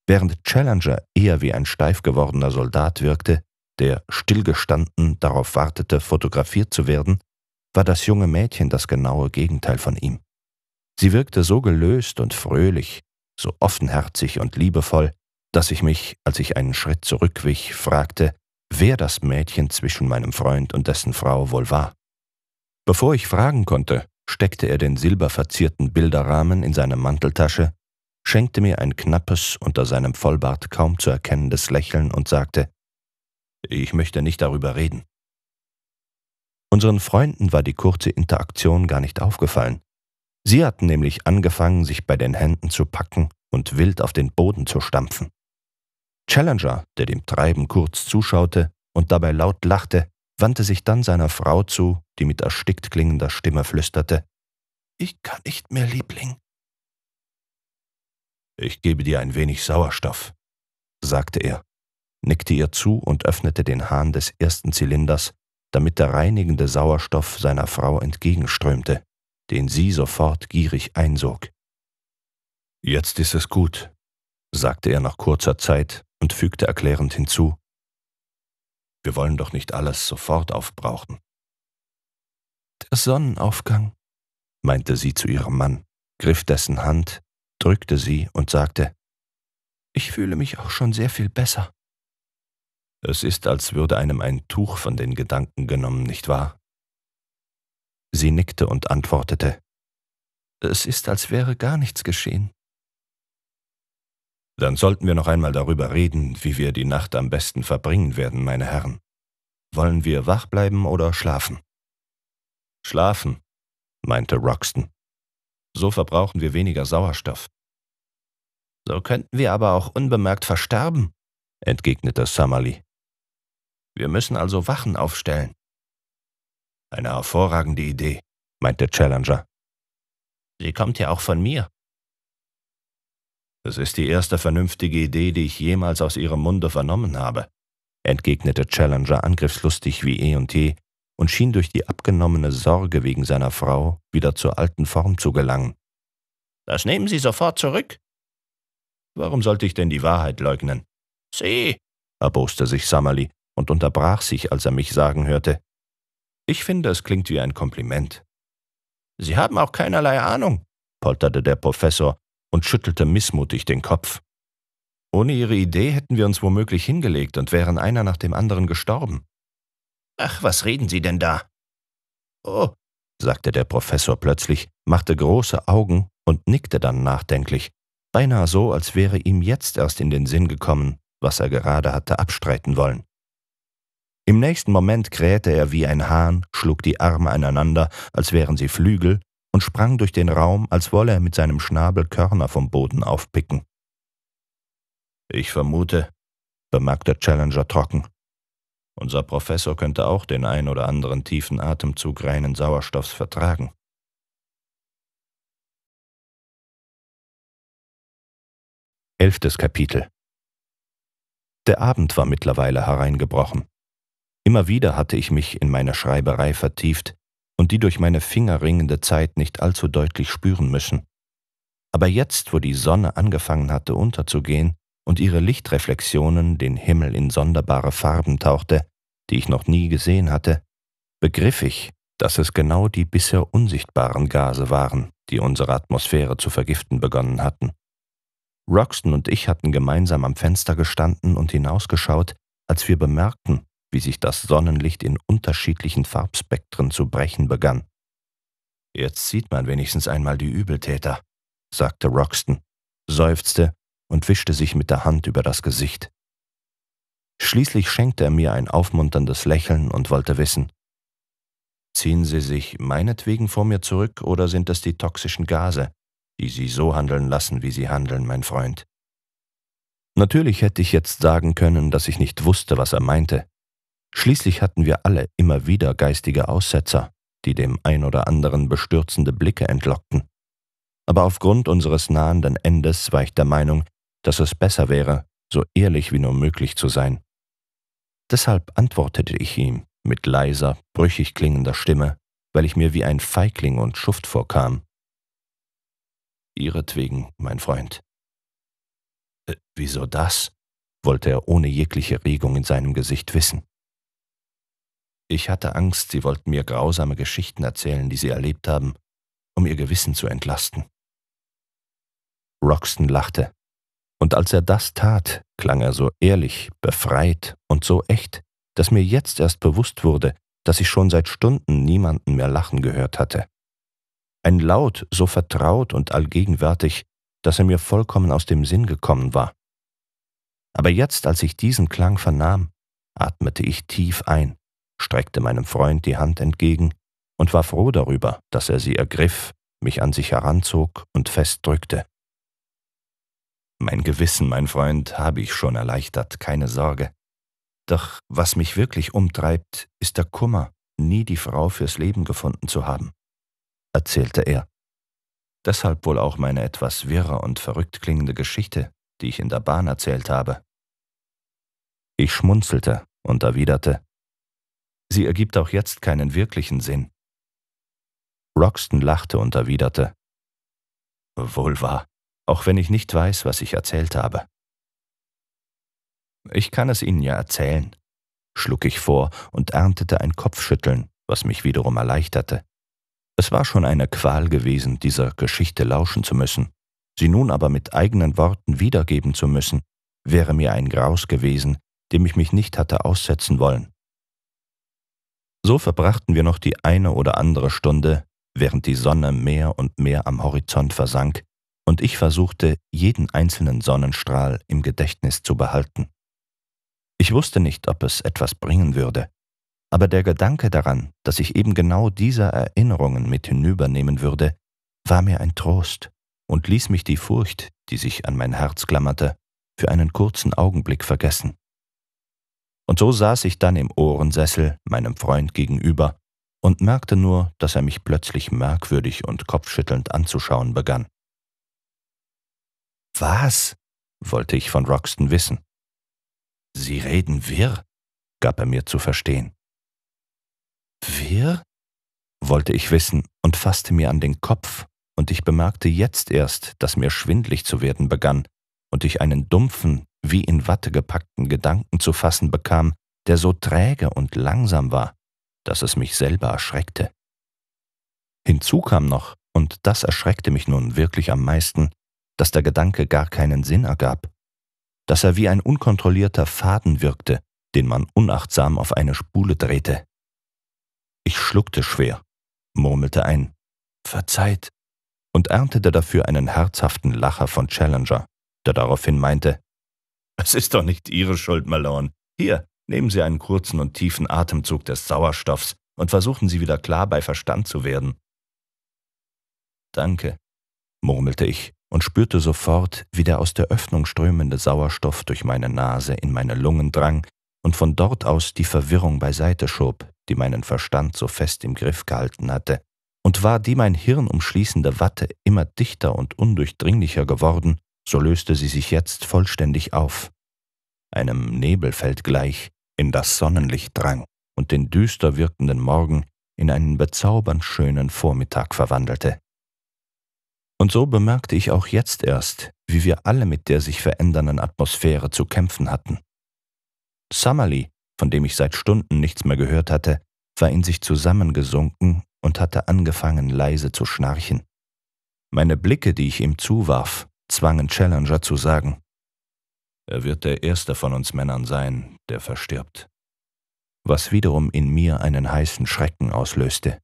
Während Challenger eher wie ein steif gewordener Soldat wirkte, der stillgestanden darauf wartete, fotografiert zu werden, war das junge Mädchen das genaue Gegenteil von ihm. Sie wirkte so gelöst und fröhlich, so offenherzig und liebevoll, dass ich mich, als ich einen Schritt zurückwich, fragte, wer das Mädchen zwischen meinem Freund und dessen Frau wohl war. Bevor ich fragen konnte, steckte er den silberverzierten Bilderrahmen in seine Manteltasche, schenkte mir ein knappes, unter seinem Vollbart kaum zu erkennendes Lächeln und sagte, ich möchte nicht darüber reden. Unseren Freunden war die kurze Interaktion gar nicht aufgefallen. Sie hatten nämlich angefangen, sich bei den Händen zu packen und wild auf den Boden zu stampfen. Challenger, der dem Treiben kurz zuschaute und dabei laut lachte, wandte sich dann seiner Frau zu, die mit erstickt klingender Stimme flüsterte Ich kann nicht mehr, Liebling. Ich gebe dir ein wenig Sauerstoff, sagte er, nickte ihr zu und öffnete den Hahn des ersten Zylinders, damit der reinigende Sauerstoff seiner Frau entgegenströmte, den sie sofort gierig einsog. Jetzt ist es gut, sagte er nach kurzer Zeit und fügte erklärend hinzu, wir wollen doch nicht alles sofort aufbrauchen. Der Sonnenaufgang, meinte sie zu ihrem Mann, griff dessen Hand, drückte sie und sagte, ich fühle mich auch schon sehr viel besser. Es ist, als würde einem ein Tuch von den Gedanken genommen, nicht wahr? Sie nickte und antwortete, es ist, als wäre gar nichts geschehen. Dann sollten wir noch einmal darüber reden, wie wir die Nacht am besten verbringen werden, meine Herren. Wollen wir wach bleiben oder schlafen? Schlafen, meinte Roxton. So verbrauchen wir weniger Sauerstoff. So könnten wir aber auch unbemerkt versterben, entgegnete Summerly. Wir müssen also Wachen aufstellen. Eine hervorragende Idee, meinte Challenger. Sie kommt ja auch von mir. Das ist die erste vernünftige Idee, die ich jemals aus Ihrem Munde vernommen habe, entgegnete Challenger angriffslustig wie eh und je und schien durch die abgenommene Sorge wegen seiner Frau wieder zur alten Form zu gelangen. Das nehmen Sie sofort zurück. Warum sollte ich denn die Wahrheit leugnen? Sie, erboste sich Summerly und unterbrach sich, als er mich sagen hörte. Ich finde, es klingt wie ein Kompliment. Sie haben auch keinerlei Ahnung, polterte der Professor und schüttelte missmutig den Kopf. Ohne ihre Idee hätten wir uns womöglich hingelegt und wären einer nach dem anderen gestorben. Ach, was reden Sie denn da? Oh, sagte der Professor plötzlich, machte große Augen und nickte dann nachdenklich, beinahe so, als wäre ihm jetzt erst in den Sinn gekommen, was er gerade hatte abstreiten wollen. Im nächsten Moment krähte er wie ein Hahn, schlug die Arme aneinander, als wären sie Flügel, und sprang durch den Raum, als wolle er mit seinem Schnabel Körner vom Boden aufpicken. Ich vermute, bemerkte Challenger trocken, unser Professor könnte auch den ein oder anderen tiefen Atemzug reinen Sauerstoffs vertragen. Elftes Kapitel Der Abend war mittlerweile hereingebrochen. Immer wieder hatte ich mich in meine Schreiberei vertieft, und die durch meine Finger ringende Zeit nicht allzu deutlich spüren müssen. Aber jetzt, wo die Sonne angefangen hatte unterzugehen und ihre Lichtreflexionen den Himmel in sonderbare Farben tauchte, die ich noch nie gesehen hatte, begriff ich, dass es genau die bisher unsichtbaren Gase waren, die unsere Atmosphäre zu vergiften begonnen hatten. Roxton und ich hatten gemeinsam am Fenster gestanden und hinausgeschaut, als wir bemerkten, wie sich das Sonnenlicht in unterschiedlichen Farbspektren zu brechen begann. Jetzt sieht man wenigstens einmal die Übeltäter, sagte Roxton, seufzte und wischte sich mit der Hand über das Gesicht. Schließlich schenkte er mir ein aufmunterndes Lächeln und wollte wissen, ziehen Sie sich meinetwegen vor mir zurück oder sind es die toxischen Gase, die Sie so handeln lassen, wie Sie handeln, mein Freund? Natürlich hätte ich jetzt sagen können, dass ich nicht wusste, was er meinte, Schließlich hatten wir alle immer wieder geistige Aussetzer, die dem ein oder anderen bestürzende Blicke entlockten. Aber aufgrund unseres nahenden Endes war ich der Meinung, dass es besser wäre, so ehrlich wie nur möglich zu sein. Deshalb antwortete ich ihm mit leiser, brüchig klingender Stimme, weil ich mir wie ein Feigling und Schuft vorkam. Ihretwegen, mein Freund. Äh, wieso das? wollte er ohne jegliche Regung in seinem Gesicht wissen. Ich hatte Angst, sie wollten mir grausame Geschichten erzählen, die sie erlebt haben, um ihr Gewissen zu entlasten. Roxton lachte, und als er das tat, klang er so ehrlich, befreit und so echt, dass mir jetzt erst bewusst wurde, dass ich schon seit Stunden niemanden mehr lachen gehört hatte. Ein Laut so vertraut und allgegenwärtig, dass er mir vollkommen aus dem Sinn gekommen war. Aber jetzt, als ich diesen Klang vernahm, atmete ich tief ein streckte meinem Freund die Hand entgegen und war froh darüber, dass er sie ergriff, mich an sich heranzog und festdrückte. Mein Gewissen, mein Freund, habe ich schon erleichtert, keine Sorge. Doch was mich wirklich umtreibt, ist der Kummer, nie die Frau fürs Leben gefunden zu haben, erzählte er. Deshalb wohl auch meine etwas wirre und verrückt klingende Geschichte, die ich in der Bahn erzählt habe. Ich schmunzelte und erwiderte, Sie ergibt auch jetzt keinen wirklichen Sinn. Roxton lachte und erwiderte, Wohl wahr, auch wenn ich nicht weiß, was ich erzählt habe. Ich kann es Ihnen ja erzählen, schlug ich vor und erntete ein Kopfschütteln, was mich wiederum erleichterte. Es war schon eine Qual gewesen, dieser Geschichte lauschen zu müssen. Sie nun aber mit eigenen Worten wiedergeben zu müssen, wäre mir ein Graus gewesen, dem ich mich nicht hatte aussetzen wollen. So verbrachten wir noch die eine oder andere Stunde, während die Sonne mehr und mehr am Horizont versank und ich versuchte, jeden einzelnen Sonnenstrahl im Gedächtnis zu behalten. Ich wusste nicht, ob es etwas bringen würde, aber der Gedanke daran, dass ich eben genau diese Erinnerungen mit hinübernehmen würde, war mir ein Trost und ließ mich die Furcht, die sich an mein Herz klammerte, für einen kurzen Augenblick vergessen. Und so saß ich dann im Ohrensessel meinem Freund gegenüber und merkte nur, dass er mich plötzlich merkwürdig und kopfschüttelnd anzuschauen begann. Was? wollte ich von Roxton wissen. Sie reden wirr, gab er mir zu verstehen. Wirr? wollte ich wissen und fasste mir an den Kopf, und ich bemerkte jetzt erst, dass mir schwindlig zu werden begann und ich einen dumpfen, wie in Watte gepackten Gedanken zu fassen bekam, der so träge und langsam war, dass es mich selber erschreckte. Hinzu kam noch, und das erschreckte mich nun wirklich am meisten, dass der Gedanke gar keinen Sinn ergab, dass er wie ein unkontrollierter Faden wirkte, den man unachtsam auf eine Spule drehte. Ich schluckte schwer, murmelte ein Verzeiht und erntete dafür einen herzhaften Lacher von Challenger, der daraufhin meinte, es ist doch nicht Ihre Schuld, Malone. Hier, nehmen Sie einen kurzen und tiefen Atemzug des Sauerstoffs und versuchen Sie wieder klar bei Verstand zu werden. Danke, murmelte ich und spürte sofort, wie der aus der Öffnung strömende Sauerstoff durch meine Nase in meine Lungen drang und von dort aus die Verwirrung beiseite schob, die meinen Verstand so fest im Griff gehalten hatte, und war die mein Hirn umschließende Watte immer dichter und undurchdringlicher geworden, so löste sie sich jetzt vollständig auf, einem Nebelfeld gleich, in das Sonnenlicht drang und den düster wirkenden Morgen in einen bezaubernd schönen Vormittag verwandelte. Und so bemerkte ich auch jetzt erst, wie wir alle mit der sich verändernden Atmosphäre zu kämpfen hatten. Summerly, von dem ich seit Stunden nichts mehr gehört hatte, war in sich zusammengesunken und hatte angefangen leise zu schnarchen. Meine Blicke, die ich ihm zuwarf, zwangen Challenger zu sagen. Er wird der erste von uns Männern sein, der verstirbt. Was wiederum in mir einen heißen Schrecken auslöste.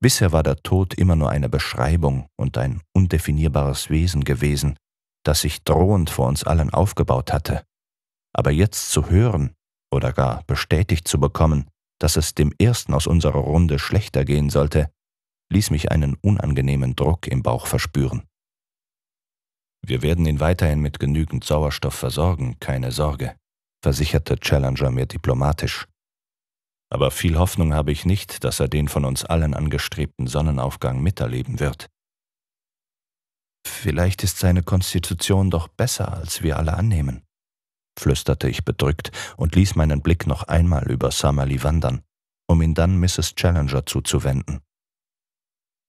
Bisher war der Tod immer nur eine Beschreibung und ein undefinierbares Wesen gewesen, das sich drohend vor uns allen aufgebaut hatte. Aber jetzt zu hören oder gar bestätigt zu bekommen, dass es dem ersten aus unserer Runde schlechter gehen sollte, ließ mich einen unangenehmen Druck im Bauch verspüren. Wir werden ihn weiterhin mit genügend Sauerstoff versorgen, keine Sorge, versicherte Challenger mir diplomatisch. Aber viel Hoffnung habe ich nicht, dass er den von uns allen angestrebten Sonnenaufgang miterleben wird. Vielleicht ist seine Konstitution doch besser, als wir alle annehmen, flüsterte ich bedrückt und ließ meinen Blick noch einmal über Summerly wandern, um ihn dann Mrs. Challenger zuzuwenden.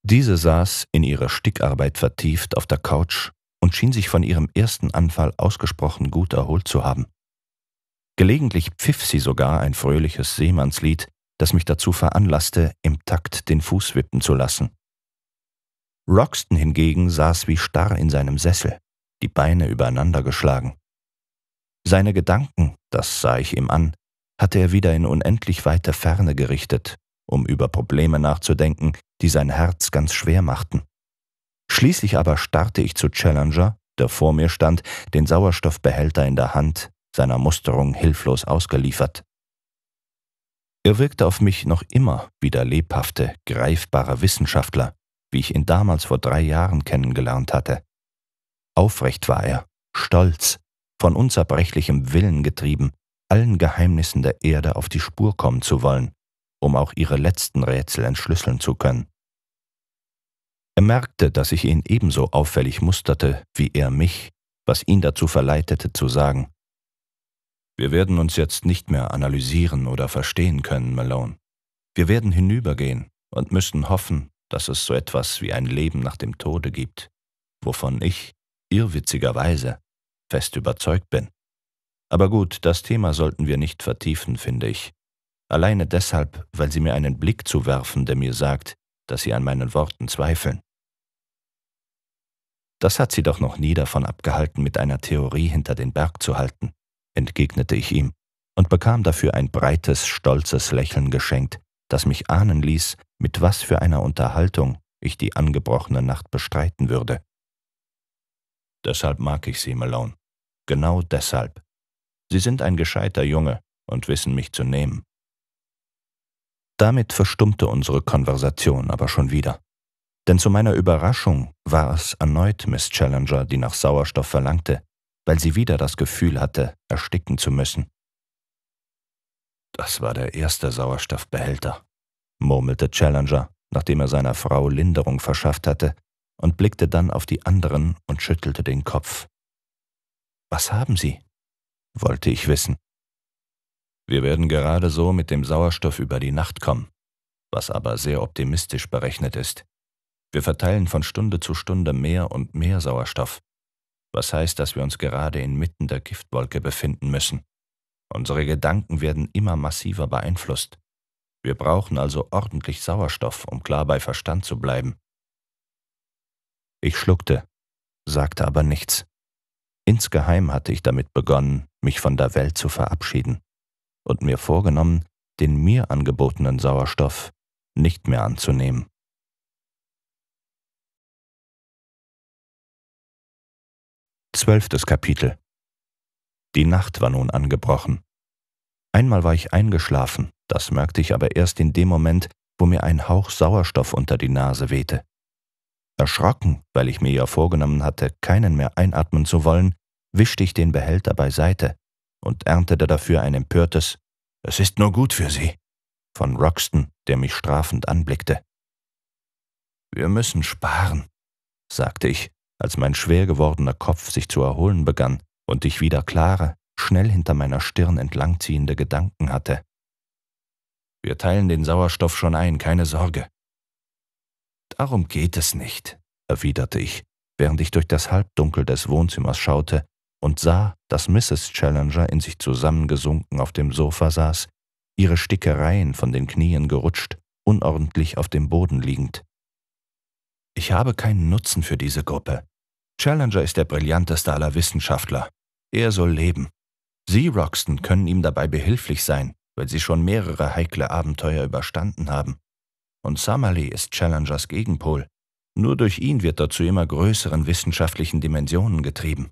Diese saß, in ihre Stickarbeit vertieft, auf der Couch und schien sich von ihrem ersten Anfall ausgesprochen gut erholt zu haben. Gelegentlich pfiff sie sogar ein fröhliches Seemannslied, das mich dazu veranlasste, im Takt den Fuß wippen zu lassen. Roxton hingegen saß wie starr in seinem Sessel, die Beine übereinander geschlagen. Seine Gedanken, das sah ich ihm an, hatte er wieder in unendlich weite Ferne gerichtet, um über Probleme nachzudenken, die sein Herz ganz schwer machten. Schließlich aber starrte ich zu Challenger, der vor mir stand, den Sauerstoffbehälter in der Hand, seiner Musterung hilflos ausgeliefert. Er wirkte auf mich noch immer wie der lebhafte, greifbare Wissenschaftler, wie ich ihn damals vor drei Jahren kennengelernt hatte. Aufrecht war er, stolz, von unzerbrechlichem Willen getrieben, allen Geheimnissen der Erde auf die Spur kommen zu wollen, um auch ihre letzten Rätsel entschlüsseln zu können. Er merkte, dass ich ihn ebenso auffällig musterte wie er mich, was ihn dazu verleitete zu sagen, wir werden uns jetzt nicht mehr analysieren oder verstehen können, Malone. Wir werden hinübergehen und müssen hoffen, dass es so etwas wie ein Leben nach dem Tode gibt, wovon ich, irrwitzigerweise, fest überzeugt bin. Aber gut, das Thema sollten wir nicht vertiefen, finde ich. Alleine deshalb, weil sie mir einen Blick zuwerfen, der mir sagt, dass sie an meinen Worten zweifeln. Das hat sie doch noch nie davon abgehalten, mit einer Theorie hinter den Berg zu halten, entgegnete ich ihm und bekam dafür ein breites, stolzes Lächeln geschenkt, das mich ahnen ließ, mit was für einer Unterhaltung ich die angebrochene Nacht bestreiten würde. Deshalb mag ich Sie, Malone. Genau deshalb. Sie sind ein gescheiter Junge und wissen mich zu nehmen. Damit verstummte unsere Konversation aber schon wieder. Denn zu meiner Überraschung war es erneut Miss Challenger, die nach Sauerstoff verlangte, weil sie wieder das Gefühl hatte, ersticken zu müssen. Das war der erste Sauerstoffbehälter, murmelte Challenger, nachdem er seiner Frau Linderung verschafft hatte, und blickte dann auf die anderen und schüttelte den Kopf. Was haben Sie? wollte ich wissen. Wir werden gerade so mit dem Sauerstoff über die Nacht kommen, was aber sehr optimistisch berechnet ist. Wir verteilen von Stunde zu Stunde mehr und mehr Sauerstoff, was heißt, dass wir uns gerade inmitten der Giftwolke befinden müssen. Unsere Gedanken werden immer massiver beeinflusst. Wir brauchen also ordentlich Sauerstoff, um klar bei Verstand zu bleiben. Ich schluckte, sagte aber nichts. Insgeheim hatte ich damit begonnen, mich von der Welt zu verabschieden und mir vorgenommen, den mir angebotenen Sauerstoff nicht mehr anzunehmen. Zwölftes Kapitel Die Nacht war nun angebrochen. Einmal war ich eingeschlafen, das merkte ich aber erst in dem Moment, wo mir ein Hauch Sauerstoff unter die Nase wehte. Erschrocken, weil ich mir ja vorgenommen hatte, keinen mehr einatmen zu wollen, wischte ich den Behälter beiseite und erntete dafür ein empörtes Es ist nur gut für Sie von Roxton, der mich strafend anblickte. Wir müssen sparen, sagte ich als mein schwer gewordener Kopf sich zu erholen begann und ich wieder klare, schnell hinter meiner Stirn entlangziehende Gedanken hatte. Wir teilen den Sauerstoff schon ein, keine Sorge. Darum geht es nicht, erwiderte ich, während ich durch das Halbdunkel des Wohnzimmers schaute und sah, dass Mrs. Challenger in sich zusammengesunken auf dem Sofa saß, ihre Stickereien von den Knien gerutscht, unordentlich auf dem Boden liegend. Ich habe keinen Nutzen für diese Gruppe, Challenger ist der brillanteste aller Wissenschaftler. Er soll leben. Sie, Roxton, können ihm dabei behilflich sein, weil sie schon mehrere heikle Abenteuer überstanden haben. Und Summerlee ist Challengers Gegenpol. Nur durch ihn wird er zu immer größeren wissenschaftlichen Dimensionen getrieben.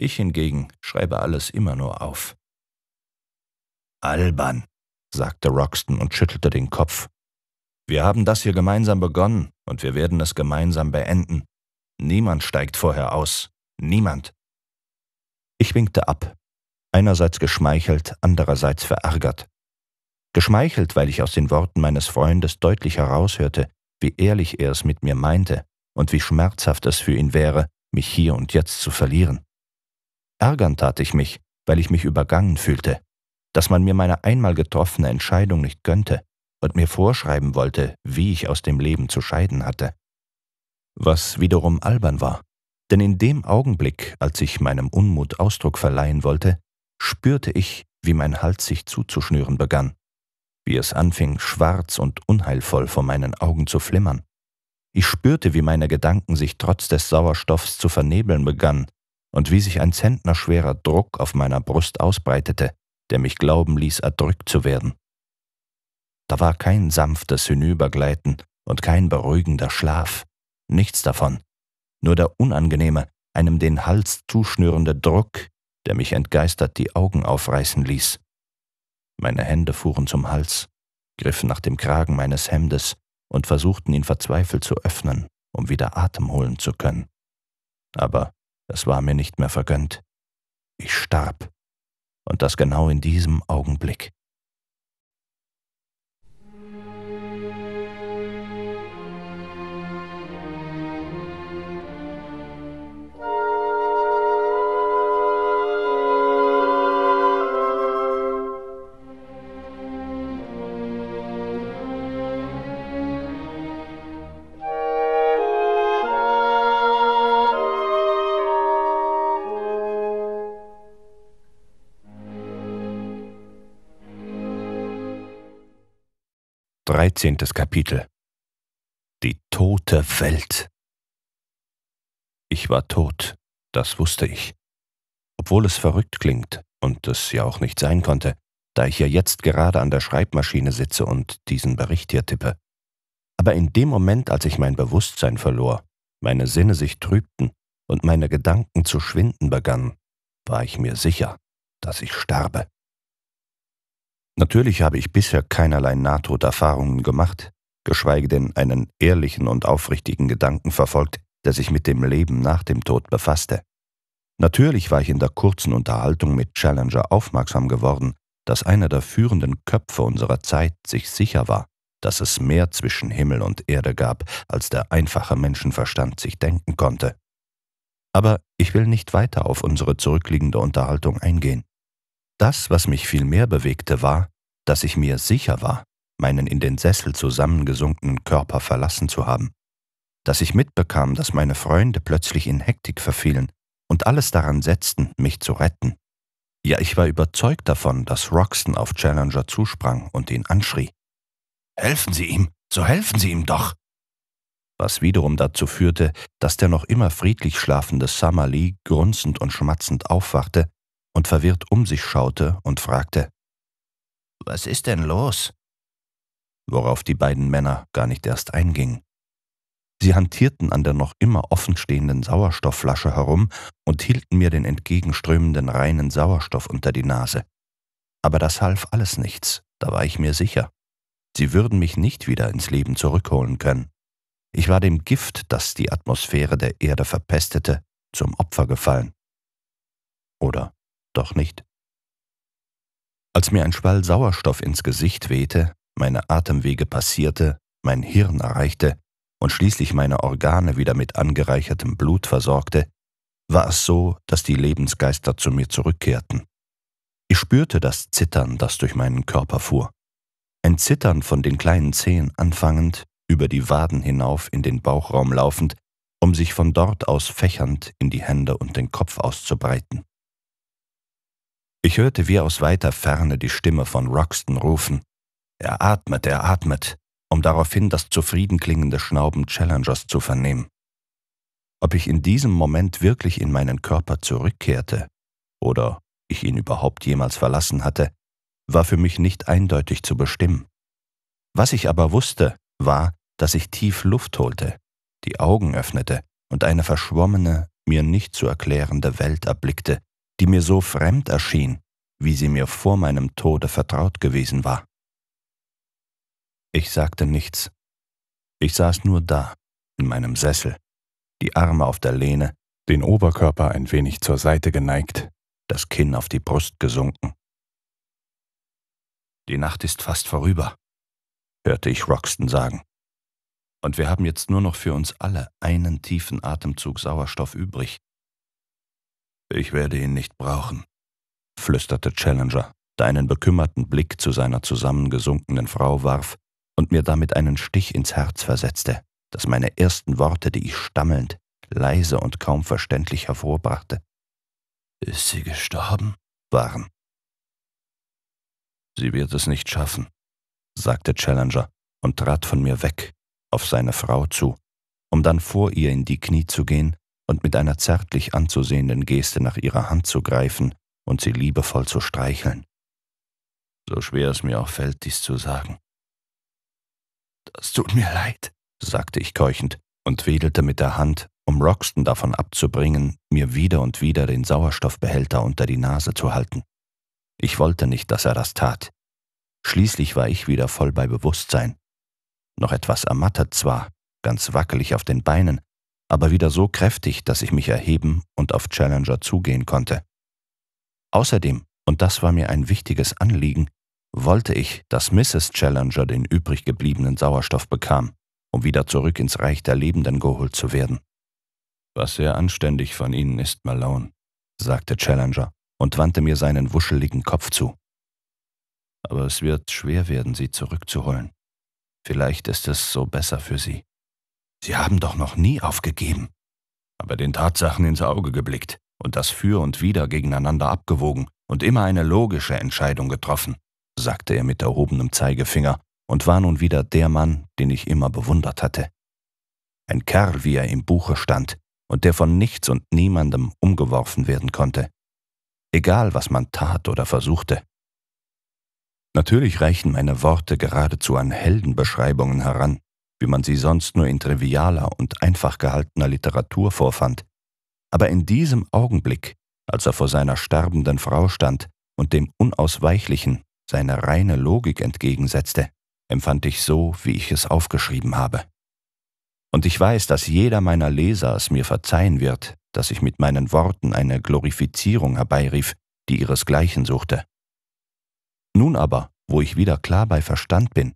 Ich hingegen schreibe alles immer nur auf. Albern, sagte Roxton und schüttelte den Kopf. Wir haben das hier gemeinsam begonnen und wir werden es gemeinsam beenden. Niemand steigt vorher aus. Niemand. Ich winkte ab, einerseits geschmeichelt, andererseits verärgert. Geschmeichelt, weil ich aus den Worten meines Freundes deutlich heraushörte, wie ehrlich er es mit mir meinte und wie schmerzhaft es für ihn wäre, mich hier und jetzt zu verlieren. Ärgern tat ich mich, weil ich mich übergangen fühlte, dass man mir meine einmal getroffene Entscheidung nicht gönnte und mir vorschreiben wollte, wie ich aus dem Leben zu scheiden hatte was wiederum albern war, denn in dem Augenblick, als ich meinem Unmut Ausdruck verleihen wollte, spürte ich, wie mein Hals sich zuzuschnüren begann, wie es anfing, schwarz und unheilvoll vor meinen Augen zu flimmern. Ich spürte, wie meine Gedanken sich trotz des Sauerstoffs zu vernebeln begannen und wie sich ein zentnerschwerer Druck auf meiner Brust ausbreitete, der mich glauben ließ, erdrückt zu werden. Da war kein sanftes Hinübergleiten und kein beruhigender Schlaf nichts davon. Nur der unangenehme, einem den Hals zuschnürende Druck, der mich entgeistert die Augen aufreißen ließ. Meine Hände fuhren zum Hals, griffen nach dem Kragen meines Hemdes und versuchten ihn verzweifelt zu öffnen, um wieder Atem holen zu können. Aber es war mir nicht mehr vergönnt. Ich starb. Und das genau in diesem Augenblick. 13. Kapitel Die tote Welt Ich war tot, das wusste ich. Obwohl es verrückt klingt und es ja auch nicht sein konnte, da ich ja jetzt gerade an der Schreibmaschine sitze und diesen Bericht hier tippe. Aber in dem Moment, als ich mein Bewusstsein verlor, meine Sinne sich trübten und meine Gedanken zu schwinden begannen, war ich mir sicher, dass ich starbe. Natürlich habe ich bisher keinerlei Nahtoderfahrungen gemacht, geschweige denn einen ehrlichen und aufrichtigen Gedanken verfolgt, der sich mit dem Leben nach dem Tod befasste. Natürlich war ich in der kurzen Unterhaltung mit Challenger aufmerksam geworden, dass einer der führenden Köpfe unserer Zeit sich sicher war, dass es mehr zwischen Himmel und Erde gab, als der einfache Menschenverstand sich denken konnte. Aber ich will nicht weiter auf unsere zurückliegende Unterhaltung eingehen. Das, was mich viel mehr bewegte, war, dass ich mir sicher war, meinen in den Sessel zusammengesunkenen Körper verlassen zu haben, dass ich mitbekam, dass meine Freunde plötzlich in Hektik verfielen und alles daran setzten, mich zu retten. Ja, ich war überzeugt davon, dass Roxton auf Challenger zusprang und ihn anschrie. Helfen Sie ihm, so helfen Sie ihm doch! Was wiederum dazu führte, dass der noch immer friedlich schlafende Summer Lee grunzend und schmatzend aufwachte und verwirrt um sich schaute und fragte Was ist denn los? worauf die beiden Männer gar nicht erst eingingen. Sie hantierten an der noch immer offenstehenden Sauerstoffflasche herum und hielten mir den entgegenströmenden reinen Sauerstoff unter die Nase. Aber das half alles nichts, da war ich mir sicher. Sie würden mich nicht wieder ins Leben zurückholen können. Ich war dem Gift, das die Atmosphäre der Erde verpestete, zum Opfer gefallen. Oder doch nicht. Als mir ein Spall Sauerstoff ins Gesicht wehte, meine Atemwege passierte, mein Hirn erreichte und schließlich meine Organe wieder mit angereichertem Blut versorgte, war es so, dass die Lebensgeister zu mir zurückkehrten. Ich spürte das Zittern, das durch meinen Körper fuhr. Ein Zittern von den kleinen Zehen anfangend, über die Waden hinauf in den Bauchraum laufend, um sich von dort aus fächernd in die Hände und den Kopf auszubreiten. Ich hörte wie aus weiter Ferne die Stimme von Roxton rufen. Er atmet, er atmet, um daraufhin das zufrieden klingende Schnauben Challengers zu vernehmen. Ob ich in diesem Moment wirklich in meinen Körper zurückkehrte oder ich ihn überhaupt jemals verlassen hatte, war für mich nicht eindeutig zu bestimmen. Was ich aber wusste, war, dass ich tief Luft holte, die Augen öffnete und eine verschwommene, mir nicht zu erklärende Welt erblickte, die mir so fremd erschien, wie sie mir vor meinem Tode vertraut gewesen war. Ich sagte nichts. Ich saß nur da, in meinem Sessel, die Arme auf der Lehne, den Oberkörper ein wenig zur Seite geneigt, das Kinn auf die Brust gesunken. Die Nacht ist fast vorüber, hörte ich Roxton sagen. Und wir haben jetzt nur noch für uns alle einen tiefen Atemzug Sauerstoff übrig. Ich werde ihn nicht brauchen, flüsterte Challenger, der einen bekümmerten Blick zu seiner zusammengesunkenen Frau warf und mir damit einen Stich ins Herz versetzte, dass meine ersten Worte, die ich stammelnd, leise und kaum verständlich hervorbrachte, ist sie gestorben? waren. Sie wird es nicht schaffen, sagte Challenger und trat von mir weg, auf seine Frau zu, um dann vor ihr in die Knie zu gehen und mit einer zärtlich anzusehenden Geste nach ihrer Hand zu greifen und sie liebevoll zu streicheln. So schwer es mir auch fällt, dies zu sagen. Das tut mir leid, sagte ich keuchend und wedelte mit der Hand, um Roxton davon abzubringen, mir wieder und wieder den Sauerstoffbehälter unter die Nase zu halten. Ich wollte nicht, dass er das tat. Schließlich war ich wieder voll bei Bewusstsein. Noch etwas ermattet zwar, ganz wackelig auf den Beinen, aber wieder so kräftig, dass ich mich erheben und auf Challenger zugehen konnte. Außerdem, und das war mir ein wichtiges Anliegen, wollte ich, dass Mrs. Challenger den übrig gebliebenen Sauerstoff bekam, um wieder zurück ins Reich der Lebenden geholt zu werden. Was sehr anständig von Ihnen ist, Malone, sagte Challenger und wandte mir seinen wuscheligen Kopf zu. Aber es wird schwer werden, Sie zurückzuholen. Vielleicht ist es so besser für Sie. Sie haben doch noch nie aufgegeben. Aber den Tatsachen ins Auge geblickt und das Für und Wider gegeneinander abgewogen und immer eine logische Entscheidung getroffen, sagte er mit erhobenem Zeigefinger und war nun wieder der Mann, den ich immer bewundert hatte. Ein Kerl, wie er im Buche stand und der von nichts und niemandem umgeworfen werden konnte. Egal, was man tat oder versuchte. Natürlich reichen meine Worte geradezu an Heldenbeschreibungen heran, wie man sie sonst nur in trivialer und einfach gehaltener Literatur vorfand, aber in diesem Augenblick, als er vor seiner sterbenden Frau stand und dem Unausweichlichen seine reine Logik entgegensetzte, empfand ich so, wie ich es aufgeschrieben habe. Und ich weiß, dass jeder meiner Leser es mir verzeihen wird, dass ich mit meinen Worten eine Glorifizierung herbeirief, die ihresgleichen suchte. Nun aber, wo ich wieder klar bei Verstand bin,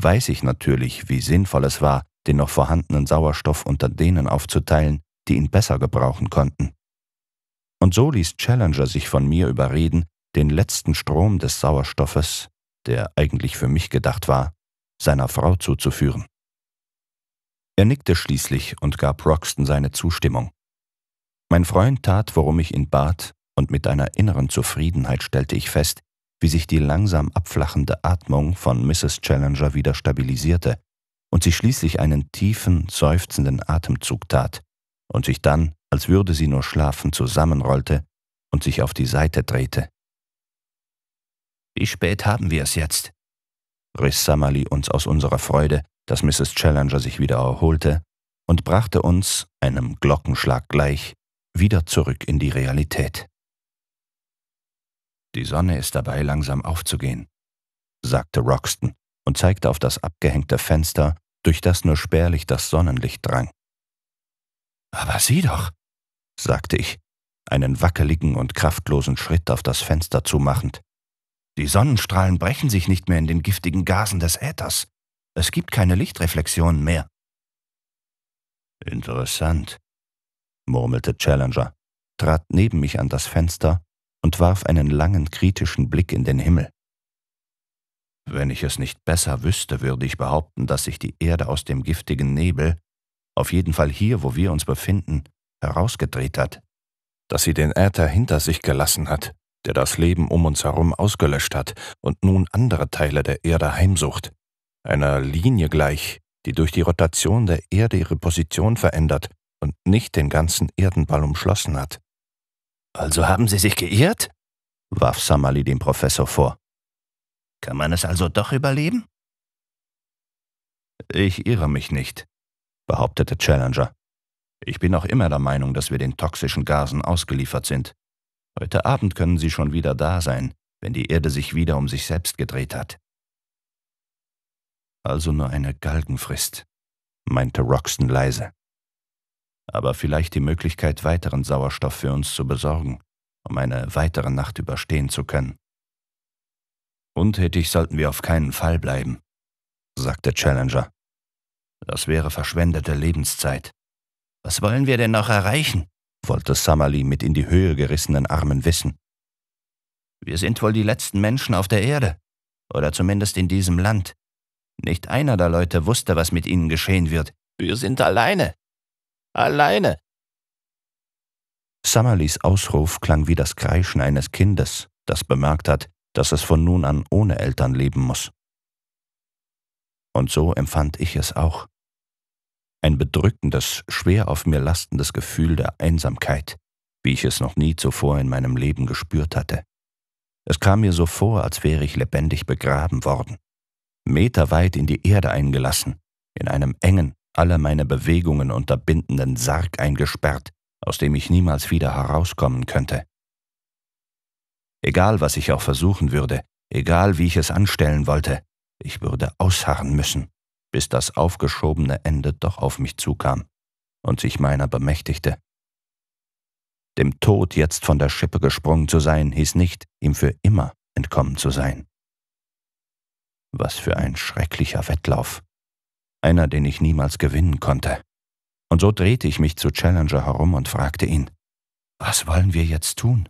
weiß ich natürlich, wie sinnvoll es war, den noch vorhandenen Sauerstoff unter denen aufzuteilen, die ihn besser gebrauchen konnten. Und so ließ Challenger sich von mir überreden, den letzten Strom des Sauerstoffes, der eigentlich für mich gedacht war, seiner Frau zuzuführen. Er nickte schließlich und gab Roxton seine Zustimmung. Mein Freund tat, worum ich ihn bat, und mit einer inneren Zufriedenheit stellte ich fest, wie sich die langsam abflachende Atmung von Mrs. Challenger wieder stabilisierte und sie schließlich einen tiefen, seufzenden Atemzug tat und sich dann, als würde sie nur schlafen, zusammenrollte und sich auf die Seite drehte. Wie spät haben wir es jetzt? riss Samali uns aus unserer Freude, dass Mrs. Challenger sich wieder erholte, und brachte uns, einem Glockenschlag gleich, wieder zurück in die Realität. Die Sonne ist dabei langsam aufzugehen, sagte Roxton und zeigte auf das abgehängte Fenster, durch das nur spärlich das Sonnenlicht drang. Aber sieh doch, sagte ich, einen wackeligen und kraftlosen Schritt auf das Fenster zumachend. Die Sonnenstrahlen brechen sich nicht mehr in den giftigen Gasen des Äthers. Es gibt keine Lichtreflexionen mehr. Interessant, murmelte Challenger, trat neben mich an das Fenster und warf einen langen kritischen Blick in den Himmel. Wenn ich es nicht besser wüsste, würde ich behaupten, dass sich die Erde aus dem giftigen Nebel, auf jeden Fall hier, wo wir uns befinden, herausgedreht hat. Dass sie den Äther hinter sich gelassen hat, der das Leben um uns herum ausgelöscht hat und nun andere Teile der Erde heimsucht. Einer Linie gleich, die durch die Rotation der Erde ihre Position verändert und nicht den ganzen Erdenball umschlossen hat. Also haben Sie sich geirrt? warf Samali dem Professor vor. Kann man es also doch überleben? Ich irre mich nicht, behauptete Challenger. Ich bin auch immer der Meinung, dass wir den toxischen Gasen ausgeliefert sind. Heute Abend können sie schon wieder da sein, wenn die Erde sich wieder um sich selbst gedreht hat. Also nur eine Galgenfrist, meinte Roxton leise aber vielleicht die Möglichkeit, weiteren Sauerstoff für uns zu besorgen, um eine weitere Nacht überstehen zu können. Untätig sollten wir auf keinen Fall bleiben, sagte Challenger. Das wäre verschwendete Lebenszeit. Was wollen wir denn noch erreichen? wollte Summerlee mit in die Höhe gerissenen Armen wissen. Wir sind wohl die letzten Menschen auf der Erde, oder zumindest in diesem Land. Nicht einer der Leute wusste, was mit ihnen geschehen wird. Wir sind alleine, Alleine! Summerleys Ausruf klang wie das Kreischen eines Kindes, das bemerkt hat, dass es von nun an ohne Eltern leben muss. Und so empfand ich es auch. Ein bedrückendes, schwer auf mir lastendes Gefühl der Einsamkeit, wie ich es noch nie zuvor in meinem Leben gespürt hatte. Es kam mir so vor, als wäre ich lebendig begraben worden, meterweit in die Erde eingelassen, in einem engen, alle meine Bewegungen unterbindenden Sarg eingesperrt, aus dem ich niemals wieder herauskommen könnte. Egal, was ich auch versuchen würde, egal wie ich es anstellen wollte, ich würde ausharren müssen, bis das aufgeschobene Ende doch auf mich zukam und sich meiner bemächtigte. Dem Tod jetzt von der Schippe gesprungen zu sein, hieß nicht, ihm für immer entkommen zu sein. Was für ein schrecklicher Wettlauf einer, den ich niemals gewinnen konnte. Und so drehte ich mich zu Challenger herum und fragte ihn, was wollen wir jetzt tun?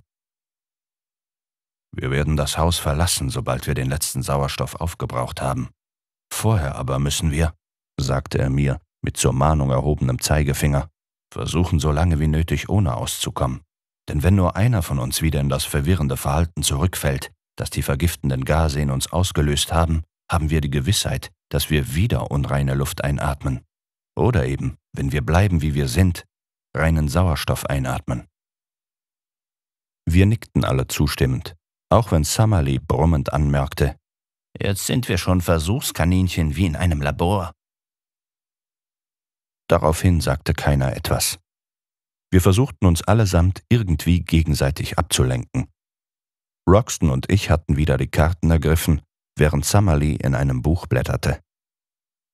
Wir werden das Haus verlassen, sobald wir den letzten Sauerstoff aufgebraucht haben. Vorher aber müssen wir, sagte er mir mit zur Mahnung erhobenem Zeigefinger, versuchen so lange wie nötig ohne auszukommen. Denn wenn nur einer von uns wieder in das verwirrende Verhalten zurückfällt, das die vergiftenden Gase in uns ausgelöst haben, haben wir die Gewissheit, dass wir wieder unreine Luft einatmen. Oder eben, wenn wir bleiben, wie wir sind, reinen Sauerstoff einatmen. Wir nickten alle zustimmend, auch wenn Summerly brummend anmerkte, Jetzt sind wir schon Versuchskaninchen wie in einem Labor. Daraufhin sagte keiner etwas. Wir versuchten uns allesamt irgendwie gegenseitig abzulenken. Roxton und ich hatten wieder die Karten ergriffen während Summerlee in einem Buch blätterte.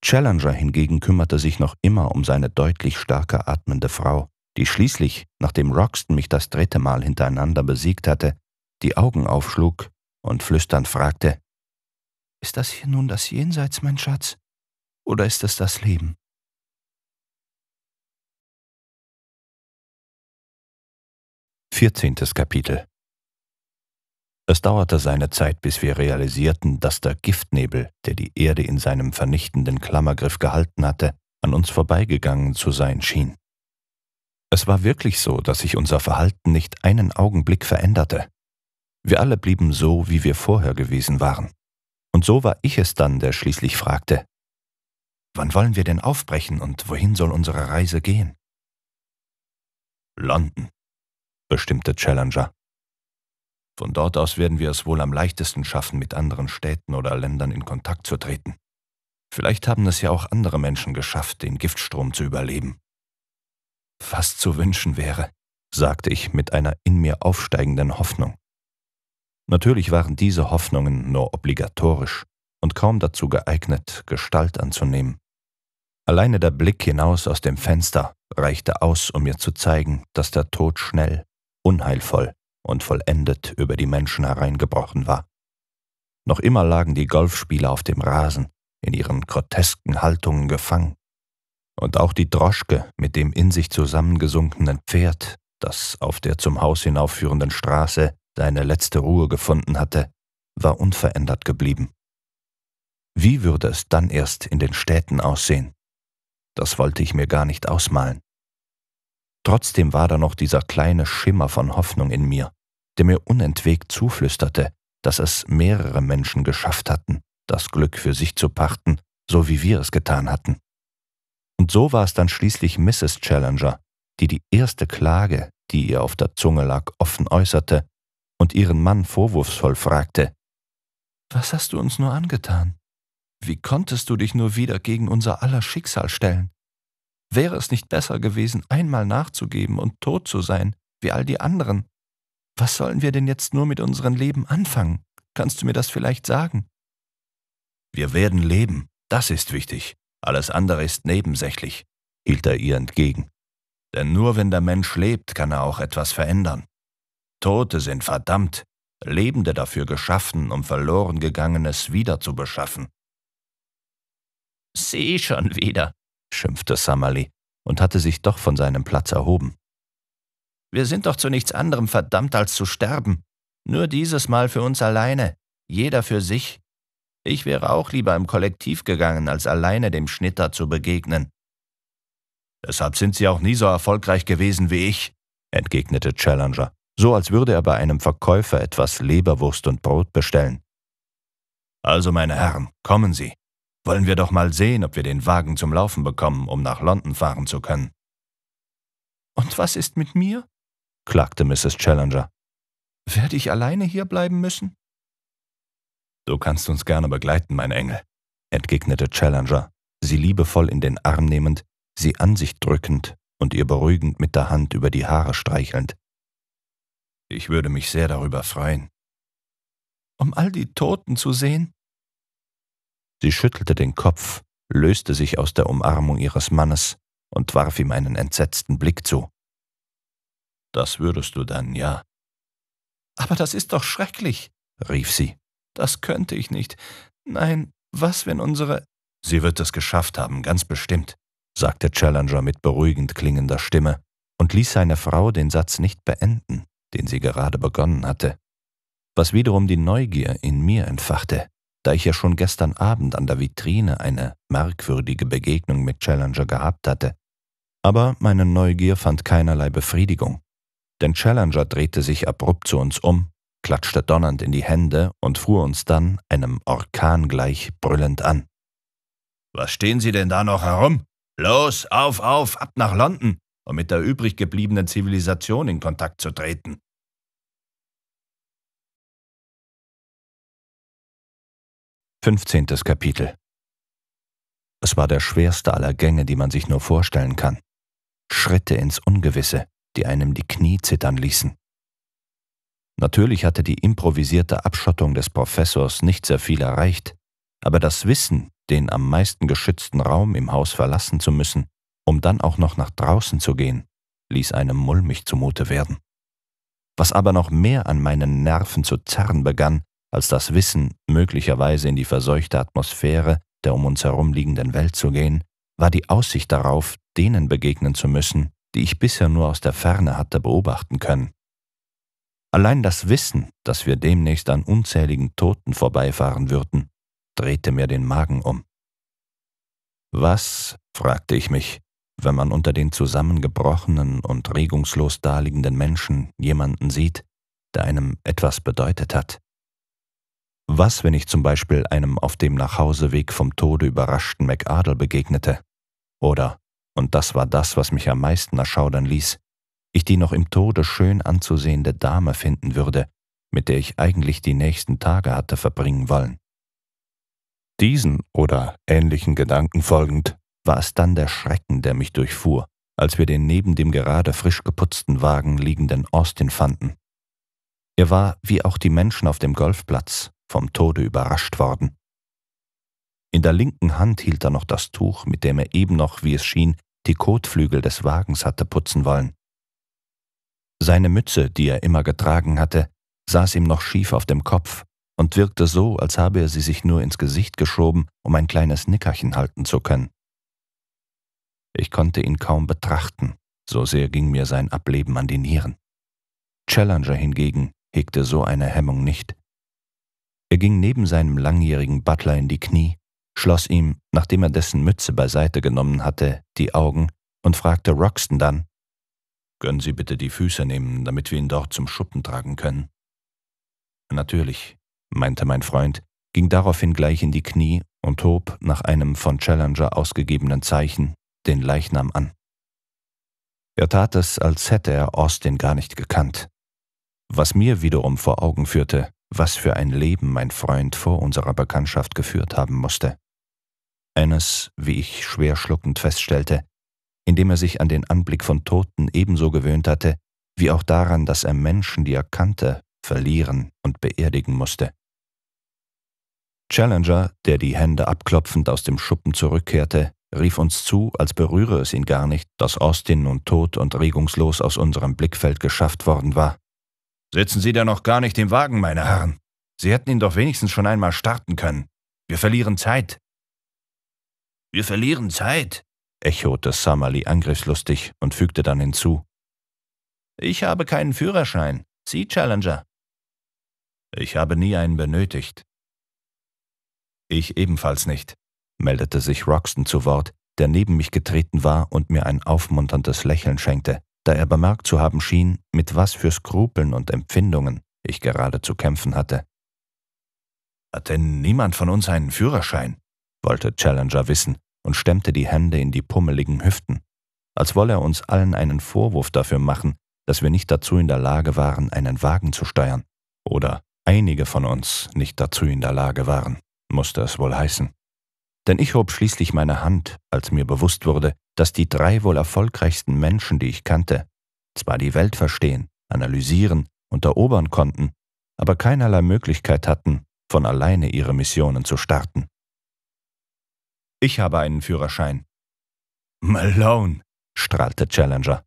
Challenger hingegen kümmerte sich noch immer um seine deutlich stärker atmende Frau, die schließlich, nachdem Roxton mich das dritte Mal hintereinander besiegt hatte, die Augen aufschlug und flüsternd fragte, Ist das hier nun das Jenseits, mein Schatz, oder ist es das Leben? Vierzehntes Kapitel es dauerte seine Zeit, bis wir realisierten, dass der Giftnebel, der die Erde in seinem vernichtenden Klammergriff gehalten hatte, an uns vorbeigegangen zu sein schien. Es war wirklich so, dass sich unser Verhalten nicht einen Augenblick veränderte. Wir alle blieben so, wie wir vorher gewesen waren. Und so war ich es dann, der schließlich fragte, Wann wollen wir denn aufbrechen und wohin soll unsere Reise gehen? London, bestimmte Challenger. Von dort aus werden wir es wohl am leichtesten schaffen, mit anderen Städten oder Ländern in Kontakt zu treten. Vielleicht haben es ja auch andere Menschen geschafft, den Giftstrom zu überleben. Fast zu wünschen wäre, sagte ich mit einer in mir aufsteigenden Hoffnung. Natürlich waren diese Hoffnungen nur obligatorisch und kaum dazu geeignet, Gestalt anzunehmen. Alleine der Blick hinaus aus dem Fenster reichte aus, um mir zu zeigen, dass der Tod schnell, unheilvoll und vollendet über die Menschen hereingebrochen war. Noch immer lagen die Golfspieler auf dem Rasen, in ihren grotesken Haltungen gefangen. Und auch die Droschke mit dem in sich zusammengesunkenen Pferd, das auf der zum Haus hinaufführenden Straße seine letzte Ruhe gefunden hatte, war unverändert geblieben. Wie würde es dann erst in den Städten aussehen? Das wollte ich mir gar nicht ausmalen. Trotzdem war da noch dieser kleine Schimmer von Hoffnung in mir, der mir unentwegt zuflüsterte, dass es mehrere Menschen geschafft hatten, das Glück für sich zu pachten, so wie wir es getan hatten. Und so war es dann schließlich Mrs. Challenger, die die erste Klage, die ihr auf der Zunge lag, offen äußerte und ihren Mann vorwurfsvoll fragte, Was hast du uns nur angetan? Wie konntest du dich nur wieder gegen unser aller Schicksal stellen? Wäre es nicht besser gewesen, einmal nachzugeben und tot zu sein, wie all die anderen? Was sollen wir denn jetzt nur mit unserem Leben anfangen? Kannst du mir das vielleicht sagen? Wir werden leben, das ist wichtig. Alles andere ist nebensächlich, hielt er ihr entgegen. Denn nur wenn der Mensch lebt, kann er auch etwas verändern. Tote sind verdammt, Lebende dafür geschaffen, um verloren gegangenes wieder zu beschaffen. Sie schon wieder, schimpfte Summerlee und hatte sich doch von seinem Platz erhoben. Wir sind doch zu nichts anderem verdammt, als zu sterben. Nur dieses Mal für uns alleine, jeder für sich. Ich wäre auch lieber im Kollektiv gegangen, als alleine dem Schnitter zu begegnen. Deshalb sind Sie auch nie so erfolgreich gewesen wie ich, entgegnete Challenger, so als würde er bei einem Verkäufer etwas Leberwurst und Brot bestellen. Also, meine Herren, kommen Sie. Wollen wir doch mal sehen, ob wir den Wagen zum Laufen bekommen, um nach London fahren zu können. Und was ist mit mir? klagte Mrs. Challenger. Werde ich alleine hier bleiben müssen? Du kannst uns gerne begleiten, mein Engel, entgegnete Challenger, sie liebevoll in den Arm nehmend, sie an sich drückend und ihr beruhigend mit der Hand über die Haare streichelnd. Ich würde mich sehr darüber freuen. Um all die Toten zu sehen? Sie schüttelte den Kopf, löste sich aus der Umarmung ihres Mannes und warf ihm einen entsetzten Blick zu. Das würdest du dann, ja. Aber das ist doch schrecklich, rief sie. Das könnte ich nicht. Nein, was, wenn unsere... Sie wird es geschafft haben, ganz bestimmt, sagte Challenger mit beruhigend klingender Stimme und ließ seine Frau den Satz nicht beenden, den sie gerade begonnen hatte, was wiederum die Neugier in mir entfachte. Da ich ja schon gestern Abend an der Vitrine eine merkwürdige Begegnung mit Challenger gehabt hatte. Aber meine Neugier fand keinerlei Befriedigung. Denn Challenger drehte sich abrupt zu uns um, klatschte donnernd in die Hände und fuhr uns dann, einem Orkan gleich, brüllend an. Was stehen Sie denn da noch herum? Los, auf, auf, ab nach London, um mit der übrig gebliebenen Zivilisation in Kontakt zu treten. 15. Kapitel Es war der schwerste aller Gänge, die man sich nur vorstellen kann. Schritte ins Ungewisse, die einem die Knie zittern ließen. Natürlich hatte die improvisierte Abschottung des Professors nicht sehr viel erreicht, aber das Wissen, den am meisten geschützten Raum im Haus verlassen zu müssen, um dann auch noch nach draußen zu gehen, ließ einem mulmig zumute werden. Was aber noch mehr an meinen Nerven zu zerren begann, als das Wissen, möglicherweise in die verseuchte Atmosphäre der um uns herumliegenden Welt zu gehen, war die Aussicht darauf, denen begegnen zu müssen, die ich bisher nur aus der Ferne hatte beobachten können. Allein das Wissen, dass wir demnächst an unzähligen Toten vorbeifahren würden, drehte mir den Magen um. Was, fragte ich mich, wenn man unter den zusammengebrochenen und regungslos daliegenden Menschen jemanden sieht, der einem etwas bedeutet hat, was, wenn ich zum Beispiel einem auf dem Nachhauseweg vom Tode überraschten McArdle begegnete? Oder, und das war das, was mich am meisten erschaudern ließ, ich die noch im Tode schön anzusehende Dame finden würde, mit der ich eigentlich die nächsten Tage hatte verbringen wollen. Diesen oder ähnlichen Gedanken folgend, war es dann der Schrecken, der mich durchfuhr, als wir den neben dem gerade frisch geputzten Wagen liegenden Austin fanden. Er war, wie auch die Menschen auf dem Golfplatz, vom Tode überrascht worden. In der linken Hand hielt er noch das Tuch, mit dem er eben noch, wie es schien, die Kotflügel des Wagens hatte putzen wollen. Seine Mütze, die er immer getragen hatte, saß ihm noch schief auf dem Kopf und wirkte so, als habe er sie sich nur ins Gesicht geschoben, um ein kleines Nickerchen halten zu können. Ich konnte ihn kaum betrachten, so sehr ging mir sein Ableben an die Nieren. Challenger hingegen hegte so eine Hemmung nicht. Er ging neben seinem langjährigen Butler in die Knie, schloss ihm, nachdem er dessen Mütze beiseite genommen hatte, die Augen und fragte Roxton dann, Können Sie bitte die Füße nehmen, damit wir ihn dort zum Schuppen tragen können? Natürlich, meinte mein Freund, ging daraufhin gleich in die Knie und hob, nach einem von Challenger ausgegebenen Zeichen, den Leichnam an. Er tat es, als hätte er Austin gar nicht gekannt. Was mir wiederum vor Augen führte, was für ein Leben mein Freund vor unserer Bekanntschaft geführt haben musste. Eines, wie ich schwer schluckend feststellte, indem er sich an den Anblick von Toten ebenso gewöhnt hatte, wie auch daran, dass er Menschen, die er kannte, verlieren und beerdigen musste. Challenger, der die Hände abklopfend aus dem Schuppen zurückkehrte, rief uns zu, als berühre es ihn gar nicht, dass Austin nun tot und regungslos aus unserem Blickfeld geschafft worden war. Sitzen Sie da noch gar nicht im Wagen, meine Herren. Sie hätten ihn doch wenigstens schon einmal starten können. Wir verlieren Zeit. Wir verlieren Zeit, echote Samali angriffslustig und fügte dann hinzu. Ich habe keinen Führerschein. Sie, Challenger. Ich habe nie einen benötigt. Ich ebenfalls nicht, meldete sich Roxton zu Wort, der neben mich getreten war und mir ein aufmunterndes Lächeln schenkte da er bemerkt zu haben schien, mit was für Skrupeln und Empfindungen ich gerade zu kämpfen hatte. Hat denn niemand von uns einen Führerschein? wollte Challenger wissen und stemmte die Hände in die pummeligen Hüften, als wolle er uns allen einen Vorwurf dafür machen, dass wir nicht dazu in der Lage waren, einen Wagen zu steuern. Oder einige von uns nicht dazu in der Lage waren, musste es wohl heißen. Denn ich hob schließlich meine Hand, als mir bewusst wurde, dass die drei wohl erfolgreichsten Menschen, die ich kannte, zwar die Welt verstehen, analysieren und erobern konnten, aber keinerlei Möglichkeit hatten, von alleine ihre Missionen zu starten. Ich habe einen Führerschein. Malone, strahlte Challenger.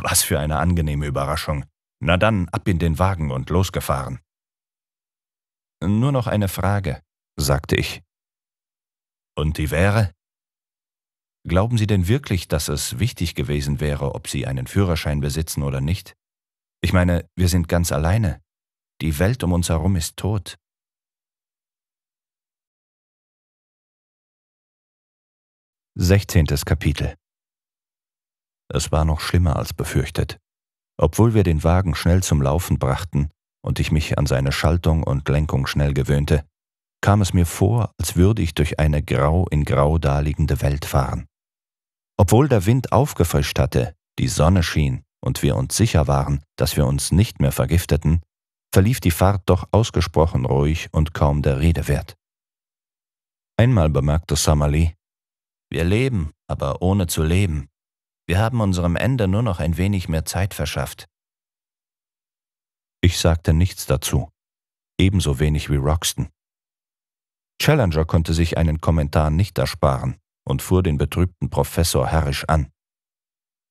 Was für eine angenehme Überraschung. Na dann, ab in den Wagen und losgefahren. Nur noch eine Frage, sagte ich, und die wäre? Glauben Sie denn wirklich, dass es wichtig gewesen wäre, ob Sie einen Führerschein besitzen oder nicht? Ich meine, wir sind ganz alleine. Die Welt um uns herum ist tot. Sechzehntes Kapitel Es war noch schlimmer als befürchtet. Obwohl wir den Wagen schnell zum Laufen brachten und ich mich an seine Schaltung und Lenkung schnell gewöhnte, kam es mir vor, als würde ich durch eine grau in grau daliegende Welt fahren. Obwohl der Wind aufgefrischt hatte, die Sonne schien und wir uns sicher waren, dass wir uns nicht mehr vergifteten, verlief die Fahrt doch ausgesprochen ruhig und kaum der Rede wert. Einmal bemerkte Summerlee, wir leben, aber ohne zu leben. Wir haben unserem Ende nur noch ein wenig mehr Zeit verschafft. Ich sagte nichts dazu, ebenso wenig wie Roxton. Challenger konnte sich einen Kommentar nicht ersparen und fuhr den betrübten Professor herrisch an.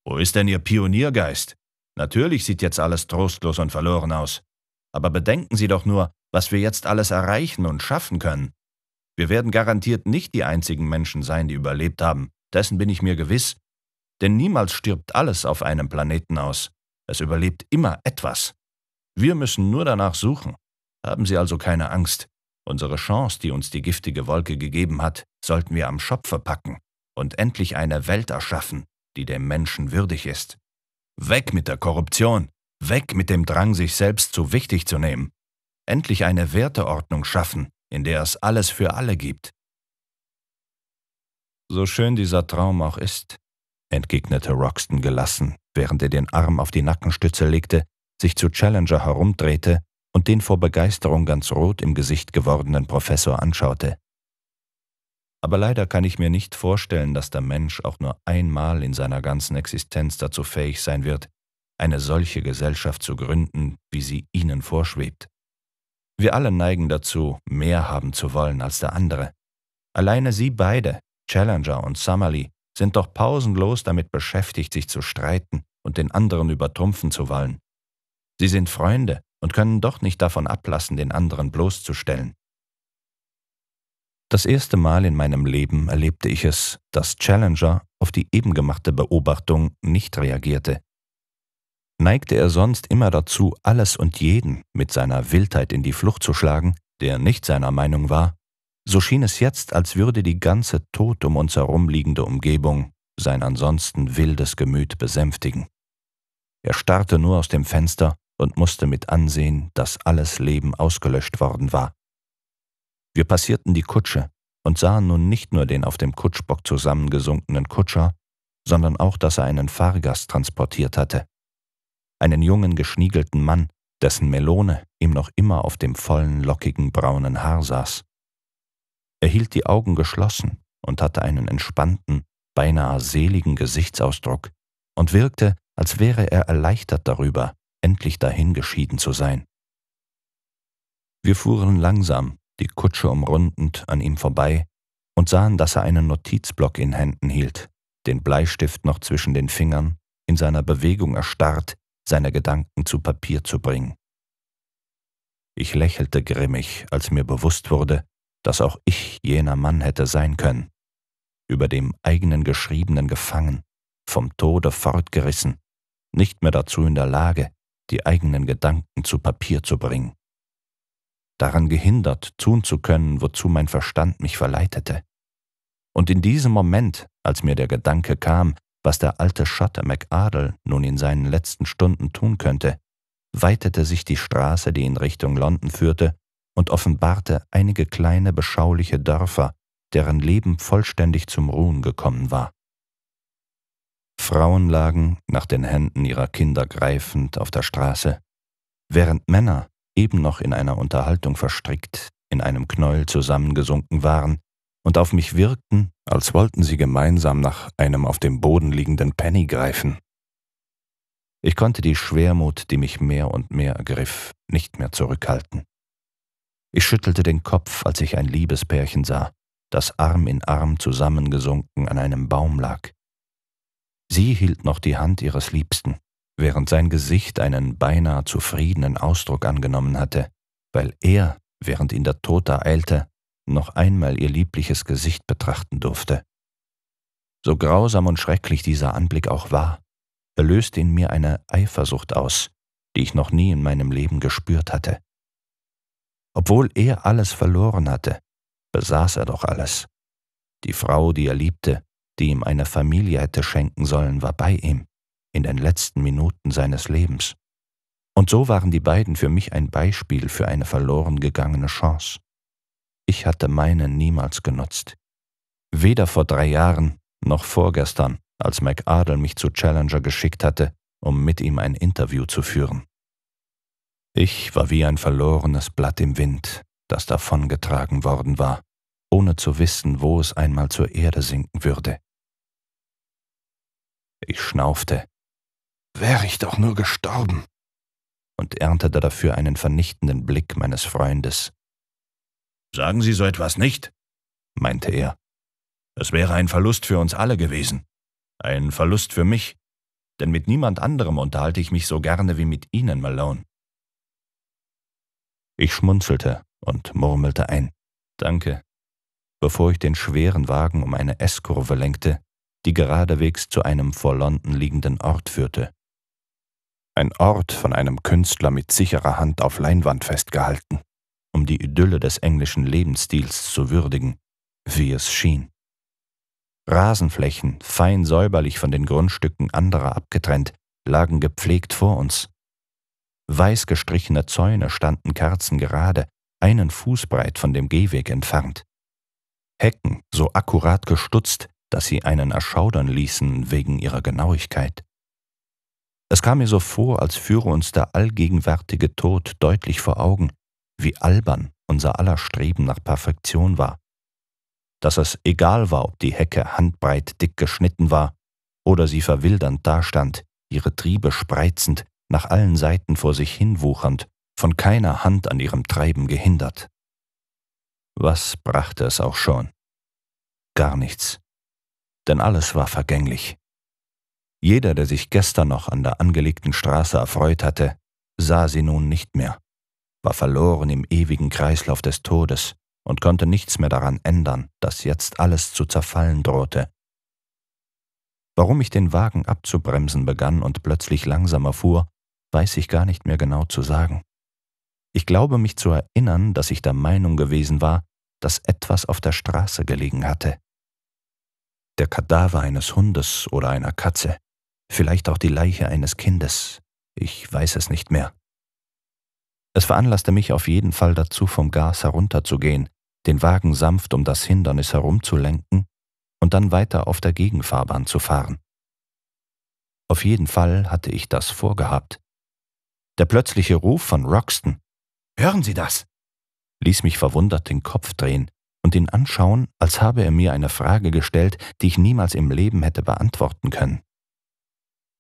Wo ist denn Ihr Pioniergeist? Natürlich sieht jetzt alles trostlos und verloren aus. Aber bedenken Sie doch nur, was wir jetzt alles erreichen und schaffen können. Wir werden garantiert nicht die einzigen Menschen sein, die überlebt haben, dessen bin ich mir gewiss. Denn niemals stirbt alles auf einem Planeten aus. Es überlebt immer etwas. Wir müssen nur danach suchen. Haben Sie also keine Angst. Unsere Chance, die uns die giftige Wolke gegeben hat, sollten wir am Schopfe packen und endlich eine Welt erschaffen, die dem Menschen würdig ist. Weg mit der Korruption, weg mit dem Drang, sich selbst zu wichtig zu nehmen. Endlich eine Werteordnung schaffen, in der es alles für alle gibt. So schön dieser Traum auch ist, entgegnete Roxton gelassen, während er den Arm auf die Nackenstütze legte, sich zu Challenger herumdrehte und den vor Begeisterung ganz rot im Gesicht gewordenen Professor anschaute. Aber leider kann ich mir nicht vorstellen, dass der Mensch auch nur einmal in seiner ganzen Existenz dazu fähig sein wird, eine solche Gesellschaft zu gründen, wie sie ihnen vorschwebt. Wir alle neigen dazu, mehr haben zu wollen als der andere. Alleine sie beide, Challenger und Summerly, sind doch pausenlos damit beschäftigt, sich zu streiten und den anderen übertrumpfen zu wollen. Sie sind Freunde, und können doch nicht davon ablassen, den anderen bloßzustellen. Das erste Mal in meinem Leben erlebte ich es, dass Challenger auf die eben gemachte Beobachtung nicht reagierte. Neigte er sonst immer dazu, alles und jeden mit seiner Wildheit in die Flucht zu schlagen, der nicht seiner Meinung war, so schien es jetzt, als würde die ganze tot um uns herumliegende Umgebung sein ansonsten wildes Gemüt besänftigen. Er starrte nur aus dem Fenster und musste mit ansehen, dass alles Leben ausgelöscht worden war. Wir passierten die Kutsche und sahen nun nicht nur den auf dem Kutschbock zusammengesunkenen Kutscher, sondern auch, dass er einen Fahrgast transportiert hatte. Einen jungen, geschniegelten Mann, dessen Melone ihm noch immer auf dem vollen, lockigen, braunen Haar saß. Er hielt die Augen geschlossen und hatte einen entspannten, beinahe seligen Gesichtsausdruck und wirkte, als wäre er erleichtert darüber, endlich dahingeschieden zu sein. Wir fuhren langsam, die Kutsche umrundend, an ihm vorbei und sahen, dass er einen Notizblock in Händen hielt, den Bleistift noch zwischen den Fingern, in seiner Bewegung erstarrt, seine Gedanken zu Papier zu bringen. Ich lächelte grimmig, als mir bewusst wurde, dass auch ich jener Mann hätte sein können, über dem eigenen Geschriebenen gefangen, vom Tode fortgerissen, nicht mehr dazu in der Lage, die eigenen Gedanken zu Papier zu bringen. Daran gehindert, tun zu können, wozu mein Verstand mich verleitete. Und in diesem Moment, als mir der Gedanke kam, was der alte Schatte McArdle nun in seinen letzten Stunden tun könnte, weitete sich die Straße, die in Richtung London führte, und offenbarte einige kleine, beschauliche Dörfer, deren Leben vollständig zum Ruhen gekommen war. Frauen lagen, nach den Händen ihrer Kinder greifend, auf der Straße, während Männer, eben noch in einer Unterhaltung verstrickt, in einem Knäuel zusammengesunken waren und auf mich wirkten, als wollten sie gemeinsam nach einem auf dem Boden liegenden Penny greifen. Ich konnte die Schwermut, die mich mehr und mehr ergriff, nicht mehr zurückhalten. Ich schüttelte den Kopf, als ich ein Liebespärchen sah, das Arm in Arm zusammengesunken an einem Baum lag. Sie hielt noch die Hand ihres Liebsten, während sein Gesicht einen beinahe zufriedenen Ausdruck angenommen hatte, weil er, während ihn der Tote eilte, noch einmal ihr liebliches Gesicht betrachten durfte. So grausam und schrecklich dieser Anblick auch war, er löste in mir eine Eifersucht aus, die ich noch nie in meinem Leben gespürt hatte. Obwohl er alles verloren hatte, besaß er doch alles. Die Frau, die er liebte, die ihm eine Familie hätte schenken sollen, war bei ihm, in den letzten Minuten seines Lebens. Und so waren die beiden für mich ein Beispiel für eine verloren gegangene Chance. Ich hatte meine niemals genutzt. Weder vor drei Jahren noch vorgestern, als McAdle mich zu Challenger geschickt hatte, um mit ihm ein Interview zu führen. Ich war wie ein verlorenes Blatt im Wind, das davongetragen worden war, ohne zu wissen, wo es einmal zur Erde sinken würde. Ich schnaufte. Wäre ich doch nur gestorben! und erntete dafür einen vernichtenden Blick meines Freundes. Sagen Sie so etwas nicht, meinte er. Es wäre ein Verlust für uns alle gewesen. Ein Verlust für mich, denn mit niemand anderem unterhalte ich mich so gerne wie mit Ihnen, Malone. Ich schmunzelte und murmelte ein. Danke, bevor ich den schweren Wagen um eine S-Kurve lenkte, die geradewegs zu einem vor London liegenden Ort führte. Ein Ort von einem Künstler mit sicherer Hand auf Leinwand festgehalten, um die Idylle des englischen Lebensstils zu würdigen, wie es schien. Rasenflächen, fein säuberlich von den Grundstücken anderer abgetrennt, lagen gepflegt vor uns. Weiß gestrichene Zäune standen kerzengerade, einen Fußbreit von dem Gehweg entfernt. Hecken so akkurat gestutzt, dass sie einen erschaudern ließen wegen ihrer Genauigkeit. Es kam mir so vor, als führe uns der allgegenwärtige Tod deutlich vor Augen, wie albern unser aller Streben nach Perfektion war. Dass es egal war, ob die Hecke handbreit dick geschnitten war oder sie verwildernd dastand, ihre Triebe spreizend, nach allen Seiten vor sich hinwuchernd, von keiner Hand an ihrem Treiben gehindert. Was brachte es auch schon? Gar nichts. Denn alles war vergänglich. Jeder, der sich gestern noch an der angelegten Straße erfreut hatte, sah sie nun nicht mehr, war verloren im ewigen Kreislauf des Todes und konnte nichts mehr daran ändern, dass jetzt alles zu zerfallen drohte. Warum ich den Wagen abzubremsen begann und plötzlich langsamer fuhr, weiß ich gar nicht mehr genau zu sagen. Ich glaube mich zu erinnern, dass ich der Meinung gewesen war, dass etwas auf der Straße gelegen hatte. Der Kadaver eines Hundes oder einer Katze, vielleicht auch die Leiche eines Kindes, ich weiß es nicht mehr. Es veranlasste mich auf jeden Fall dazu, vom Gas herunterzugehen, den Wagen sanft um das Hindernis herumzulenken und dann weiter auf der Gegenfahrbahn zu fahren. Auf jeden Fall hatte ich das vorgehabt. Der plötzliche Ruf von Roxton Hören Sie das? ließ mich verwundert den Kopf drehen und ihn anschauen, als habe er mir eine Frage gestellt, die ich niemals im Leben hätte beantworten können.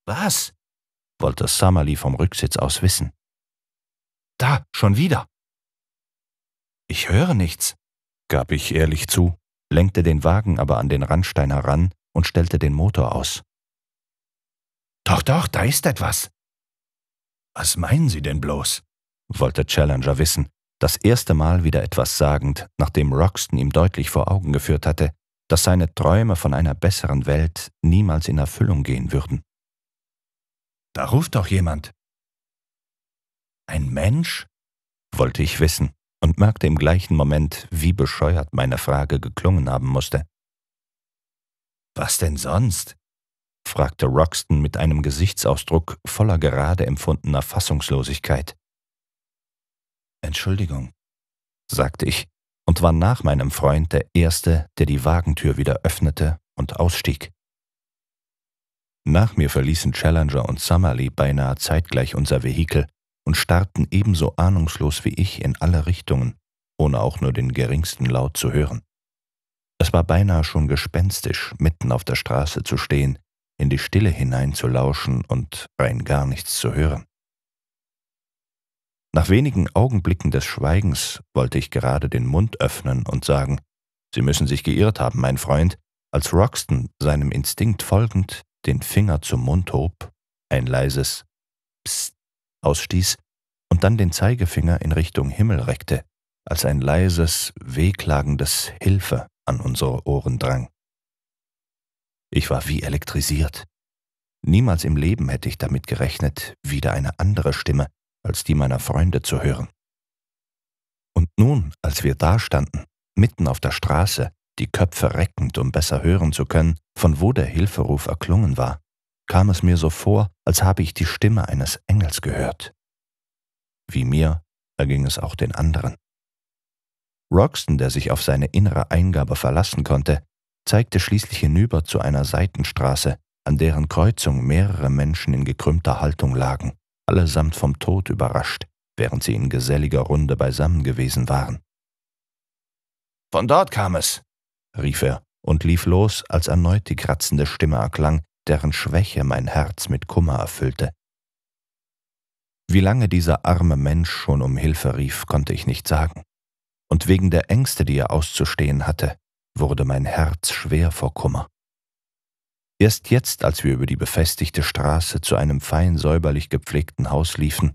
Was? wollte Samali vom Rücksitz aus wissen. Da, schon wieder. Ich höre nichts, gab ich ehrlich zu, lenkte den Wagen aber an den Randstein heran und stellte den Motor aus. Doch, doch, da ist etwas. Was meinen Sie denn bloß? wollte Challenger wissen, das erste Mal wieder etwas sagend, nachdem Roxton ihm deutlich vor Augen geführt hatte, dass seine Träume von einer besseren Welt niemals in Erfüllung gehen würden. Da ruft doch jemand. Ein Mensch? wollte ich wissen und merkte im gleichen Moment, wie bescheuert meine Frage geklungen haben musste. Was denn sonst? fragte Roxton mit einem Gesichtsausdruck voller gerade empfundener Fassungslosigkeit. Entschuldigung, sagte ich und war nach meinem Freund der Erste, der die Wagentür wieder öffnete und ausstieg. Nach mir verließen Challenger und Summerlee beinahe zeitgleich unser Vehikel und starrten ebenso ahnungslos wie ich in alle Richtungen, ohne auch nur den geringsten Laut zu hören. Es war beinahe schon gespenstisch, mitten auf der Straße zu stehen, in die Stille hineinzulauschen und rein gar nichts zu hören. Nach wenigen Augenblicken des Schweigens wollte ich gerade den Mund öffnen und sagen, Sie müssen sich geirrt haben, mein Freund, als Roxton, seinem Instinkt folgend, den Finger zum Mund hob, ein leises Psst ausstieß und dann den Zeigefinger in Richtung Himmel reckte, als ein leises, wehklagendes Hilfe an unsere Ohren drang. Ich war wie elektrisiert. Niemals im Leben hätte ich damit gerechnet, wieder eine andere Stimme, als die meiner Freunde zu hören. Und nun, als wir dastanden, mitten auf der Straße, die Köpfe reckend, um besser hören zu können, von wo der Hilferuf erklungen war, kam es mir so vor, als habe ich die Stimme eines Engels gehört. Wie mir erging es auch den anderen. Roxton, der sich auf seine innere Eingabe verlassen konnte, zeigte schließlich hinüber zu einer Seitenstraße, an deren Kreuzung mehrere Menschen in gekrümmter Haltung lagen allesamt vom Tod überrascht, während sie in geselliger Runde beisammen gewesen waren. Von dort kam es, rief er und lief los, als erneut die kratzende Stimme erklang, deren Schwäche mein Herz mit Kummer erfüllte. Wie lange dieser arme Mensch schon um Hilfe rief, konnte ich nicht sagen. Und wegen der Ängste, die er auszustehen hatte, wurde mein Herz schwer vor Kummer. Erst jetzt, als wir über die befestigte Straße zu einem fein säuberlich gepflegten Haus liefen,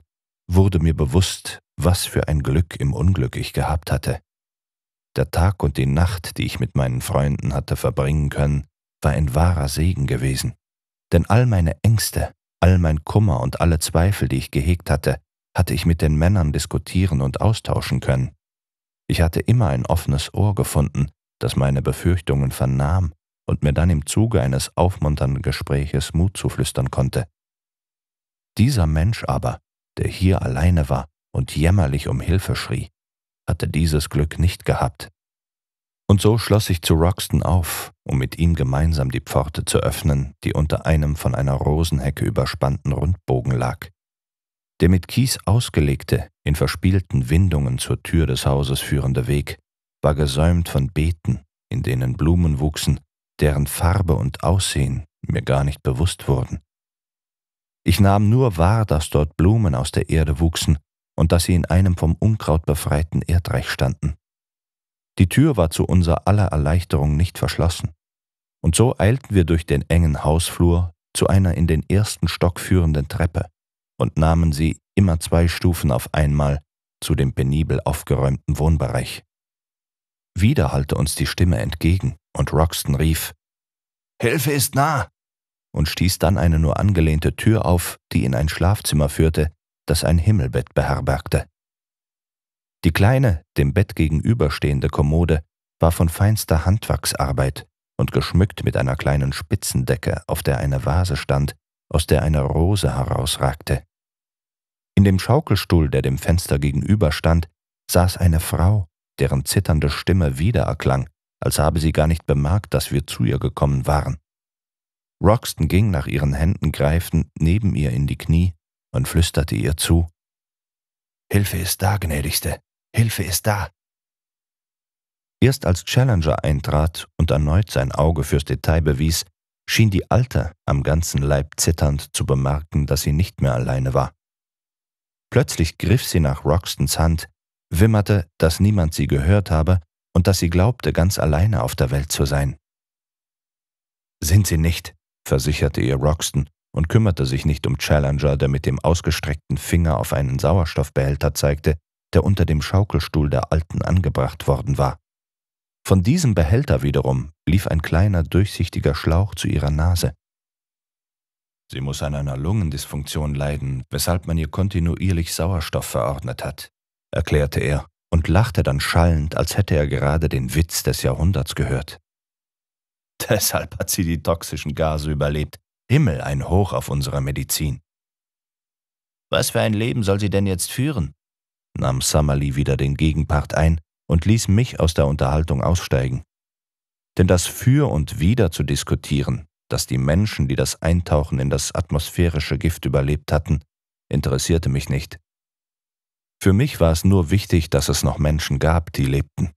wurde mir bewusst, was für ein Glück im Unglück ich gehabt hatte. Der Tag und die Nacht, die ich mit meinen Freunden hatte verbringen können, war ein wahrer Segen gewesen. Denn all meine Ängste, all mein Kummer und alle Zweifel, die ich gehegt hatte, hatte ich mit den Männern diskutieren und austauschen können. Ich hatte immer ein offenes Ohr gefunden, das meine Befürchtungen vernahm und mir dann im Zuge eines aufmunternden Gespräches Mut zuflüstern konnte. Dieser Mensch aber, der hier alleine war und jämmerlich um Hilfe schrie, hatte dieses Glück nicht gehabt. Und so schloss ich zu Roxton auf, um mit ihm gemeinsam die Pforte zu öffnen, die unter einem von einer Rosenhecke überspannten Rundbogen lag. Der mit Kies ausgelegte, in verspielten Windungen zur Tür des Hauses führende Weg war gesäumt von Beeten, in denen Blumen wuchsen deren Farbe und Aussehen mir gar nicht bewusst wurden. Ich nahm nur wahr, dass dort Blumen aus der Erde wuchsen und dass sie in einem vom Unkraut befreiten Erdreich standen. Die Tür war zu unser aller Erleichterung nicht verschlossen, und so eilten wir durch den engen Hausflur zu einer in den ersten Stock führenden Treppe und nahmen sie immer zwei Stufen auf einmal zu dem penibel aufgeräumten Wohnbereich. Wieder hallte uns die Stimme entgegen, und Roxton rief Hilfe ist nah und stieß dann eine nur angelehnte Tür auf, die in ein Schlafzimmer führte, das ein Himmelbett beherbergte. Die kleine, dem Bett gegenüberstehende Kommode war von feinster Handwachsarbeit und geschmückt mit einer kleinen Spitzendecke, auf der eine Vase stand, aus der eine Rose herausragte. In dem Schaukelstuhl, der dem Fenster gegenüberstand, saß eine Frau, deren zitternde Stimme wiedererklang als habe sie gar nicht bemerkt, dass wir zu ihr gekommen waren. Roxton ging nach ihren Händen greifend neben ihr in die Knie und flüsterte ihr zu Hilfe ist da, gnädigste, Hilfe ist da. Erst als Challenger eintrat und erneut sein Auge fürs Detail bewies, schien die Alte am ganzen Leib zitternd zu bemerken, dass sie nicht mehr alleine war. Plötzlich griff sie nach Roxtons Hand, wimmerte, dass niemand sie gehört habe und dass sie glaubte, ganz alleine auf der Welt zu sein. Sind Sie nicht, versicherte ihr Roxton und kümmerte sich nicht um Challenger, der mit dem ausgestreckten Finger auf einen Sauerstoffbehälter zeigte, der unter dem Schaukelstuhl der Alten angebracht worden war. Von diesem Behälter wiederum lief ein kleiner, durchsichtiger Schlauch zu ihrer Nase. Sie muss an einer Lungendysfunktion leiden, weshalb man ihr kontinuierlich Sauerstoff verordnet hat, erklärte er und lachte dann schallend, als hätte er gerade den Witz des Jahrhunderts gehört. Deshalb hat sie die toxischen Gase überlebt. Himmel ein Hoch auf unserer Medizin. Was für ein Leben soll sie denn jetzt führen? nahm Summerlee wieder den Gegenpart ein und ließ mich aus der Unterhaltung aussteigen. Denn das Für und Wider zu diskutieren, dass die Menschen, die das Eintauchen in das atmosphärische Gift überlebt hatten, interessierte mich nicht. Für mich war es nur wichtig, dass es noch Menschen gab, die lebten,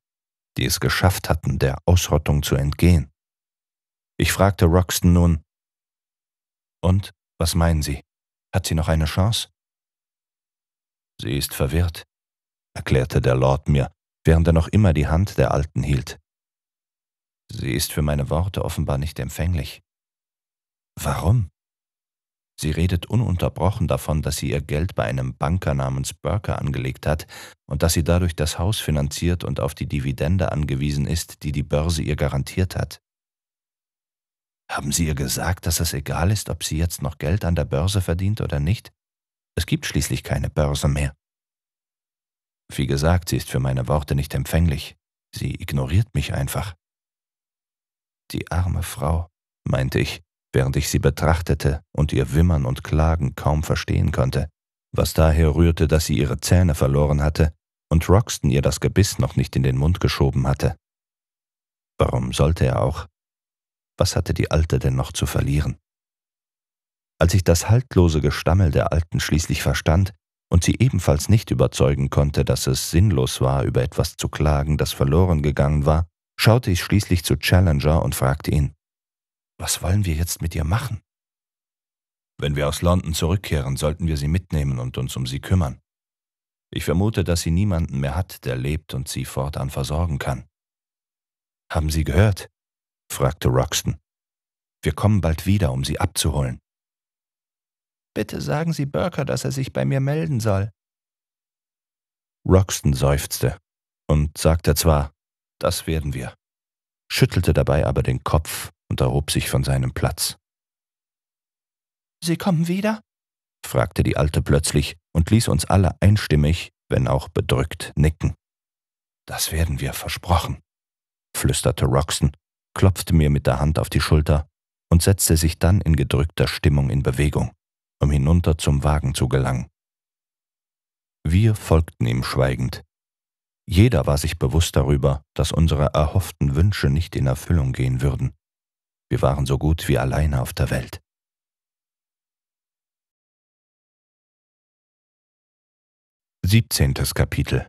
die es geschafft hatten, der Ausrottung zu entgehen. Ich fragte Roxton nun, und was meinen Sie? Hat sie noch eine Chance? Sie ist verwirrt, erklärte der Lord mir, während er noch immer die Hand der Alten hielt. Sie ist für meine Worte offenbar nicht empfänglich. Warum? Sie redet ununterbrochen davon, dass sie ihr Geld bei einem Banker namens Burker angelegt hat und dass sie dadurch das Haus finanziert und auf die Dividende angewiesen ist, die die Börse ihr garantiert hat. Haben Sie ihr gesagt, dass es egal ist, ob sie jetzt noch Geld an der Börse verdient oder nicht? Es gibt schließlich keine Börse mehr. Wie gesagt, sie ist für meine Worte nicht empfänglich. Sie ignoriert mich einfach. Die arme Frau, meinte ich während ich sie betrachtete und ihr Wimmern und Klagen kaum verstehen konnte, was daher rührte, dass sie ihre Zähne verloren hatte und Roxton ihr das Gebiss noch nicht in den Mund geschoben hatte. Warum sollte er auch? Was hatte die Alte denn noch zu verlieren? Als ich das haltlose Gestammel der Alten schließlich verstand und sie ebenfalls nicht überzeugen konnte, dass es sinnlos war, über etwas zu klagen, das verloren gegangen war, schaute ich schließlich zu Challenger und fragte ihn, was wollen wir jetzt mit ihr machen? Wenn wir aus London zurückkehren, sollten wir sie mitnehmen und uns um sie kümmern. Ich vermute, dass sie niemanden mehr hat, der lebt und sie fortan versorgen kann. Haben Sie gehört? fragte Roxton. Wir kommen bald wieder, um sie abzuholen. Bitte sagen Sie Burker, dass er sich bei mir melden soll. Roxton seufzte und sagte zwar, das werden wir, schüttelte dabei aber den Kopf und erhob sich von seinem Platz. Sie kommen wieder? fragte die Alte plötzlich und ließ uns alle einstimmig, wenn auch bedrückt, nicken. Das werden wir versprochen, flüsterte Roxton, klopfte mir mit der Hand auf die Schulter und setzte sich dann in gedrückter Stimmung in Bewegung, um hinunter zum Wagen zu gelangen. Wir folgten ihm schweigend. Jeder war sich bewusst darüber, dass unsere erhofften Wünsche nicht in Erfüllung gehen würden. Wir waren so gut wie alleine auf der Welt. Siebzehntes Kapitel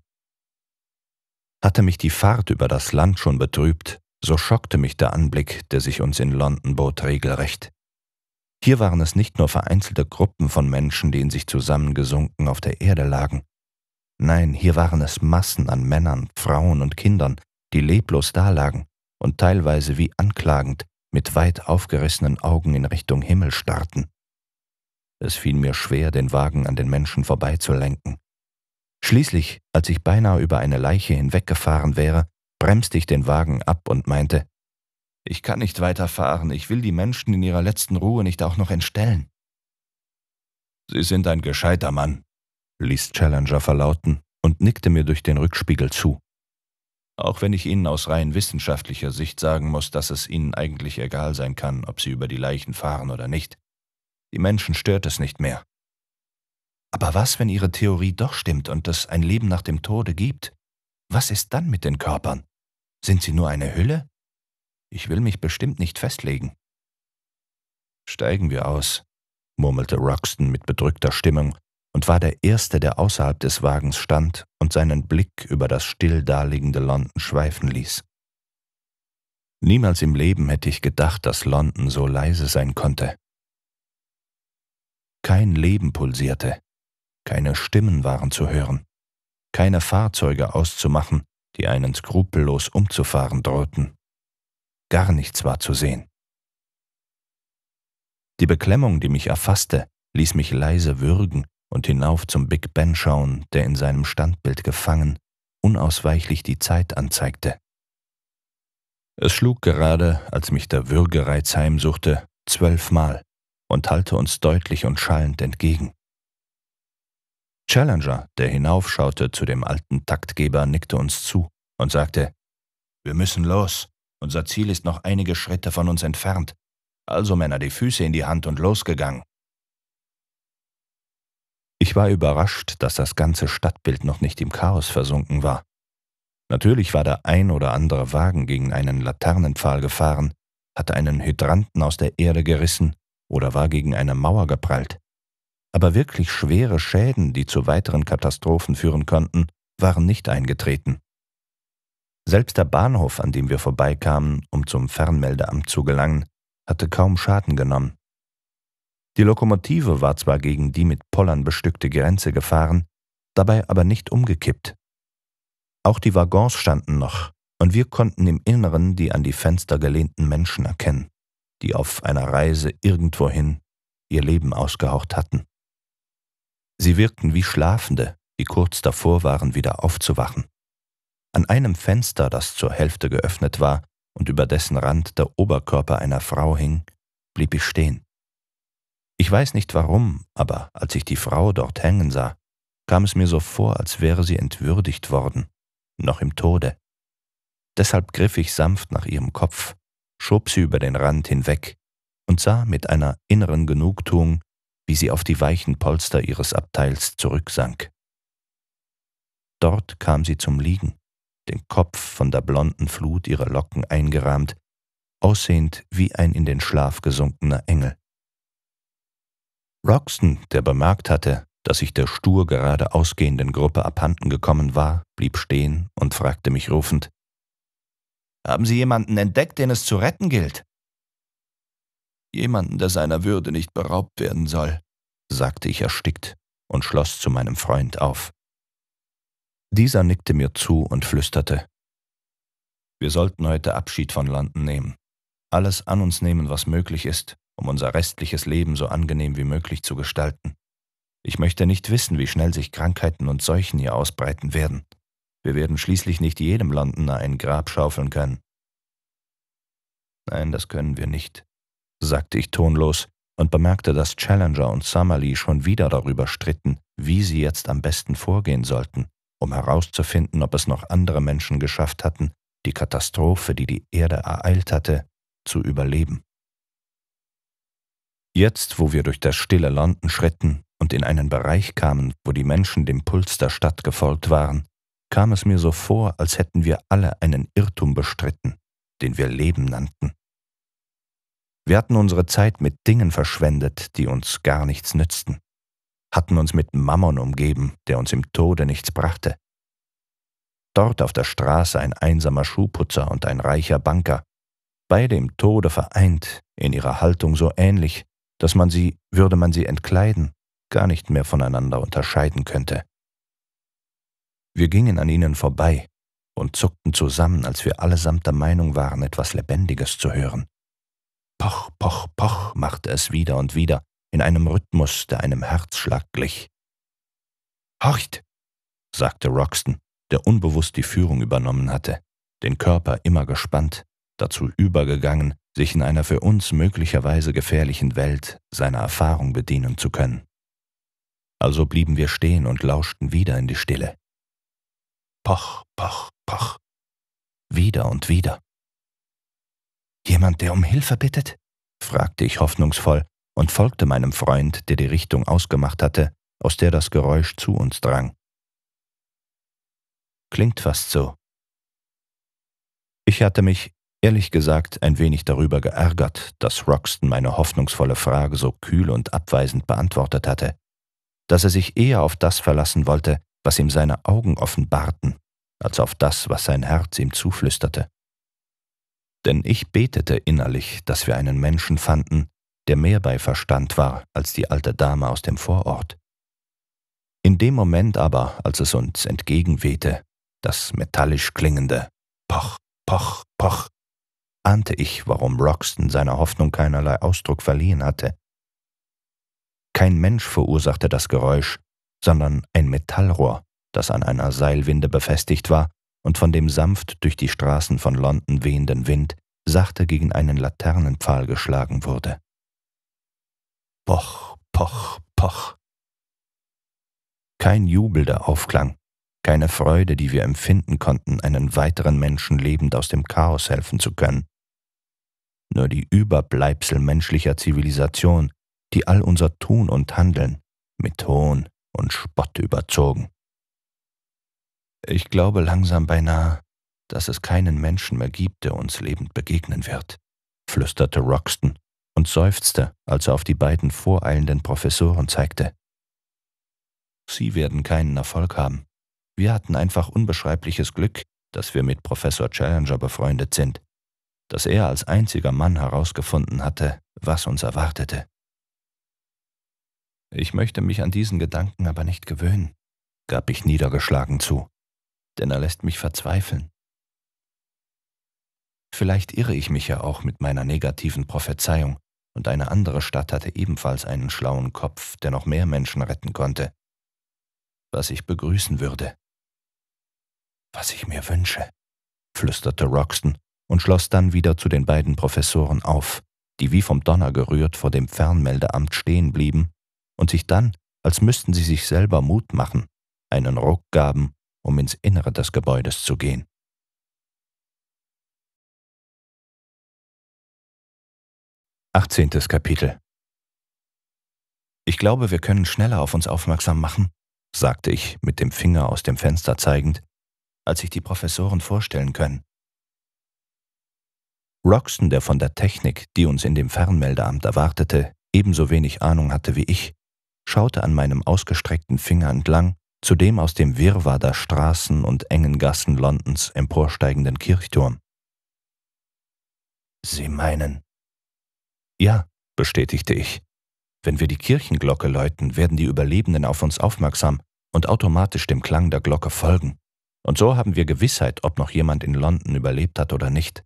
Hatte mich die Fahrt über das Land schon betrübt, so schockte mich der Anblick, der sich uns in London bot, regelrecht. Hier waren es nicht nur vereinzelte Gruppen von Menschen, die in sich zusammengesunken auf der Erde lagen. Nein, hier waren es Massen an Männern, Frauen und Kindern, die leblos dalagen und teilweise wie anklagend, mit weit aufgerissenen Augen in Richtung Himmel starrten. Es fiel mir schwer, den Wagen an den Menschen vorbeizulenken. Schließlich, als ich beinahe über eine Leiche hinweggefahren wäre, bremste ich den Wagen ab und meinte, ich kann nicht weiterfahren, ich will die Menschen in ihrer letzten Ruhe nicht auch noch entstellen. Sie sind ein gescheiter Mann, ließ Challenger verlauten und nickte mir durch den Rückspiegel zu auch wenn ich Ihnen aus rein wissenschaftlicher Sicht sagen muss, dass es Ihnen eigentlich egal sein kann, ob Sie über die Leichen fahren oder nicht. Die Menschen stört es nicht mehr. Aber was, wenn Ihre Theorie doch stimmt und es ein Leben nach dem Tode gibt? Was ist dann mit den Körpern? Sind sie nur eine Hülle? Ich will mich bestimmt nicht festlegen. Steigen wir aus, murmelte Roxton mit bedrückter Stimmung und war der Erste, der außerhalb des Wagens stand und seinen Blick über das still daliegende London schweifen ließ. Niemals im Leben hätte ich gedacht, dass London so leise sein konnte. Kein Leben pulsierte, keine Stimmen waren zu hören, keine Fahrzeuge auszumachen, die einen skrupellos umzufahren drohten. Gar nichts war zu sehen. Die Beklemmung, die mich erfasste, ließ mich leise würgen und hinauf zum Big Ben schauen, der in seinem Standbild gefangen unausweichlich die Zeit anzeigte. Es schlug gerade, als mich der Würgereiz heimsuchte, zwölfmal und hallte uns deutlich und schallend entgegen. Challenger, der hinaufschaute zu dem alten Taktgeber, nickte uns zu und sagte, Wir müssen los, unser Ziel ist noch einige Schritte von uns entfernt. Also Männer, die Füße in die Hand und losgegangen. Ich war überrascht, dass das ganze Stadtbild noch nicht im Chaos versunken war. Natürlich war der ein oder andere Wagen gegen einen Laternenpfahl gefahren, hatte einen Hydranten aus der Erde gerissen oder war gegen eine Mauer geprallt. Aber wirklich schwere Schäden, die zu weiteren Katastrophen führen konnten, waren nicht eingetreten. Selbst der Bahnhof, an dem wir vorbeikamen, um zum Fernmeldeamt zu gelangen, hatte kaum Schaden genommen. Die Lokomotive war zwar gegen die mit Pollern bestückte Grenze gefahren, dabei aber nicht umgekippt. Auch die Waggons standen noch, und wir konnten im Inneren die an die Fenster gelehnten Menschen erkennen, die auf einer Reise irgendwohin ihr Leben ausgehaucht hatten. Sie wirkten wie Schlafende, die kurz davor waren, wieder aufzuwachen. An einem Fenster, das zur Hälfte geöffnet war und über dessen Rand der Oberkörper einer Frau hing, blieb ich stehen. Ich weiß nicht warum, aber als ich die Frau dort hängen sah, kam es mir so vor, als wäre sie entwürdigt worden, noch im Tode. Deshalb griff ich sanft nach ihrem Kopf, schob sie über den Rand hinweg und sah mit einer inneren Genugtuung, wie sie auf die weichen Polster ihres Abteils zurücksank. Dort kam sie zum Liegen, den Kopf von der blonden Flut ihrer Locken eingerahmt, aussehend wie ein in den Schlaf gesunkener Engel. Roxton, der bemerkt hatte, dass ich der stur geradeaus gehenden Gruppe abhanden gekommen war, blieb stehen und fragte mich rufend: Haben Sie jemanden entdeckt, den es zu retten gilt? Jemanden, der seiner Würde nicht beraubt werden soll, sagte ich erstickt und schloss zu meinem Freund auf. Dieser nickte mir zu und flüsterte: Wir sollten heute Abschied von London nehmen, alles an uns nehmen, was möglich ist, um unser restliches Leben so angenehm wie möglich zu gestalten. Ich möchte nicht wissen, wie schnell sich Krankheiten und Seuchen hier ausbreiten werden. Wir werden schließlich nicht jedem Londoner ein Grab schaufeln können. Nein, das können wir nicht, sagte ich tonlos und bemerkte, dass Challenger und Summerlee schon wieder darüber stritten, wie sie jetzt am besten vorgehen sollten, um herauszufinden, ob es noch andere Menschen geschafft hatten, die Katastrophe, die die Erde ereilt hatte, zu überleben. Jetzt, wo wir durch das stille London schritten und in einen Bereich kamen, wo die Menschen dem Puls der Stadt gefolgt waren, kam es mir so vor, als hätten wir alle einen Irrtum bestritten, den wir Leben nannten. Wir hatten unsere Zeit mit Dingen verschwendet, die uns gar nichts nützten, hatten uns mit Mammon umgeben, der uns im Tode nichts brachte. Dort auf der Straße ein einsamer Schuhputzer und ein reicher Banker, beide im Tode vereint, in ihrer Haltung so ähnlich, dass man sie, würde man sie entkleiden, gar nicht mehr voneinander unterscheiden könnte. Wir gingen an ihnen vorbei und zuckten zusammen, als wir allesamt der Meinung waren, etwas Lebendiges zu hören. Poch, poch, poch machte es wieder und wieder, in einem Rhythmus, der einem Herzschlag glich. Horcht, sagte Roxton, der unbewusst die Führung übernommen hatte, den Körper immer gespannt, dazu übergegangen, sich in einer für uns möglicherweise gefährlichen Welt seiner Erfahrung bedienen zu können. Also blieben wir stehen und lauschten wieder in die Stille. Poch, poch, poch. Wieder und wieder. Jemand, der um Hilfe bittet? fragte ich hoffnungsvoll und folgte meinem Freund, der die Richtung ausgemacht hatte, aus der das Geräusch zu uns drang. Klingt fast so. Ich hatte mich ehrlich gesagt ein wenig darüber geärgert, dass Roxton meine hoffnungsvolle Frage so kühl und abweisend beantwortet hatte, dass er sich eher auf das verlassen wollte, was ihm seine Augen offenbarten, als auf das, was sein Herz ihm zuflüsterte. Denn ich betete innerlich, dass wir einen Menschen fanden, der mehr bei Verstand war als die alte Dame aus dem Vorort. In dem Moment aber, als es uns entgegenwehte, das metallisch klingende Poch, Poch, Poch ahnte ich, warum Roxton seiner Hoffnung keinerlei Ausdruck verliehen hatte. Kein Mensch verursachte das Geräusch, sondern ein Metallrohr, das an einer Seilwinde befestigt war und von dem sanft durch die Straßen von London wehenden Wind sachte gegen einen Laternenpfahl geschlagen wurde. Poch, poch, poch. Kein Jubel, der aufklang, keine Freude, die wir empfinden konnten, einen weiteren Menschen lebend aus dem Chaos helfen zu können nur die Überbleibsel menschlicher Zivilisation, die all unser Tun und Handeln mit Hohn und Spott überzogen. Ich glaube langsam beinahe, dass es keinen Menschen mehr gibt, der uns lebend begegnen wird, flüsterte Roxton und seufzte, als er auf die beiden voreilenden Professoren zeigte. Sie werden keinen Erfolg haben. Wir hatten einfach unbeschreibliches Glück, dass wir mit Professor Challenger befreundet sind dass er als einziger Mann herausgefunden hatte, was uns erwartete. Ich möchte mich an diesen Gedanken aber nicht gewöhnen, gab ich niedergeschlagen zu, denn er lässt mich verzweifeln. Vielleicht irre ich mich ja auch mit meiner negativen Prophezeiung, und eine andere Stadt hatte ebenfalls einen schlauen Kopf, der noch mehr Menschen retten konnte, was ich begrüßen würde. Was ich mir wünsche, flüsterte Roxton und schloss dann wieder zu den beiden Professoren auf, die wie vom Donner gerührt vor dem Fernmeldeamt stehen blieben und sich dann, als müssten sie sich selber Mut machen, einen Ruck gaben, um ins Innere des Gebäudes zu gehen. Achtzehntes Kapitel Ich glaube, wir können schneller auf uns aufmerksam machen, sagte ich, mit dem Finger aus dem Fenster zeigend, als sich die Professoren vorstellen können. Roxton, der von der Technik, die uns in dem Fernmeldeamt erwartete, ebenso wenig Ahnung hatte wie ich, schaute an meinem ausgestreckten Finger entlang zu dem aus dem Wirrwarr der Straßen und engen Gassen Londons emporsteigenden Kirchturm. Sie meinen? Ja, bestätigte ich. Wenn wir die Kirchenglocke läuten, werden die Überlebenden auf uns aufmerksam und automatisch dem Klang der Glocke folgen. Und so haben wir Gewissheit, ob noch jemand in London überlebt hat oder nicht.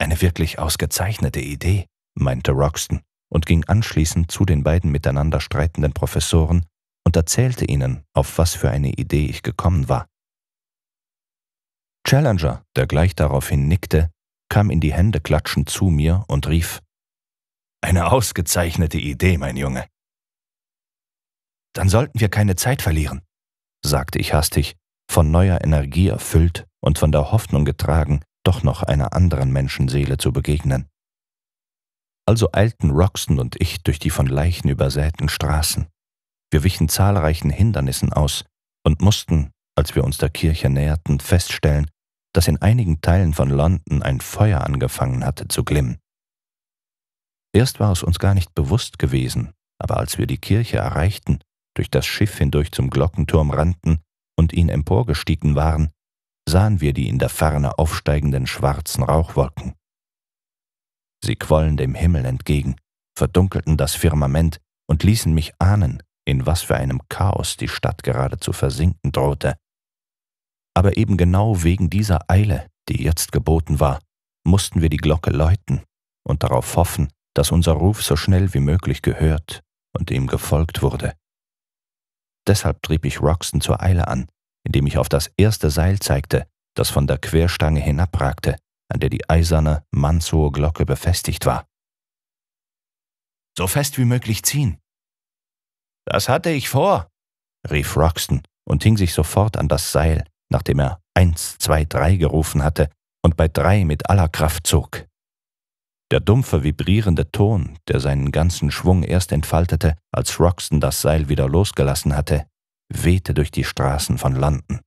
Eine wirklich ausgezeichnete Idee, meinte Roxton und ging anschließend zu den beiden miteinander streitenden Professoren und erzählte ihnen, auf was für eine Idee ich gekommen war. Challenger, der gleich daraufhin nickte, kam in die Hände klatschend zu mir und rief Eine ausgezeichnete Idee, mein Junge. Dann sollten wir keine Zeit verlieren, sagte ich hastig, von neuer Energie erfüllt und von der Hoffnung getragen, doch noch einer anderen Menschenseele zu begegnen. Also eilten Roxton und ich durch die von Leichen übersäten Straßen. Wir wichen zahlreichen Hindernissen aus und mussten, als wir uns der Kirche näherten, feststellen, dass in einigen Teilen von London ein Feuer angefangen hatte zu glimmen. Erst war es uns gar nicht bewusst gewesen, aber als wir die Kirche erreichten, durch das Schiff hindurch zum Glockenturm rannten und ihn emporgestiegen waren, sahen wir die in der Ferne aufsteigenden schwarzen Rauchwolken. Sie quollen dem Himmel entgegen, verdunkelten das Firmament und ließen mich ahnen, in was für einem Chaos die Stadt gerade zu versinken drohte. Aber eben genau wegen dieser Eile, die jetzt geboten war, mussten wir die Glocke läuten und darauf hoffen, dass unser Ruf so schnell wie möglich gehört und ihm gefolgt wurde. Deshalb trieb ich Roxton zur Eile an indem ich auf das erste Seil zeigte, das von der Querstange hinabragte, an der die eiserne, mannshohe Glocke befestigt war. So fest wie möglich ziehen. Das hatte ich vor, rief Roxton und hing sich sofort an das Seil, nachdem er eins, zwei, drei gerufen hatte und bei drei mit aller Kraft zog. Der dumpfe, vibrierende Ton, der seinen ganzen Schwung erst entfaltete, als Roxton das Seil wieder losgelassen hatte, wehte durch die Straßen von Landen.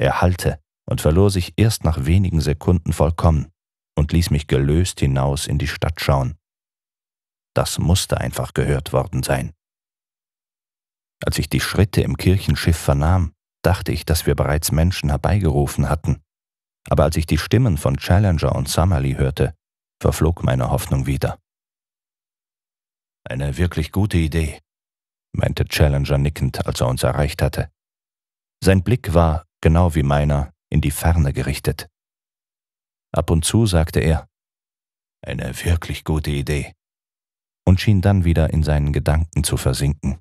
Er hallte und verlor sich erst nach wenigen Sekunden vollkommen und ließ mich gelöst hinaus in die Stadt schauen. Das musste einfach gehört worden sein. Als ich die Schritte im Kirchenschiff vernahm, dachte ich, dass wir bereits Menschen herbeigerufen hatten. Aber als ich die Stimmen von Challenger und Summerly hörte, verflog meine Hoffnung wieder. Eine wirklich gute Idee, meinte Challenger nickend, als er uns erreicht hatte. Sein Blick war, genau wie meiner, in die Ferne gerichtet. Ab und zu sagte er, eine wirklich gute Idee, und schien dann wieder in seinen Gedanken zu versinken.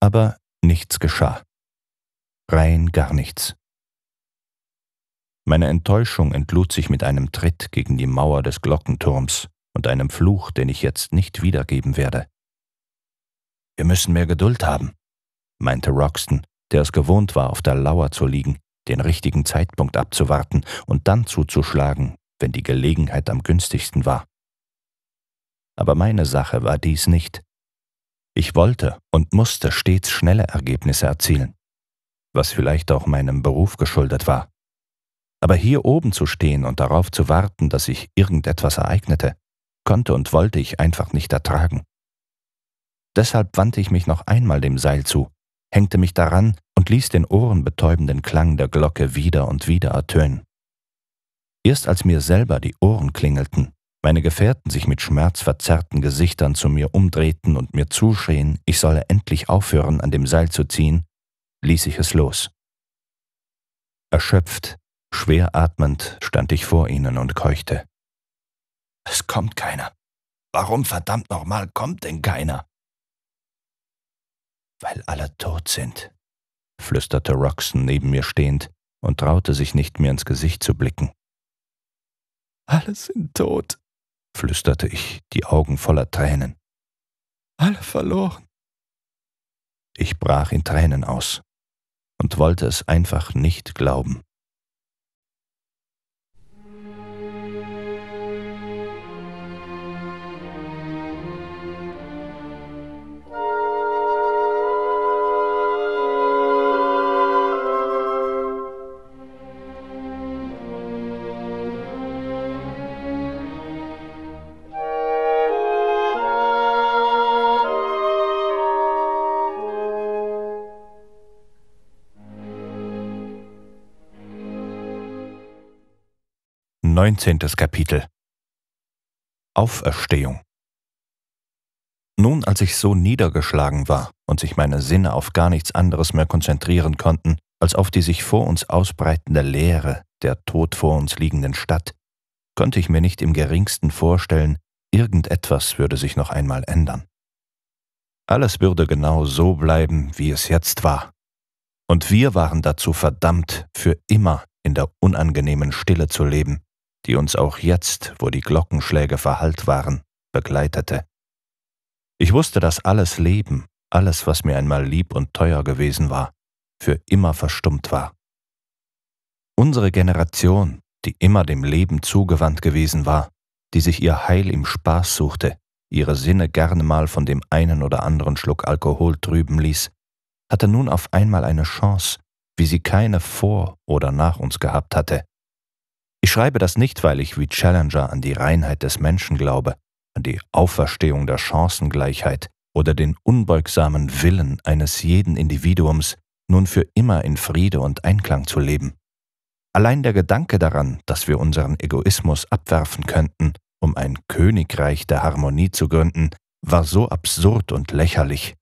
Aber nichts geschah. Rein gar nichts. Meine Enttäuschung entlud sich mit einem Tritt gegen die Mauer des Glockenturms und einem Fluch, den ich jetzt nicht wiedergeben werde. Wir müssen mehr Geduld haben, meinte Roxton, der es gewohnt war, auf der Lauer zu liegen, den richtigen Zeitpunkt abzuwarten und dann zuzuschlagen, wenn die Gelegenheit am günstigsten war. Aber meine Sache war dies nicht. Ich wollte und musste stets schnelle Ergebnisse erzielen, was vielleicht auch meinem Beruf geschuldet war. Aber hier oben zu stehen und darauf zu warten, dass sich irgendetwas ereignete, konnte und wollte ich einfach nicht ertragen. Deshalb wandte ich mich noch einmal dem Seil zu, hängte mich daran und ließ den ohrenbetäubenden Klang der Glocke wieder und wieder ertönen. Erst als mir selber die Ohren klingelten, meine Gefährten sich mit schmerzverzerrten Gesichtern zu mir umdrehten und mir zuschrien, ich solle endlich aufhören, an dem Seil zu ziehen, ließ ich es los. Erschöpft, schwer atmend, stand ich vor ihnen und keuchte. Es kommt keiner. Warum verdammt nochmal kommt denn keiner? Weil alle tot sind, flüsterte Roxon neben mir stehend und traute sich nicht mehr ins Gesicht zu blicken. Alle sind tot, flüsterte ich, die Augen voller Tränen. Alle verloren. Ich brach in Tränen aus und wollte es einfach nicht glauben. 19. Kapitel Auferstehung Nun, als ich so niedergeschlagen war und sich meine Sinne auf gar nichts anderes mehr konzentrieren konnten, als auf die sich vor uns ausbreitende Leere der tot vor uns liegenden Stadt, konnte ich mir nicht im geringsten vorstellen, irgendetwas würde sich noch einmal ändern. Alles würde genau so bleiben, wie es jetzt war. Und wir waren dazu verdammt, für immer in der unangenehmen Stille zu leben, die uns auch jetzt, wo die Glockenschläge verhallt waren, begleitete. Ich wusste, dass alles Leben, alles, was mir einmal lieb und teuer gewesen war, für immer verstummt war. Unsere Generation, die immer dem Leben zugewandt gewesen war, die sich ihr Heil im Spaß suchte, ihre Sinne gerne mal von dem einen oder anderen Schluck Alkohol trüben ließ, hatte nun auf einmal eine Chance, wie sie keine vor oder nach uns gehabt hatte, ich schreibe das nicht, weil ich wie Challenger an die Reinheit des Menschen glaube, an die Auferstehung der Chancengleichheit oder den unbeugsamen Willen eines jeden Individuums, nun für immer in Friede und Einklang zu leben. Allein der Gedanke daran, dass wir unseren Egoismus abwerfen könnten, um ein Königreich der Harmonie zu gründen, war so absurd und lächerlich,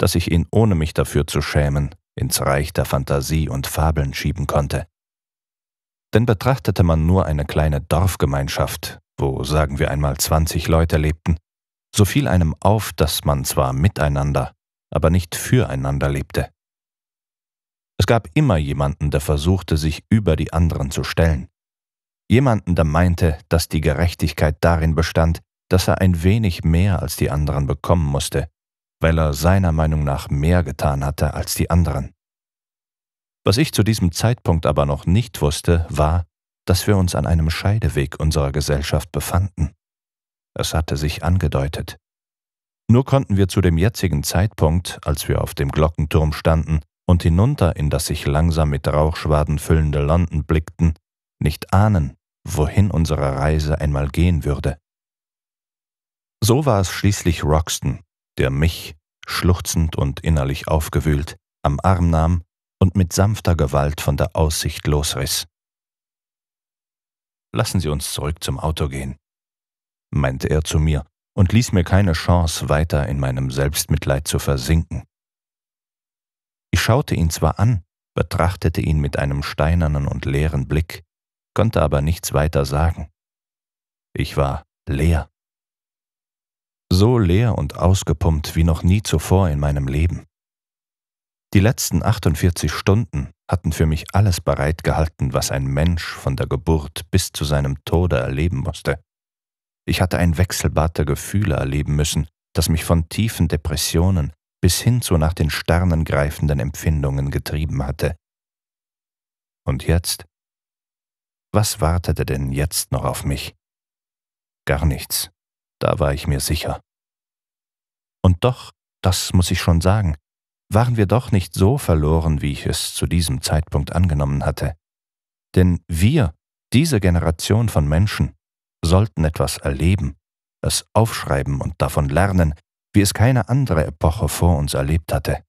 dass ich ihn ohne mich dafür zu schämen ins Reich der Fantasie und Fabeln schieben konnte. Denn betrachtete man nur eine kleine Dorfgemeinschaft, wo sagen wir einmal 20 Leute lebten, so fiel einem auf, dass man zwar miteinander, aber nicht füreinander lebte. Es gab immer jemanden, der versuchte, sich über die anderen zu stellen. Jemanden, der meinte, dass die Gerechtigkeit darin bestand, dass er ein wenig mehr als die anderen bekommen musste, weil er seiner Meinung nach mehr getan hatte als die anderen. Was ich zu diesem Zeitpunkt aber noch nicht wusste, war, dass wir uns an einem Scheideweg unserer Gesellschaft befanden. Es hatte sich angedeutet. Nur konnten wir zu dem jetzigen Zeitpunkt, als wir auf dem Glockenturm standen und hinunter in das sich langsam mit Rauchschwaden füllende London blickten, nicht ahnen, wohin unsere Reise einmal gehen würde. So war es schließlich Roxton, der mich, schluchzend und innerlich aufgewühlt, am Arm nahm und mit sanfter Gewalt von der Aussicht losriss. Lassen Sie uns zurück zum Auto gehen, meinte er zu mir und ließ mir keine Chance, weiter in meinem Selbstmitleid zu versinken. Ich schaute ihn zwar an, betrachtete ihn mit einem steinernen und leeren Blick, konnte aber nichts weiter sagen. Ich war leer. So leer und ausgepumpt wie noch nie zuvor in meinem Leben. Die letzten 48 Stunden hatten für mich alles bereitgehalten, was ein Mensch von der Geburt bis zu seinem Tode erleben musste. Ich hatte ein Wechselbad der Gefühle erleben müssen, das mich von tiefen Depressionen bis hin zu nach den Sternen greifenden Empfindungen getrieben hatte. Und jetzt? Was wartete denn jetzt noch auf mich? Gar nichts, da war ich mir sicher. Und doch, das muss ich schon sagen, waren wir doch nicht so verloren, wie ich es zu diesem Zeitpunkt angenommen hatte. Denn wir, diese Generation von Menschen, sollten etwas erleben, es aufschreiben und davon lernen, wie es keine andere Epoche vor uns erlebt hatte.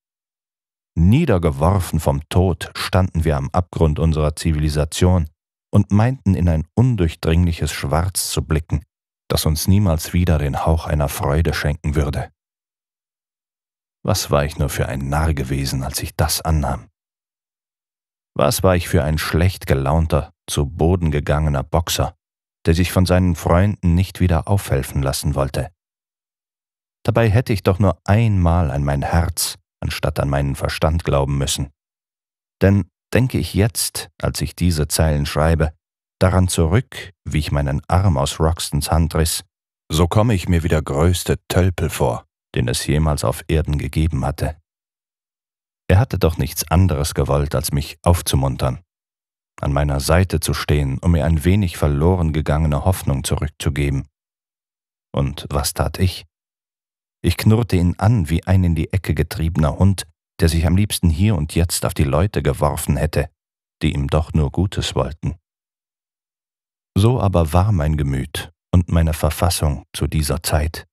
Niedergeworfen vom Tod standen wir am Abgrund unserer Zivilisation und meinten in ein undurchdringliches Schwarz zu blicken, das uns niemals wieder den Hauch einer Freude schenken würde. Was war ich nur für ein Narr gewesen, als ich das annahm? Was war ich für ein schlecht gelaunter, zu Boden gegangener Boxer, der sich von seinen Freunden nicht wieder aufhelfen lassen wollte? Dabei hätte ich doch nur einmal an mein Herz anstatt an meinen Verstand glauben müssen. Denn denke ich jetzt, als ich diese Zeilen schreibe, daran zurück, wie ich meinen Arm aus Roxtons Hand riss, so komme ich mir wie der größte Tölpel vor, den es jemals auf Erden gegeben hatte. Er hatte doch nichts anderes gewollt, als mich aufzumuntern, an meiner Seite zu stehen, um mir ein wenig verloren gegangene Hoffnung zurückzugeben. Und was tat ich? Ich knurrte ihn an wie ein in die Ecke getriebener Hund, der sich am liebsten hier und jetzt auf die Leute geworfen hätte, die ihm doch nur Gutes wollten. So aber war mein Gemüt und meine Verfassung zu dieser Zeit.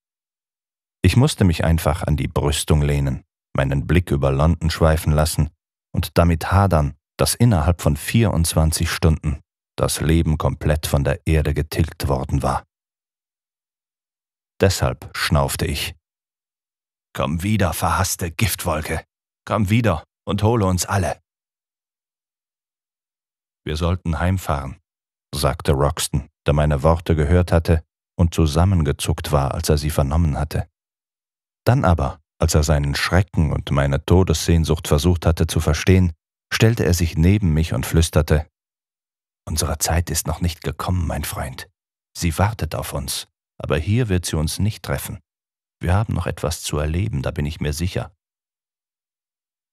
Ich musste mich einfach an die Brüstung lehnen, meinen Blick über London schweifen lassen und damit hadern, dass innerhalb von 24 Stunden das Leben komplett von der Erde getilgt worden war. Deshalb schnaufte ich. Komm wieder, verhasste Giftwolke. Komm wieder und hole uns alle. Wir sollten heimfahren, sagte Roxton, der meine Worte gehört hatte und zusammengezuckt war, als er sie vernommen hatte. Dann aber, als er seinen Schrecken und meine Todessehnsucht versucht hatte zu verstehen, stellte er sich neben mich und flüsterte Unsere Zeit ist noch nicht gekommen, mein Freund. Sie wartet auf uns, aber hier wird sie uns nicht treffen. Wir haben noch etwas zu erleben, da bin ich mir sicher.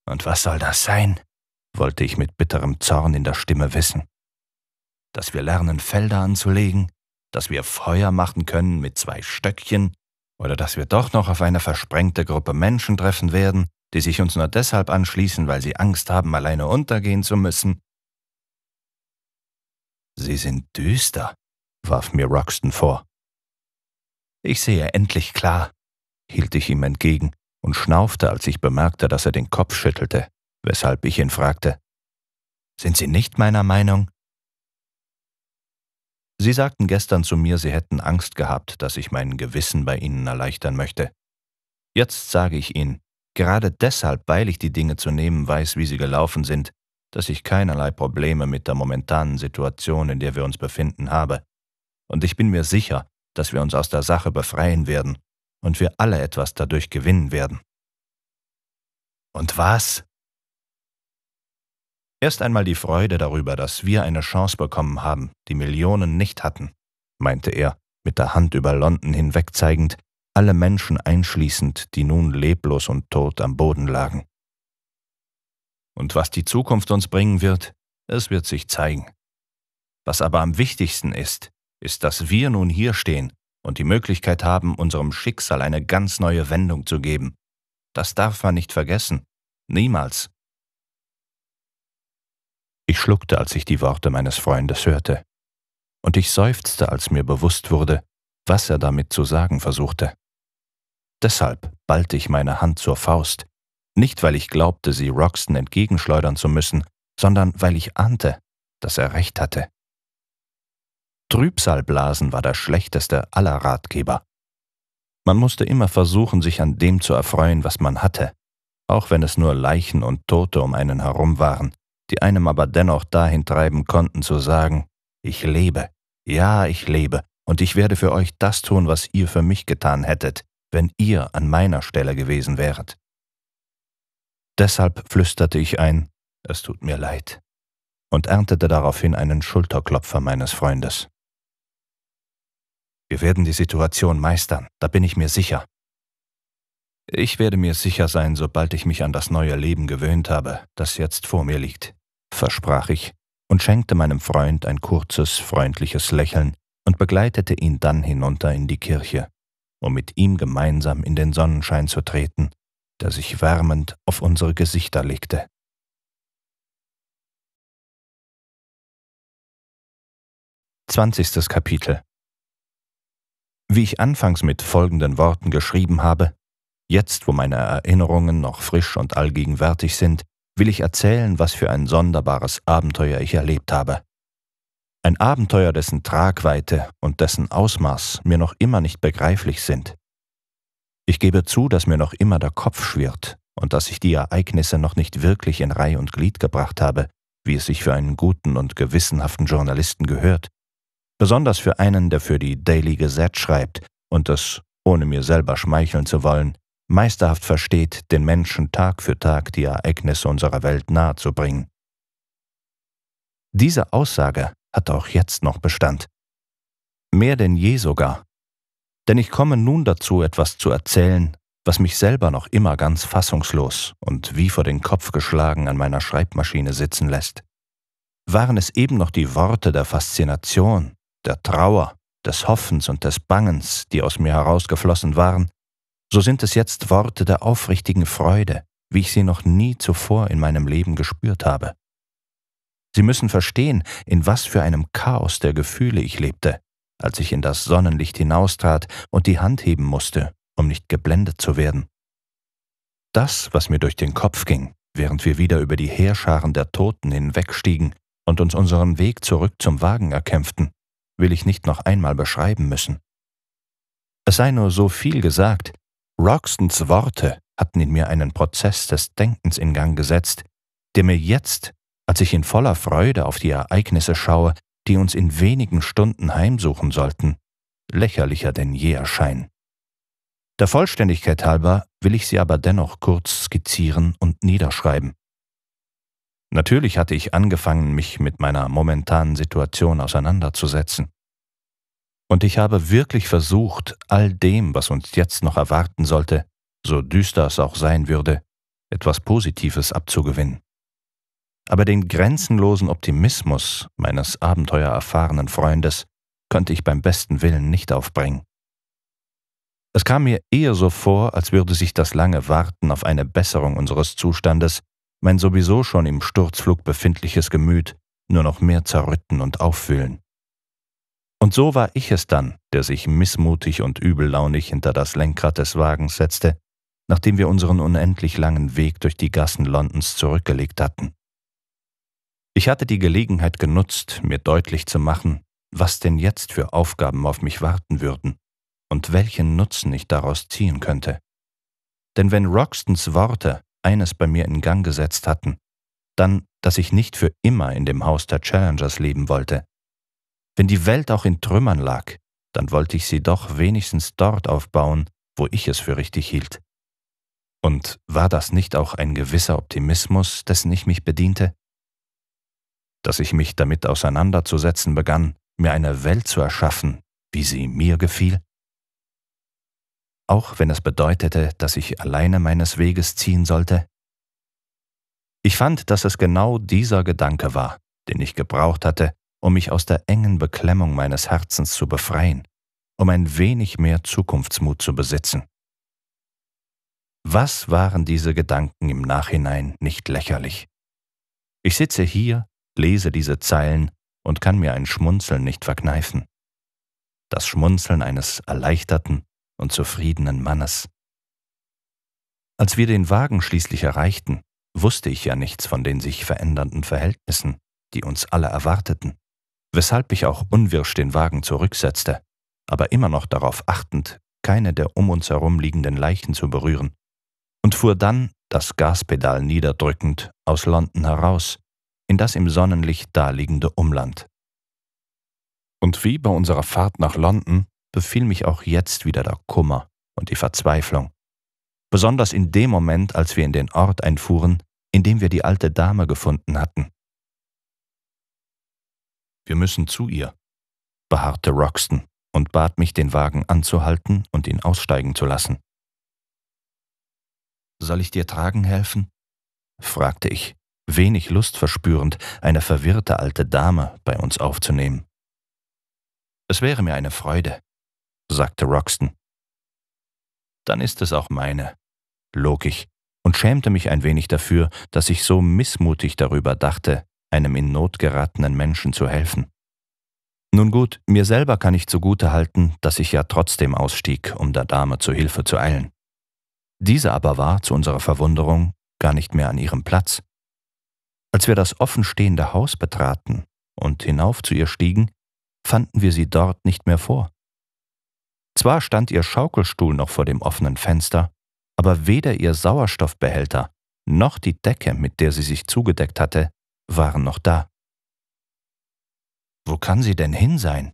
Und was soll das sein? wollte ich mit bitterem Zorn in der Stimme wissen. Dass wir lernen, Felder anzulegen, dass wir Feuer machen können mit zwei Stöckchen, oder dass wir doch noch auf eine versprengte Gruppe Menschen treffen werden, die sich uns nur deshalb anschließen, weil sie Angst haben, alleine untergehen zu müssen? Sie sind düster, warf mir Roxton vor. Ich sehe endlich klar, hielt ich ihm entgegen und schnaufte, als ich bemerkte, dass er den Kopf schüttelte, weshalb ich ihn fragte. Sind Sie nicht meiner Meinung? Sie sagten gestern zu mir, Sie hätten Angst gehabt, dass ich mein Gewissen bei Ihnen erleichtern möchte. Jetzt sage ich Ihnen, gerade deshalb, weil ich die Dinge zu nehmen weiß, wie sie gelaufen sind, dass ich keinerlei Probleme mit der momentanen Situation, in der wir uns befinden, habe. Und ich bin mir sicher, dass wir uns aus der Sache befreien werden und wir alle etwas dadurch gewinnen werden. Und was? Erst einmal die Freude darüber, dass wir eine Chance bekommen haben, die Millionen nicht hatten, meinte er, mit der Hand über London hinweg zeigend, alle Menschen einschließend, die nun leblos und tot am Boden lagen. Und was die Zukunft uns bringen wird, es wird sich zeigen. Was aber am wichtigsten ist, ist, dass wir nun hier stehen und die Möglichkeit haben, unserem Schicksal eine ganz neue Wendung zu geben. Das darf man nicht vergessen. Niemals. Ich schluckte, als ich die Worte meines Freundes hörte. Und ich seufzte, als mir bewusst wurde, was er damit zu sagen versuchte. Deshalb ballte ich meine Hand zur Faust, nicht weil ich glaubte, sie Roxton entgegenschleudern zu müssen, sondern weil ich ahnte, dass er recht hatte. Trübsalblasen war der schlechteste aller Ratgeber. Man musste immer versuchen, sich an dem zu erfreuen, was man hatte, auch wenn es nur Leichen und Tote um einen herum waren, die einem aber dennoch dahin treiben konnten zu sagen, ich lebe, ja, ich lebe, und ich werde für euch das tun, was ihr für mich getan hättet, wenn ihr an meiner Stelle gewesen wäret. Deshalb flüsterte ich ein, es tut mir leid, und erntete daraufhin einen Schulterklopfer meines Freundes. Wir werden die Situation meistern, da bin ich mir sicher, ich werde mir sicher sein, sobald ich mich an das neue Leben gewöhnt habe, das jetzt vor mir liegt, versprach ich und schenkte meinem Freund ein kurzes, freundliches Lächeln und begleitete ihn dann hinunter in die Kirche, um mit ihm gemeinsam in den Sonnenschein zu treten, der sich wärmend auf unsere Gesichter legte. Zwanzigstes Kapitel Wie ich anfangs mit folgenden Worten geschrieben habe, Jetzt, wo meine Erinnerungen noch frisch und allgegenwärtig sind, will ich erzählen, was für ein sonderbares Abenteuer ich erlebt habe. Ein Abenteuer, dessen Tragweite und dessen Ausmaß mir noch immer nicht begreiflich sind. Ich gebe zu, dass mir noch immer der Kopf schwirrt und dass ich die Ereignisse noch nicht wirklich in Reih und Glied gebracht habe, wie es sich für einen guten und gewissenhaften Journalisten gehört. Besonders für einen, der für die Daily Gazette schreibt und das, ohne mir selber schmeicheln zu wollen, meisterhaft versteht, den Menschen Tag für Tag die Ereignisse unserer Welt nahezubringen. Diese Aussage hat auch jetzt noch Bestand. Mehr denn je sogar. Denn ich komme nun dazu, etwas zu erzählen, was mich selber noch immer ganz fassungslos und wie vor den Kopf geschlagen an meiner Schreibmaschine sitzen lässt. Waren es eben noch die Worte der Faszination, der Trauer, des Hoffens und des Bangens, die aus mir herausgeflossen waren, so sind es jetzt Worte der aufrichtigen Freude, wie ich sie noch nie zuvor in meinem Leben gespürt habe. Sie müssen verstehen, in was für einem Chaos der Gefühle ich lebte, als ich in das Sonnenlicht hinaustrat und die Hand heben musste, um nicht geblendet zu werden. Das, was mir durch den Kopf ging, während wir wieder über die Heerscharen der Toten hinwegstiegen und uns unseren Weg zurück zum Wagen erkämpften, will ich nicht noch einmal beschreiben müssen. Es sei nur so viel gesagt, Roxtons Worte hatten in mir einen Prozess des Denkens in Gang gesetzt, der mir jetzt, als ich in voller Freude auf die Ereignisse schaue, die uns in wenigen Stunden heimsuchen sollten, lächerlicher denn je erscheinen. Der Vollständigkeit halber will ich sie aber dennoch kurz skizzieren und niederschreiben. Natürlich hatte ich angefangen, mich mit meiner momentanen Situation auseinanderzusetzen. Und ich habe wirklich versucht, all dem, was uns jetzt noch erwarten sollte, so düster es auch sein würde, etwas Positives abzugewinnen. Aber den grenzenlosen Optimismus meines abenteuererfahrenen Freundes konnte ich beim besten Willen nicht aufbringen. Es kam mir eher so vor, als würde sich das lange Warten auf eine Besserung unseres Zustandes mein sowieso schon im Sturzflug befindliches Gemüt nur noch mehr zerrütten und auffüllen. Und so war ich es dann, der sich missmutig und übellaunig hinter das Lenkrad des Wagens setzte, nachdem wir unseren unendlich langen Weg durch die Gassen Londons zurückgelegt hatten. Ich hatte die Gelegenheit genutzt, mir deutlich zu machen, was denn jetzt für Aufgaben auf mich warten würden und welchen Nutzen ich daraus ziehen könnte. Denn wenn Roxtons Worte eines bei mir in Gang gesetzt hatten, dann, dass ich nicht für immer in dem Haus der Challengers leben wollte, wenn die Welt auch in Trümmern lag, dann wollte ich sie doch wenigstens dort aufbauen, wo ich es für richtig hielt. Und war das nicht auch ein gewisser Optimismus, dessen ich mich bediente? Dass ich mich damit auseinanderzusetzen begann, mir eine Welt zu erschaffen, wie sie mir gefiel? Auch wenn es bedeutete, dass ich alleine meines Weges ziehen sollte? Ich fand, dass es genau dieser Gedanke war, den ich gebraucht hatte, um mich aus der engen Beklemmung meines Herzens zu befreien, um ein wenig mehr Zukunftsmut zu besitzen. Was waren diese Gedanken im Nachhinein nicht lächerlich? Ich sitze hier, lese diese Zeilen und kann mir ein Schmunzeln nicht verkneifen. Das Schmunzeln eines erleichterten und zufriedenen Mannes. Als wir den Wagen schließlich erreichten, wusste ich ja nichts von den sich verändernden Verhältnissen, die uns alle erwarteten weshalb ich auch unwirsch den Wagen zurücksetzte, aber immer noch darauf achtend, keine der um uns herum liegenden Leichen zu berühren, und fuhr dann, das Gaspedal niederdrückend, aus London heraus, in das im Sonnenlicht daliegende Umland. Und wie bei unserer Fahrt nach London befiel mich auch jetzt wieder der Kummer und die Verzweiflung, besonders in dem Moment, als wir in den Ort einfuhren, in dem wir die alte Dame gefunden hatten. Wir müssen zu ihr, beharrte Roxton und bat mich, den Wagen anzuhalten und ihn aussteigen zu lassen. Soll ich dir tragen helfen? fragte ich, wenig Lust verspürend, eine verwirrte alte Dame bei uns aufzunehmen. Es wäre mir eine Freude, sagte Roxton. Dann ist es auch meine, log ich und schämte mich ein wenig dafür, dass ich so missmutig darüber dachte, einem in Not geratenen Menschen zu helfen. Nun gut, mir selber kann ich zugute halten, dass ich ja trotzdem ausstieg, um der Dame zu Hilfe zu eilen. Diese aber war, zu unserer Verwunderung, gar nicht mehr an ihrem Platz. Als wir das offenstehende Haus betraten und hinauf zu ihr stiegen, fanden wir sie dort nicht mehr vor. Zwar stand ihr Schaukelstuhl noch vor dem offenen Fenster, aber weder ihr Sauerstoffbehälter noch die Decke, mit der sie sich zugedeckt hatte, waren noch da. Wo kann sie denn hin sein?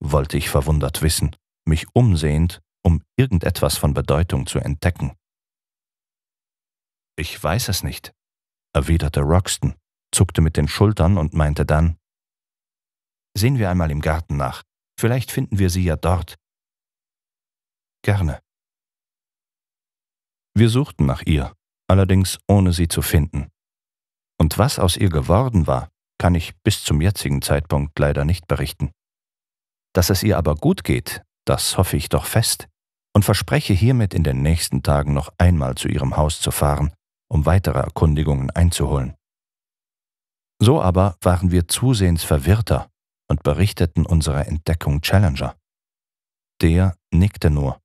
wollte ich verwundert wissen, mich umsehend, um irgendetwas von Bedeutung zu entdecken. Ich weiß es nicht, erwiderte Roxton, zuckte mit den Schultern und meinte dann Sehen wir einmal im Garten nach, vielleicht finden wir sie ja dort. Gerne. Wir suchten nach ihr, allerdings ohne sie zu finden. Und was aus ihr geworden war, kann ich bis zum jetzigen Zeitpunkt leider nicht berichten. Dass es ihr aber gut geht, das hoffe ich doch fest und verspreche hiermit in den nächsten Tagen noch einmal zu ihrem Haus zu fahren, um weitere Erkundigungen einzuholen. So aber waren wir zusehends verwirrter und berichteten unsere Entdeckung Challenger. Der nickte nur,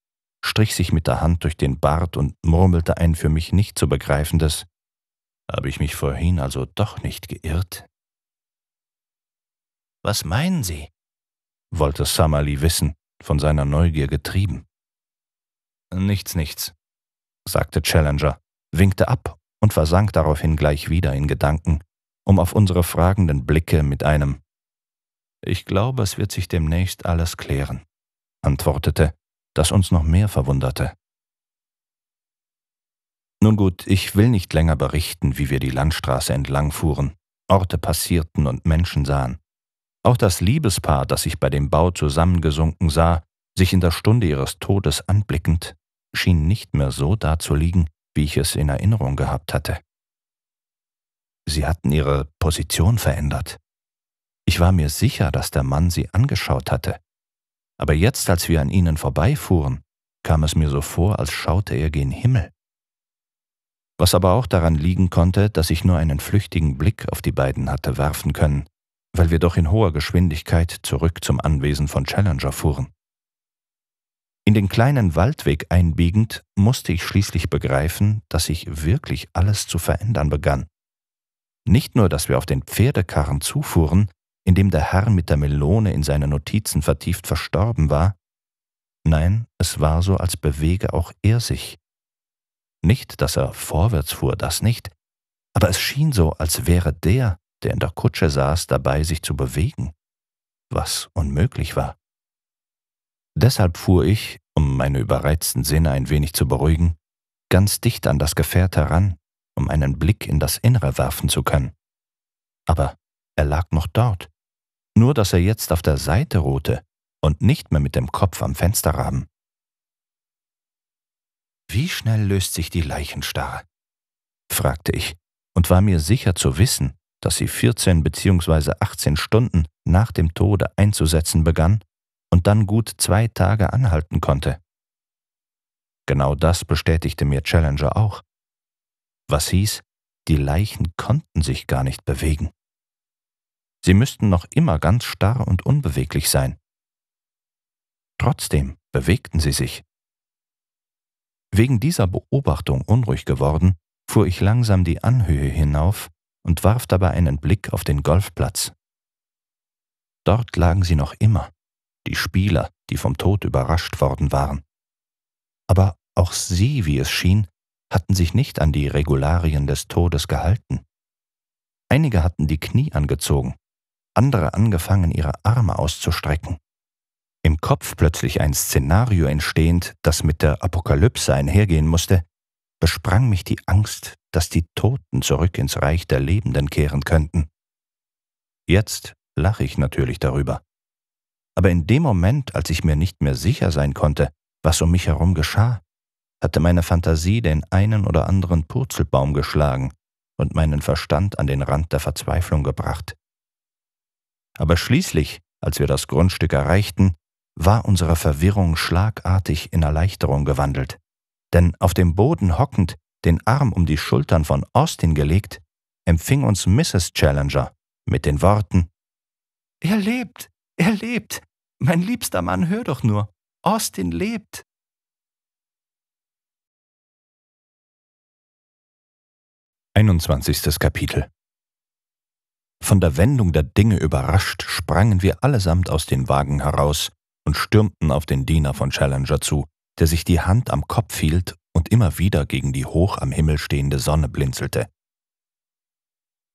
strich sich mit der Hand durch den Bart und murmelte ein für mich nicht zu begreifendes habe ich mich vorhin also doch nicht geirrt? Was meinen Sie? wollte Summerly wissen, von seiner Neugier getrieben. Nichts, nichts, sagte Challenger, winkte ab und versank daraufhin gleich wieder in Gedanken, um auf unsere fragenden Blicke mit einem Ich glaube, es wird sich demnächst alles klären, antwortete, das uns noch mehr verwunderte. Nun gut, ich will nicht länger berichten, wie wir die Landstraße entlang fuhren, Orte passierten und Menschen sahen. Auch das Liebespaar, das ich bei dem Bau zusammengesunken sah, sich in der Stunde ihres Todes anblickend, schien nicht mehr so dazuliegen, wie ich es in Erinnerung gehabt hatte. Sie hatten ihre Position verändert. Ich war mir sicher, dass der Mann sie angeschaut hatte. Aber jetzt, als wir an ihnen vorbeifuhren, kam es mir so vor, als schaute er gen Himmel was aber auch daran liegen konnte, dass ich nur einen flüchtigen Blick auf die beiden hatte werfen können, weil wir doch in hoher Geschwindigkeit zurück zum Anwesen von Challenger fuhren. In den kleinen Waldweg einbiegend musste ich schließlich begreifen, dass sich wirklich alles zu verändern begann. Nicht nur, dass wir auf den Pferdekarren zufuhren, in dem der Herr mit der Melone in seine Notizen vertieft verstorben war, nein, es war so, als bewege auch er sich, nicht, dass er vorwärts fuhr, das nicht, aber es schien so, als wäre der, der in der Kutsche saß, dabei, sich zu bewegen, was unmöglich war. Deshalb fuhr ich, um meine überreizten Sinne ein wenig zu beruhigen, ganz dicht an das Gefährt heran, um einen Blick in das Innere werfen zu können. Aber er lag noch dort, nur dass er jetzt auf der Seite ruhte und nicht mehr mit dem Kopf am Fensterrahmen. Wie schnell löst sich die Leichenstarre? fragte ich und war mir sicher zu wissen, dass sie 14 bzw. 18 Stunden nach dem Tode einzusetzen begann und dann gut zwei Tage anhalten konnte. Genau das bestätigte mir Challenger auch. Was hieß, die Leichen konnten sich gar nicht bewegen. Sie müssten noch immer ganz starr und unbeweglich sein. Trotzdem bewegten sie sich. Wegen dieser Beobachtung unruhig geworden, fuhr ich langsam die Anhöhe hinauf und warf dabei einen Blick auf den Golfplatz. Dort lagen sie noch immer, die Spieler, die vom Tod überrascht worden waren. Aber auch sie, wie es schien, hatten sich nicht an die Regularien des Todes gehalten. Einige hatten die Knie angezogen, andere angefangen, ihre Arme auszustrecken im Kopf plötzlich ein Szenario entstehend, das mit der Apokalypse einhergehen musste, besprang mich die Angst, dass die Toten zurück ins Reich der Lebenden kehren könnten. Jetzt lache ich natürlich darüber. Aber in dem Moment, als ich mir nicht mehr sicher sein konnte, was um mich herum geschah, hatte meine Fantasie den einen oder anderen Purzelbaum geschlagen und meinen Verstand an den Rand der Verzweiflung gebracht. Aber schließlich, als wir das Grundstück erreichten, war unsere Verwirrung schlagartig in Erleichterung gewandelt, denn auf dem Boden hockend, den Arm um die Schultern von Austin gelegt, empfing uns Mrs. Challenger mit den Worten Er lebt, er lebt, mein liebster Mann, hör doch nur, Austin lebt. Einundzwanzigstes Kapitel von der Wendung der Dinge überrascht, sprangen wir allesamt aus den Wagen heraus und stürmten auf den Diener von Challenger zu, der sich die Hand am Kopf hielt und immer wieder gegen die hoch am Himmel stehende Sonne blinzelte.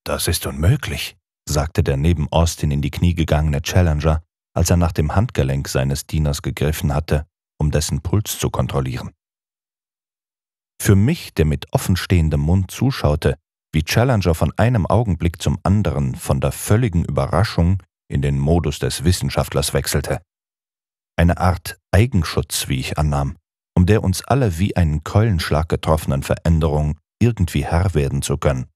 Das ist unmöglich, sagte der neben Austin in die Knie gegangene Challenger, als er nach dem Handgelenk seines Dieners gegriffen hatte, um dessen Puls zu kontrollieren. Für mich, der mit offenstehendem Mund zuschaute, wie Challenger von einem Augenblick zum anderen von der völligen Überraschung in den Modus des Wissenschaftlers wechselte eine Art Eigenschutz, wie ich annahm, um der uns alle wie einen Keulenschlag getroffenen Veränderung irgendwie Herr werden zu können.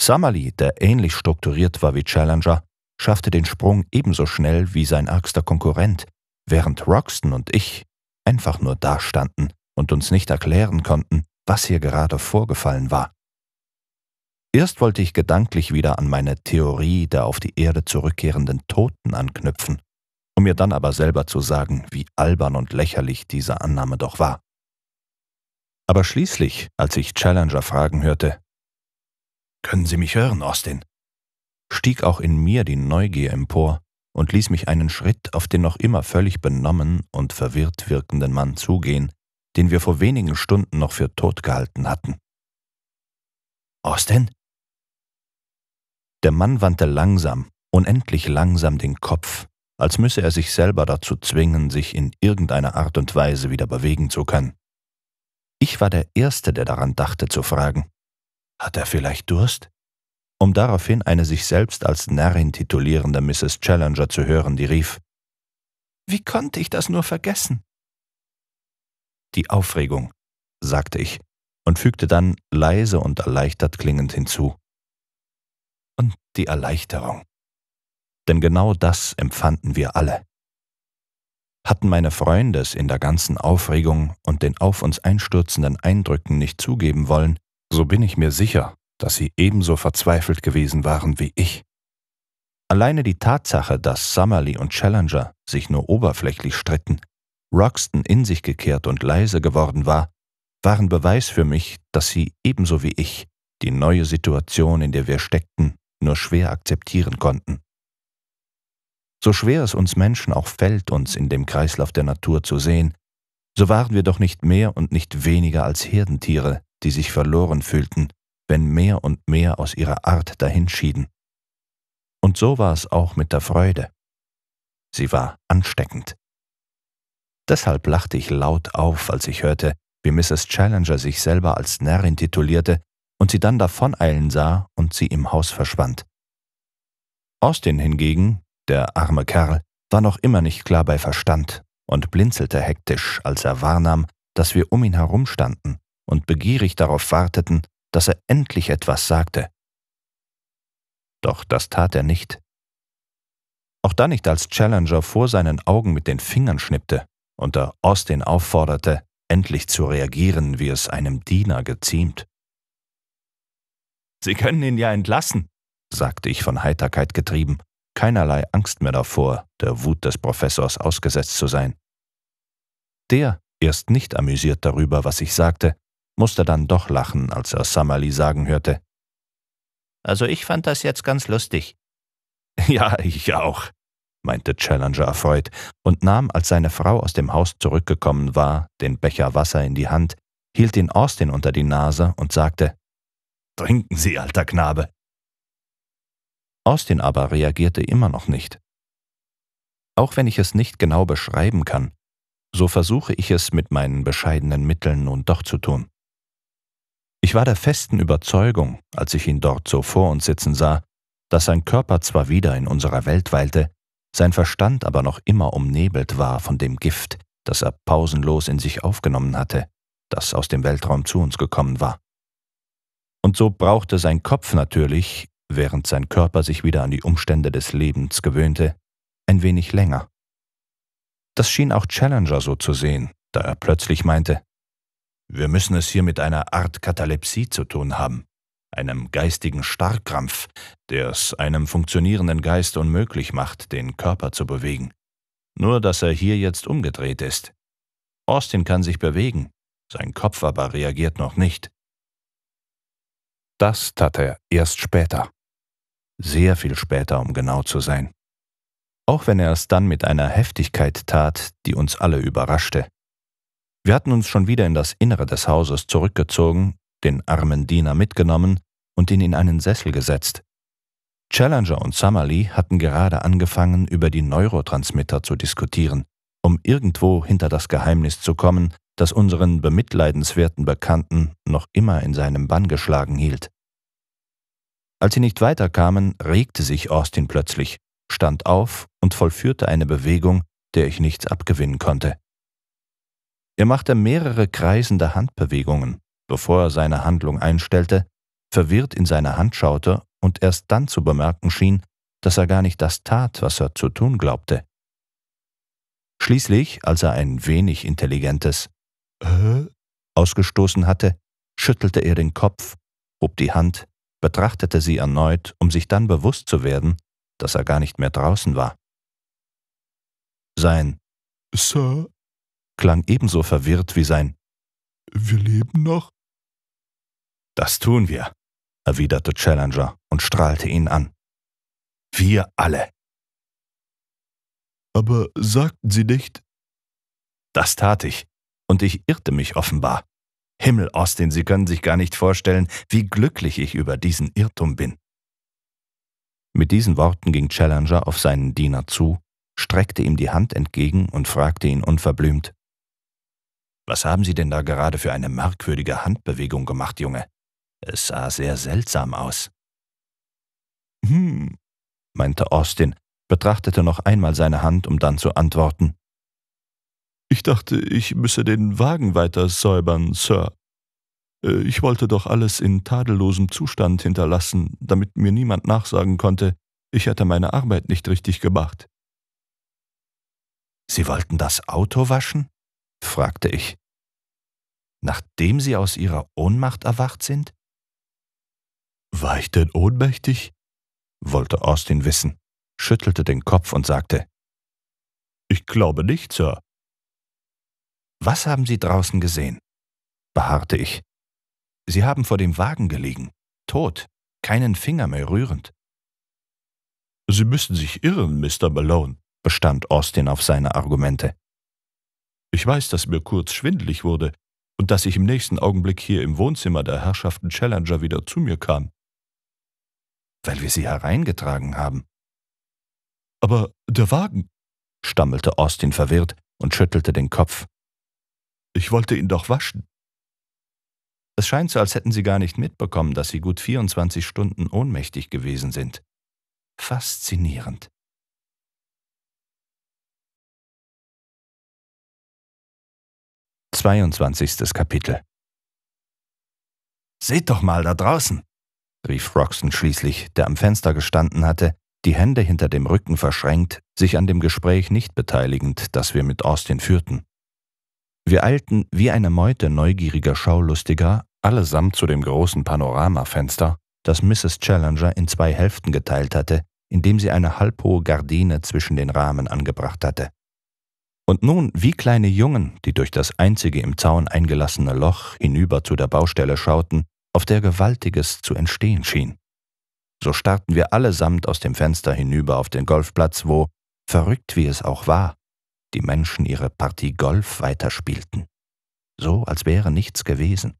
Summerlee, der ähnlich strukturiert war wie Challenger, schaffte den Sprung ebenso schnell wie sein ärgster Konkurrent, während Roxton und ich einfach nur dastanden und uns nicht erklären konnten, was hier gerade vorgefallen war. Erst wollte ich gedanklich wieder an meine Theorie der auf die Erde zurückkehrenden Toten anknüpfen, um mir dann aber selber zu sagen, wie albern und lächerlich diese Annahme doch war. Aber schließlich, als ich Challenger fragen hörte, Können Sie mich hören, Austin? stieg auch in mir die Neugier empor und ließ mich einen Schritt auf den noch immer völlig benommen und verwirrt wirkenden Mann zugehen, den wir vor wenigen Stunden noch für tot gehalten hatten. Austin? Der Mann wandte langsam, unendlich langsam den Kopf als müsse er sich selber dazu zwingen, sich in irgendeiner Art und Weise wieder bewegen zu können. Ich war der Erste, der daran dachte zu fragen, hat er vielleicht Durst? Um daraufhin eine sich selbst als Närrin titulierende Mrs. Challenger zu hören, die rief, Wie konnte ich das nur vergessen? Die Aufregung, sagte ich und fügte dann leise und erleichtert klingend hinzu. Und die Erleichterung denn genau das empfanden wir alle. Hatten meine Freunde es in der ganzen Aufregung und den auf uns einstürzenden Eindrücken nicht zugeben wollen, so bin ich mir sicher, dass sie ebenso verzweifelt gewesen waren wie ich. Alleine die Tatsache, dass Summerly und Challenger sich nur oberflächlich stritten, Roxton in sich gekehrt und leise geworden war, waren Beweis für mich, dass sie ebenso wie ich die neue Situation, in der wir steckten, nur schwer akzeptieren konnten. So schwer es uns Menschen auch fällt, uns in dem Kreislauf der Natur zu sehen, so waren wir doch nicht mehr und nicht weniger als Herdentiere, die sich verloren fühlten, wenn mehr und mehr aus ihrer Art dahinschieden. Und so war es auch mit der Freude. Sie war ansteckend. Deshalb lachte ich laut auf, als ich hörte, wie Mrs. Challenger sich selber als Närrin titulierte und sie dann davoneilen sah und sie im Haus verschwand. Austin hingegen, der arme Kerl war noch immer nicht klar bei Verstand und blinzelte hektisch, als er wahrnahm, dass wir um ihn herum standen und begierig darauf warteten, dass er endlich etwas sagte. Doch das tat er nicht. Auch dann nicht, als Challenger vor seinen Augen mit den Fingern schnippte und er Austin aufforderte, endlich zu reagieren, wie es einem Diener geziemt. Sie können ihn ja entlassen, sagte ich von Heiterkeit getrieben keinerlei Angst mehr davor, der Wut des Professors ausgesetzt zu sein. Der, erst nicht amüsiert darüber, was ich sagte, musste dann doch lachen, als er Sammerli sagen hörte. Also ich fand das jetzt ganz lustig. Ja, ich auch, meinte Challenger erfreut und nahm, als seine Frau aus dem Haus zurückgekommen war, den Becher Wasser in die Hand, hielt ihn Austin unter die Nase und sagte Trinken Sie, alter Knabe, Austin aber reagierte immer noch nicht. Auch wenn ich es nicht genau beschreiben kann, so versuche ich es mit meinen bescheidenen Mitteln nun doch zu tun. Ich war der festen Überzeugung, als ich ihn dort so vor uns sitzen sah, dass sein Körper zwar wieder in unserer Welt weilte, sein Verstand aber noch immer umnebelt war von dem Gift, das er pausenlos in sich aufgenommen hatte, das aus dem Weltraum zu uns gekommen war. Und so brauchte sein Kopf natürlich während sein Körper sich wieder an die Umstände des Lebens gewöhnte, ein wenig länger. Das schien auch Challenger so zu sehen, da er plötzlich meinte, wir müssen es hier mit einer Art Katalepsie zu tun haben, einem geistigen Starrkrampf, der es einem funktionierenden Geist unmöglich macht, den Körper zu bewegen. Nur dass er hier jetzt umgedreht ist. Austin kann sich bewegen, sein Kopf aber reagiert noch nicht. Das tat er erst später sehr viel später, um genau zu sein. Auch wenn er es dann mit einer Heftigkeit tat, die uns alle überraschte. Wir hatten uns schon wieder in das Innere des Hauses zurückgezogen, den armen Diener mitgenommen und ihn in einen Sessel gesetzt. Challenger und Summerlee hatten gerade angefangen, über die Neurotransmitter zu diskutieren, um irgendwo hinter das Geheimnis zu kommen, das unseren bemitleidenswerten Bekannten noch immer in seinem Bann geschlagen hielt. Als sie nicht weiterkamen, regte sich Austin plötzlich, stand auf und vollführte eine Bewegung, der ich nichts abgewinnen konnte. Er machte mehrere kreisende Handbewegungen, bevor er seine Handlung einstellte, verwirrt in seine Hand schaute und erst dann zu bemerken schien, dass er gar nicht das tat, was er zu tun glaubte. Schließlich, als er ein wenig intelligentes äh? ausgestoßen hatte, schüttelte er den Kopf, hob die Hand betrachtete sie erneut, um sich dann bewusst zu werden, dass er gar nicht mehr draußen war. Sein Sir klang ebenso verwirrt wie sein Wir leben noch? Das tun wir, erwiderte Challenger und strahlte ihn an. Wir alle. Aber sagten Sie nicht? Das tat ich, und ich irrte mich offenbar. Himmel, Austin, Sie können sich gar nicht vorstellen, wie glücklich ich über diesen Irrtum bin. Mit diesen Worten ging Challenger auf seinen Diener zu, streckte ihm die Hand entgegen und fragte ihn unverblümt Was haben Sie denn da gerade für eine merkwürdige Handbewegung gemacht, Junge? Es sah sehr seltsam aus. Hm, meinte Austin, betrachtete noch einmal seine Hand, um dann zu antworten. Ich dachte, ich müsse den Wagen weiter säubern, Sir. Äh, ich wollte doch alles in tadellosem Zustand hinterlassen, damit mir niemand nachsagen konnte, ich hätte meine Arbeit nicht richtig gemacht. Sie wollten das Auto waschen? fragte ich. Nachdem Sie aus Ihrer Ohnmacht erwacht sind? War ich denn ohnmächtig? wollte Austin wissen, schüttelte den Kopf und sagte, Ich glaube nicht, Sir. Was haben Sie draußen gesehen? beharrte ich. Sie haben vor dem Wagen gelegen, tot, keinen Finger mehr rührend. Sie müssen sich irren, Mr. Malone, bestand Austin auf seine Argumente. Ich weiß, dass mir kurz schwindlig wurde und dass ich im nächsten Augenblick hier im Wohnzimmer der Herrschaften Challenger wieder zu mir kam. Weil wir sie hereingetragen haben. Aber der Wagen, stammelte Austin verwirrt und schüttelte den Kopf. Ich wollte ihn doch waschen. Es scheint so, als hätten sie gar nicht mitbekommen, dass sie gut 24 Stunden ohnmächtig gewesen sind. Faszinierend. Zweiundzwanzigstes Kapitel Seht doch mal da draußen, rief Roxton schließlich, der am Fenster gestanden hatte, die Hände hinter dem Rücken verschränkt, sich an dem Gespräch nicht beteiligend, das wir mit Austin führten. Wir eilten wie eine Meute neugieriger Schaulustiger allesamt zu dem großen Panoramafenster, das Mrs. Challenger in zwei Hälften geteilt hatte, indem sie eine halbhohe Gardine zwischen den Rahmen angebracht hatte. Und nun, wie kleine Jungen, die durch das einzige im Zaun eingelassene Loch hinüber zu der Baustelle schauten, auf der Gewaltiges zu entstehen schien. So starrten wir allesamt aus dem Fenster hinüber auf den Golfplatz, wo, verrückt wie es auch war, die Menschen ihre Partie Golf weiterspielten. So, als wäre nichts gewesen.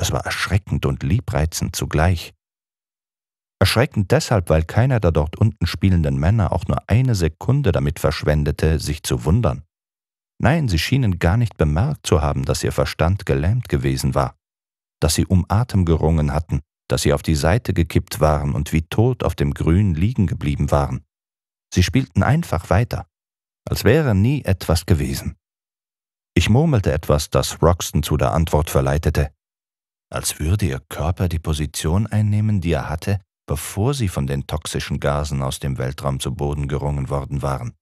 Es war erschreckend und liebreizend zugleich. Erschreckend deshalb, weil keiner der dort unten spielenden Männer auch nur eine Sekunde damit verschwendete, sich zu wundern. Nein, sie schienen gar nicht bemerkt zu haben, dass ihr Verstand gelähmt gewesen war, dass sie um Atem gerungen hatten, dass sie auf die Seite gekippt waren und wie tot auf dem Grün liegen geblieben waren. Sie spielten einfach weiter, als wäre nie etwas gewesen. Ich murmelte etwas, das Roxton zu der Antwort verleitete, als würde ihr Körper die Position einnehmen, die er hatte, bevor sie von den toxischen Gasen aus dem Weltraum zu Boden gerungen worden waren.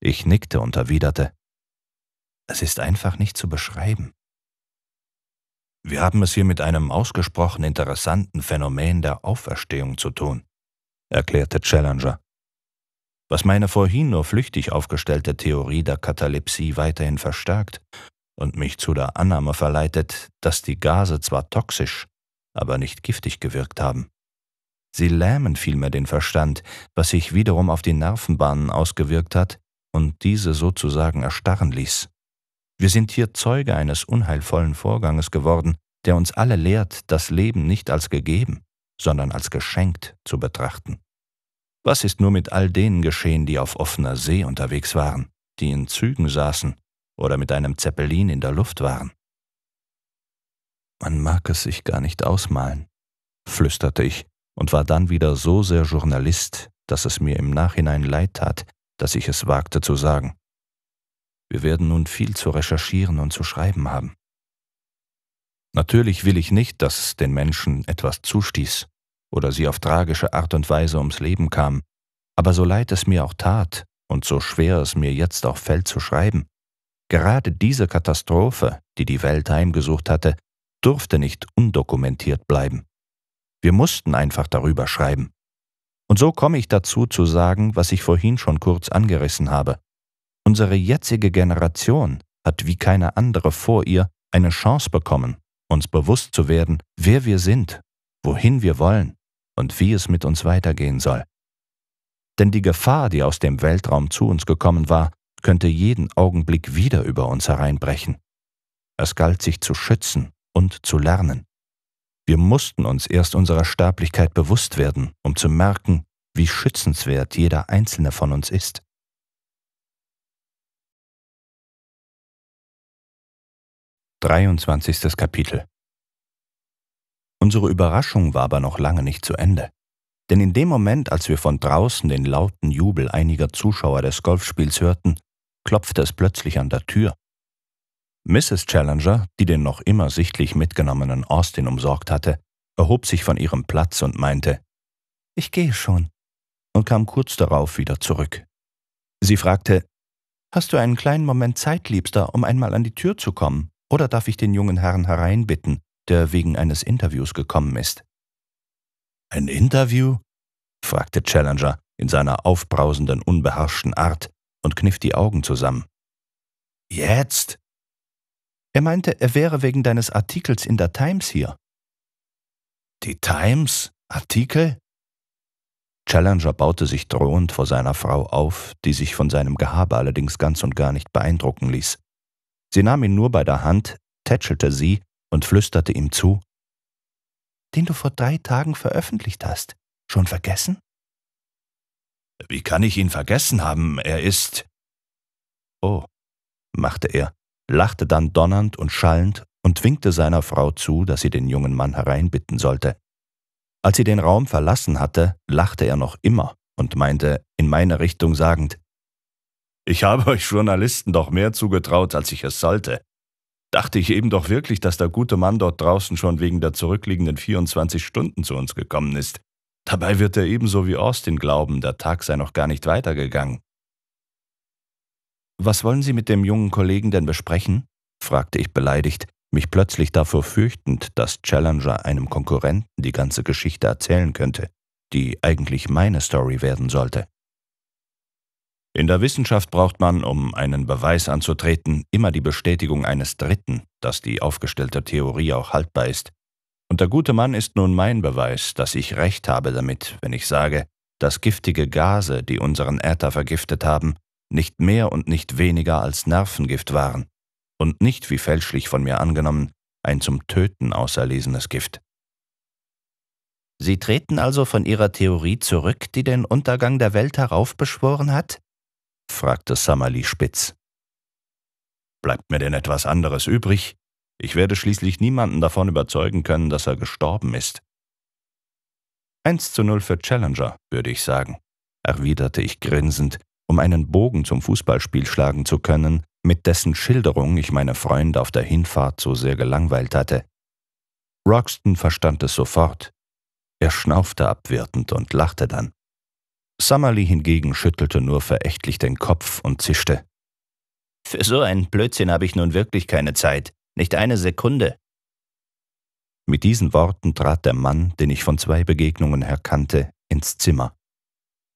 Ich nickte und erwiderte, es ist einfach nicht zu beschreiben. Wir haben es hier mit einem ausgesprochen interessanten Phänomen der Auferstehung zu tun, erklärte Challenger was meine vorhin nur flüchtig aufgestellte Theorie der Katalepsie weiterhin verstärkt und mich zu der Annahme verleitet, dass die Gase zwar toxisch, aber nicht giftig gewirkt haben. Sie lähmen vielmehr den Verstand, was sich wiederum auf die Nervenbahnen ausgewirkt hat und diese sozusagen erstarren ließ. Wir sind hier Zeuge eines unheilvollen Vorganges geworden, der uns alle lehrt, das Leben nicht als gegeben, sondern als geschenkt zu betrachten. Was ist nur mit all denen geschehen, die auf offener See unterwegs waren, die in Zügen saßen oder mit einem Zeppelin in der Luft waren? Man mag es sich gar nicht ausmalen, flüsterte ich und war dann wieder so sehr Journalist, dass es mir im Nachhinein leid tat, dass ich es wagte zu sagen. Wir werden nun viel zu recherchieren und zu schreiben haben. Natürlich will ich nicht, dass den Menschen etwas zustieß, oder sie auf tragische Art und Weise ums Leben kam, aber so leid es mir auch tat und so schwer es mir jetzt auch fällt zu schreiben, gerade diese Katastrophe, die die Welt heimgesucht hatte, durfte nicht undokumentiert bleiben. Wir mussten einfach darüber schreiben. Und so komme ich dazu zu sagen, was ich vorhin schon kurz angerissen habe. Unsere jetzige Generation hat wie keine andere vor ihr eine Chance bekommen, uns bewusst zu werden, wer wir sind, wohin wir wollen und wie es mit uns weitergehen soll. Denn die Gefahr, die aus dem Weltraum zu uns gekommen war, könnte jeden Augenblick wieder über uns hereinbrechen. Es galt sich zu schützen und zu lernen. Wir mussten uns erst unserer Sterblichkeit bewusst werden, um zu merken, wie schützenswert jeder einzelne von uns ist. Dreiundzwanzigstes Kapitel Unsere Überraschung war aber noch lange nicht zu Ende. Denn in dem Moment, als wir von draußen den lauten Jubel einiger Zuschauer des Golfspiels hörten, klopfte es plötzlich an der Tür. Mrs. Challenger, die den noch immer sichtlich mitgenommenen Austin umsorgt hatte, erhob sich von ihrem Platz und meinte, ich gehe schon, und kam kurz darauf wieder zurück. Sie fragte, Hast du einen kleinen Moment Zeit, Liebster, um einmal an die Tür zu kommen, oder darf ich den jungen Herrn hereinbitten, der wegen eines Interviews gekommen ist. Ein Interview? fragte Challenger in seiner aufbrausenden, unbeherrschten Art und kniff die Augen zusammen. Jetzt? Er meinte, er wäre wegen deines Artikels in der Times hier. Die Times? Artikel? Challenger baute sich drohend vor seiner Frau auf, die sich von seinem Gehabe allerdings ganz und gar nicht beeindrucken ließ. Sie nahm ihn nur bei der Hand, tätschelte sie und flüsterte ihm zu, den du vor drei Tagen veröffentlicht hast. Schon vergessen? Wie kann ich ihn vergessen haben? Er ist. Oh, machte er, lachte dann donnernd und schallend und winkte seiner Frau zu, dass sie den jungen Mann hereinbitten sollte. Als sie den Raum verlassen hatte, lachte er noch immer und meinte, in meine Richtung sagend, Ich habe euch Journalisten doch mehr zugetraut, als ich es sollte. Dachte ich eben doch wirklich, dass der gute Mann dort draußen schon wegen der zurückliegenden 24 Stunden zu uns gekommen ist. Dabei wird er ebenso wie Austin glauben, der Tag sei noch gar nicht weitergegangen. Was wollen Sie mit dem jungen Kollegen denn besprechen? fragte ich beleidigt, mich plötzlich davor fürchtend, dass Challenger einem Konkurrenten die ganze Geschichte erzählen könnte, die eigentlich meine Story werden sollte. In der Wissenschaft braucht man, um einen Beweis anzutreten, immer die Bestätigung eines Dritten, dass die aufgestellte Theorie auch haltbar ist. Und der gute Mann ist nun mein Beweis, dass ich recht habe damit, wenn ich sage, dass giftige Gase, die unseren Äther vergiftet haben, nicht mehr und nicht weniger als Nervengift waren und nicht, wie fälschlich von mir angenommen, ein zum Töten auserlesenes Gift. Sie treten also von Ihrer Theorie zurück, die den Untergang der Welt heraufbeschworen hat? fragte Summerly spitz. Bleibt mir denn etwas anderes übrig? Ich werde schließlich niemanden davon überzeugen können, dass er gestorben ist. 1 zu 0 für Challenger, würde ich sagen, erwiderte ich grinsend, um einen Bogen zum Fußballspiel schlagen zu können, mit dessen Schilderung ich meine Freunde auf der Hinfahrt so sehr gelangweilt hatte. Roxton verstand es sofort. Er schnaufte abwertend und lachte dann. Summerly hingegen schüttelte nur verächtlich den Kopf und zischte. Für so einen Blödsinn habe ich nun wirklich keine Zeit, nicht eine Sekunde. Mit diesen Worten trat der Mann, den ich von zwei Begegnungen her kannte, ins Zimmer.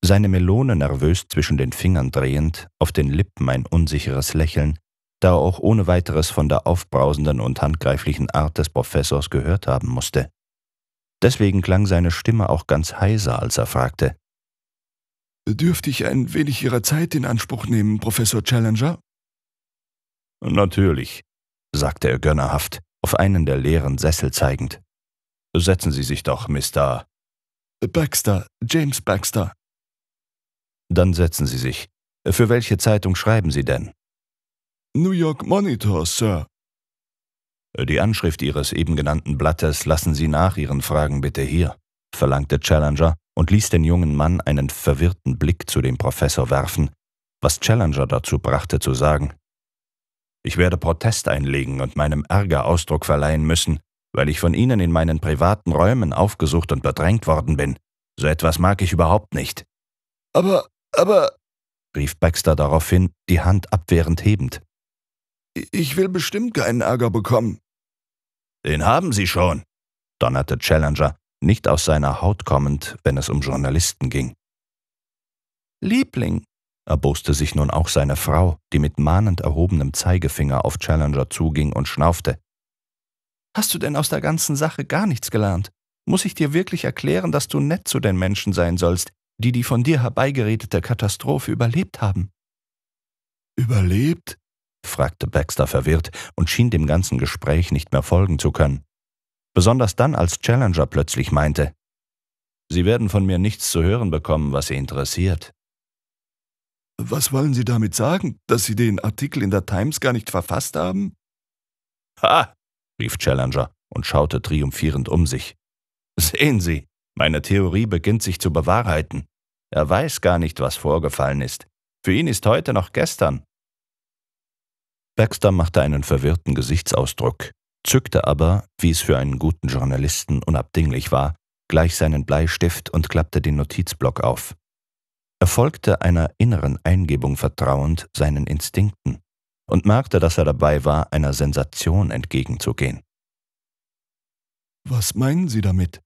Seine Melone nervös zwischen den Fingern drehend, auf den Lippen ein unsicheres Lächeln, da er auch ohne weiteres von der aufbrausenden und handgreiflichen Art des Professors gehört haben musste. Deswegen klang seine Stimme auch ganz heiser, als er fragte. Dürfte ich ein wenig Ihrer Zeit in Anspruch nehmen, Professor Challenger? Natürlich, sagte er gönnerhaft, auf einen der leeren Sessel zeigend. Setzen Sie sich doch, Mr. Baxter, James Baxter. Dann setzen Sie sich. Für welche Zeitung schreiben Sie denn? New York Monitor, Sir. Die Anschrift Ihres eben genannten Blattes lassen Sie nach Ihren Fragen bitte hier, verlangte Challenger und ließ den jungen Mann einen verwirrten Blick zu dem Professor werfen, was Challenger dazu brachte zu sagen, ich werde Protest einlegen und meinem Ärger Ausdruck verleihen müssen, weil ich von Ihnen in meinen privaten Räumen aufgesucht und bedrängt worden bin. So etwas mag ich überhaupt nicht. Aber, aber, rief Baxter daraufhin, die Hand abwehrend hebend. Ich will bestimmt keinen Ärger bekommen. Den haben Sie schon, donnerte Challenger, nicht aus seiner Haut kommend, wenn es um Journalisten ging. Liebling, erboste sich nun auch seine Frau, die mit mahnend erhobenem Zeigefinger auf Challenger zuging und schnaufte. Hast du denn aus der ganzen Sache gar nichts gelernt? Muss ich dir wirklich erklären, dass du nett zu den Menschen sein sollst, die die von dir herbeigeredete Katastrophe überlebt haben? Überlebt? fragte Baxter verwirrt und schien dem ganzen Gespräch nicht mehr folgen zu können besonders dann, als Challenger plötzlich meinte, Sie werden von mir nichts zu hören bekommen, was Sie interessiert. Was wollen Sie damit sagen, dass Sie den Artikel in der Times gar nicht verfasst haben? Ha! rief Challenger und schaute triumphierend um sich. Sehen Sie, meine Theorie beginnt sich zu bewahrheiten. Er weiß gar nicht, was vorgefallen ist. Für ihn ist heute noch gestern. Baxter machte einen verwirrten Gesichtsausdruck zückte aber, wie es für einen guten Journalisten unabdinglich war, gleich seinen Bleistift und klappte den Notizblock auf. Er folgte einer inneren Eingebung vertrauend seinen Instinkten und merkte, dass er dabei war, einer Sensation entgegenzugehen. Was meinen Sie damit?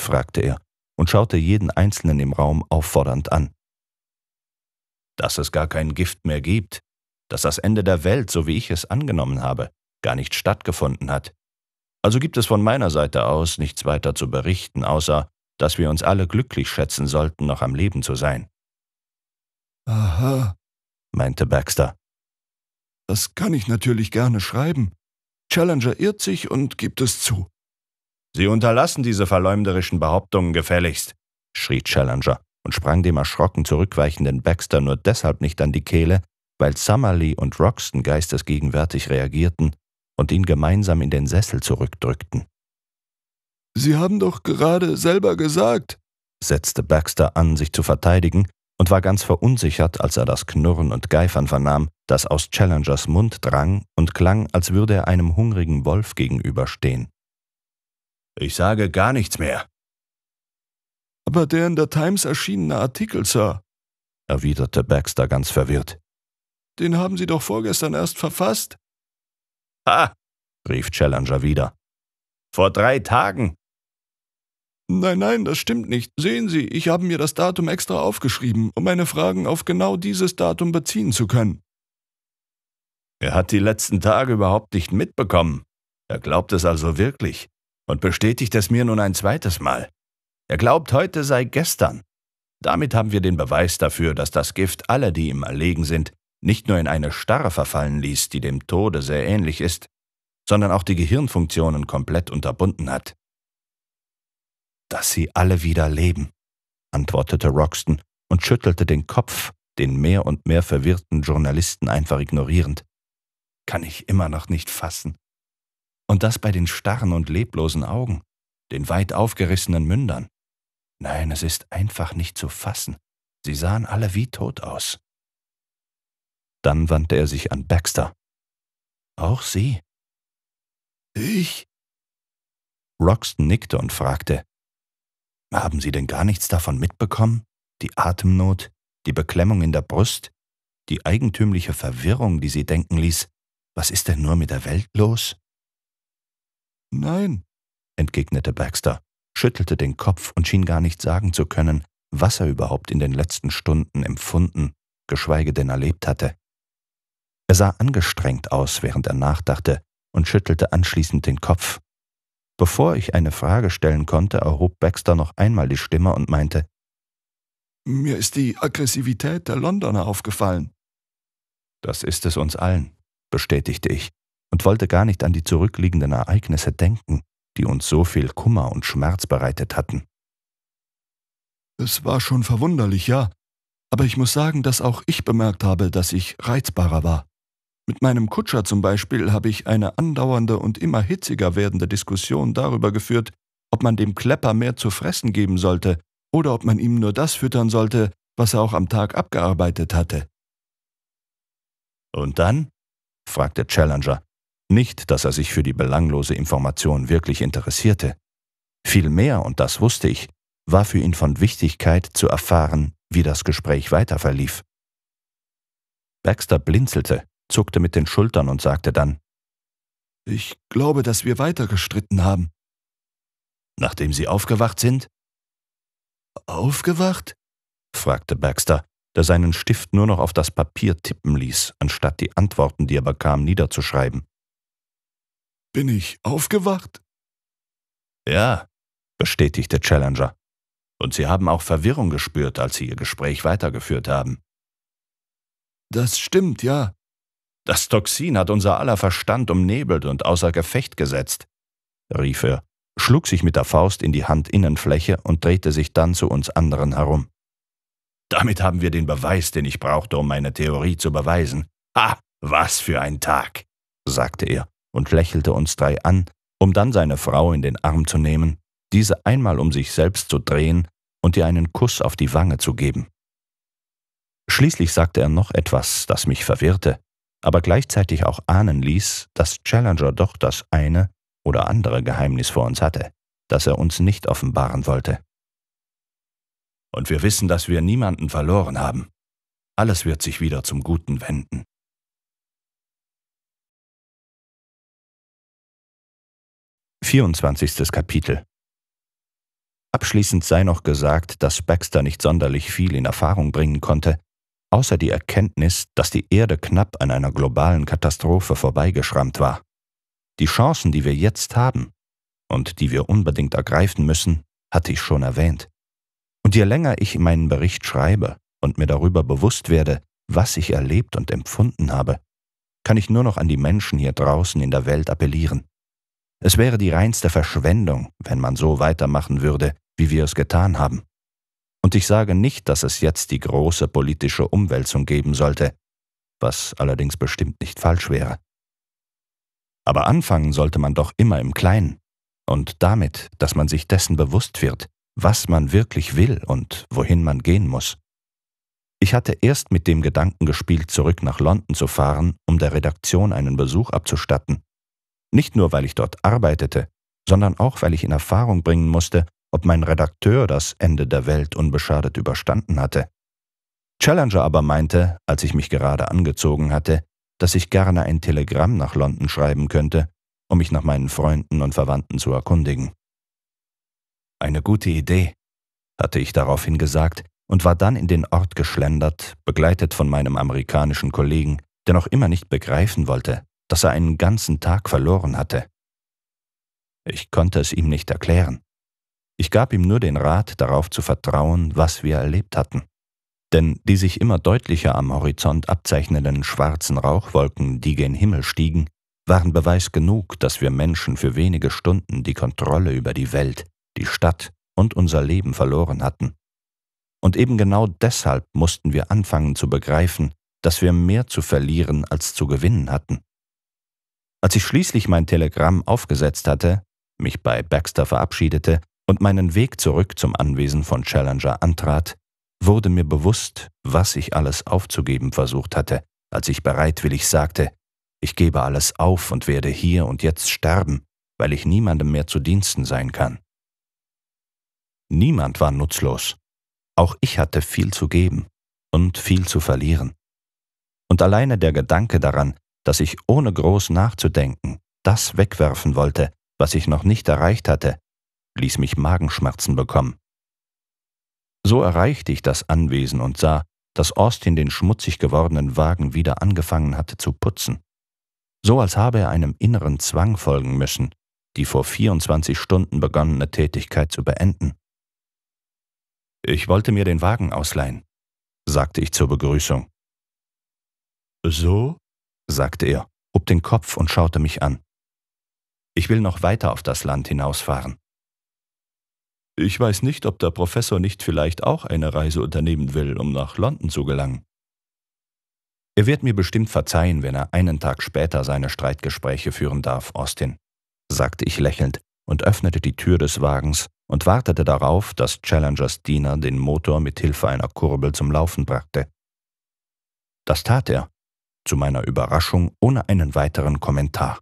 fragte er und schaute jeden Einzelnen im Raum auffordernd an. Dass es gar kein Gift mehr gibt, dass das Ende der Welt, so wie ich es angenommen habe, gar nicht stattgefunden hat. Also gibt es von meiner Seite aus nichts weiter zu berichten, außer dass wir uns alle glücklich schätzen sollten, noch am Leben zu sein. Aha, meinte Baxter. Das kann ich natürlich gerne schreiben. Challenger irrt sich und gibt es zu. Sie unterlassen diese verleumderischen Behauptungen gefälligst, schrie Challenger und sprang dem erschrocken zurückweichenden Baxter nur deshalb nicht an die Kehle, weil Summerlee und Roxton geistesgegenwärtig reagierten und ihn gemeinsam in den Sessel zurückdrückten. Sie haben doch gerade selber gesagt, setzte Baxter an, sich zu verteidigen, und war ganz verunsichert, als er das Knurren und Geifern vernahm, das aus Challengers Mund drang und klang, als würde er einem hungrigen Wolf gegenüberstehen. Ich sage gar nichts mehr. Aber der in der Times erschienene Artikel, Sir, erwiderte Baxter ganz verwirrt. Den haben Sie doch vorgestern erst verfasst. Ha! rief Challenger wieder. Vor drei Tagen. Nein, nein, das stimmt nicht. Sehen Sie, ich habe mir das Datum extra aufgeschrieben, um meine Fragen auf genau dieses Datum beziehen zu können. Er hat die letzten Tage überhaupt nicht mitbekommen. Er glaubt es also wirklich und bestätigt es mir nun ein zweites Mal. Er glaubt, heute sei gestern. Damit haben wir den Beweis dafür, dass das Gift aller, die ihm erlegen sind, nicht nur in eine Starre verfallen ließ, die dem Tode sehr ähnlich ist, sondern auch die Gehirnfunktionen komplett unterbunden hat. Dass sie alle wieder leben, antwortete Roxton und schüttelte den Kopf, den mehr und mehr verwirrten Journalisten einfach ignorierend. Kann ich immer noch nicht fassen. Und das bei den starren und leblosen Augen, den weit aufgerissenen Mündern. Nein, es ist einfach nicht zu fassen. Sie sahen alle wie tot aus. Dann wandte er sich an Baxter. Auch Sie? Ich? Roxton nickte und fragte, Haben Sie denn gar nichts davon mitbekommen? Die Atemnot, die Beklemmung in der Brust, die eigentümliche Verwirrung, die sie denken ließ, was ist denn nur mit der Welt los? Nein, entgegnete Baxter, schüttelte den Kopf und schien gar nicht sagen zu können, was er überhaupt in den letzten Stunden empfunden, geschweige denn erlebt hatte. Er sah angestrengt aus, während er nachdachte, und schüttelte anschließend den Kopf. Bevor ich eine Frage stellen konnte, erhob Baxter noch einmal die Stimme und meinte, Mir ist die Aggressivität der Londoner aufgefallen. Das ist es uns allen, bestätigte ich und wollte gar nicht an die zurückliegenden Ereignisse denken, die uns so viel Kummer und Schmerz bereitet hatten. Es war schon verwunderlich, ja, aber ich muss sagen, dass auch ich bemerkt habe, dass ich reizbarer war. Mit meinem Kutscher zum Beispiel habe ich eine andauernde und immer hitziger werdende Diskussion darüber geführt, ob man dem Klepper mehr zu fressen geben sollte oder ob man ihm nur das füttern sollte, was er auch am Tag abgearbeitet hatte. Und dann? fragte Challenger. Nicht, dass er sich für die belanglose Information wirklich interessierte. Vielmehr, und das wusste ich, war für ihn von Wichtigkeit zu erfahren, wie das Gespräch weiter verlief. Baxter blinzelte zuckte mit den Schultern und sagte dann Ich glaube, dass wir weiter gestritten haben. Nachdem Sie aufgewacht sind? Aufgewacht? fragte Baxter, der seinen Stift nur noch auf das Papier tippen ließ, anstatt die Antworten, die er bekam, niederzuschreiben. Bin ich aufgewacht? Ja, bestätigte Challenger. Und Sie haben auch Verwirrung gespürt, als Sie Ihr Gespräch weitergeführt haben. Das stimmt, ja. Das Toxin hat unser aller Verstand umnebelt und außer Gefecht gesetzt, rief er, schlug sich mit der Faust in die Handinnenfläche und drehte sich dann zu uns anderen herum. Damit haben wir den Beweis, den ich brauchte, um meine Theorie zu beweisen. Ha, was für ein Tag, sagte er und lächelte uns drei an, um dann seine Frau in den Arm zu nehmen, diese einmal um sich selbst zu drehen und ihr einen Kuss auf die Wange zu geben. Schließlich sagte er noch etwas, das mich verwirrte aber gleichzeitig auch ahnen ließ, dass Challenger doch das eine oder andere Geheimnis vor uns hatte, das er uns nicht offenbaren wollte. Und wir wissen, dass wir niemanden verloren haben. Alles wird sich wieder zum Guten wenden. Vierundzwanzigstes Kapitel Abschließend sei noch gesagt, dass Baxter nicht sonderlich viel in Erfahrung bringen konnte, außer die Erkenntnis, dass die Erde knapp an einer globalen Katastrophe vorbeigeschrammt war. Die Chancen, die wir jetzt haben und die wir unbedingt ergreifen müssen, hatte ich schon erwähnt. Und je länger ich meinen Bericht schreibe und mir darüber bewusst werde, was ich erlebt und empfunden habe, kann ich nur noch an die Menschen hier draußen in der Welt appellieren. Es wäre die reinste Verschwendung, wenn man so weitermachen würde, wie wir es getan haben. Und ich sage nicht, dass es jetzt die große politische Umwälzung geben sollte, was allerdings bestimmt nicht falsch wäre. Aber anfangen sollte man doch immer im Kleinen und damit, dass man sich dessen bewusst wird, was man wirklich will und wohin man gehen muss. Ich hatte erst mit dem Gedanken gespielt, zurück nach London zu fahren, um der Redaktion einen Besuch abzustatten. Nicht nur, weil ich dort arbeitete, sondern auch, weil ich in Erfahrung bringen musste, ob mein Redakteur das Ende der Welt unbeschadet überstanden hatte. Challenger aber meinte, als ich mich gerade angezogen hatte, dass ich gerne ein Telegramm nach London schreiben könnte, um mich nach meinen Freunden und Verwandten zu erkundigen. Eine gute Idee, hatte ich daraufhin gesagt und war dann in den Ort geschlendert, begleitet von meinem amerikanischen Kollegen, der noch immer nicht begreifen wollte, dass er einen ganzen Tag verloren hatte. Ich konnte es ihm nicht erklären. Ich gab ihm nur den Rat, darauf zu vertrauen, was wir erlebt hatten. Denn die sich immer deutlicher am Horizont abzeichnenden schwarzen Rauchwolken, die gen Himmel stiegen, waren Beweis genug, dass wir Menschen für wenige Stunden die Kontrolle über die Welt, die Stadt und unser Leben verloren hatten. Und eben genau deshalb mussten wir anfangen zu begreifen, dass wir mehr zu verlieren als zu gewinnen hatten. Als ich schließlich mein Telegramm aufgesetzt hatte, mich bei Baxter verabschiedete und meinen Weg zurück zum Anwesen von Challenger antrat, wurde mir bewusst, was ich alles aufzugeben versucht hatte, als ich bereitwillig sagte, ich gebe alles auf und werde hier und jetzt sterben, weil ich niemandem mehr zu Diensten sein kann. Niemand war nutzlos. Auch ich hatte viel zu geben und viel zu verlieren. Und alleine der Gedanke daran, dass ich ohne groß nachzudenken das wegwerfen wollte, was ich noch nicht erreicht hatte, ließ mich Magenschmerzen bekommen. So erreichte ich das Anwesen und sah, dass Austin den schmutzig gewordenen Wagen wieder angefangen hatte zu putzen. So als habe er einem inneren Zwang folgen müssen, die vor 24 Stunden begonnene Tätigkeit zu beenden. Ich wollte mir den Wagen ausleihen, sagte ich zur Begrüßung. So? sagte er, hob den Kopf und schaute mich an. Ich will noch weiter auf das Land hinausfahren. Ich weiß nicht, ob der Professor nicht vielleicht auch eine Reise unternehmen will, um nach London zu gelangen. Er wird mir bestimmt verzeihen, wenn er einen Tag später seine Streitgespräche führen darf, Austin, sagte ich lächelnd und öffnete die Tür des Wagens und wartete darauf, dass Challengers Diener den Motor mit Hilfe einer Kurbel zum Laufen brachte. Das tat er, zu meiner Überraschung ohne einen weiteren Kommentar.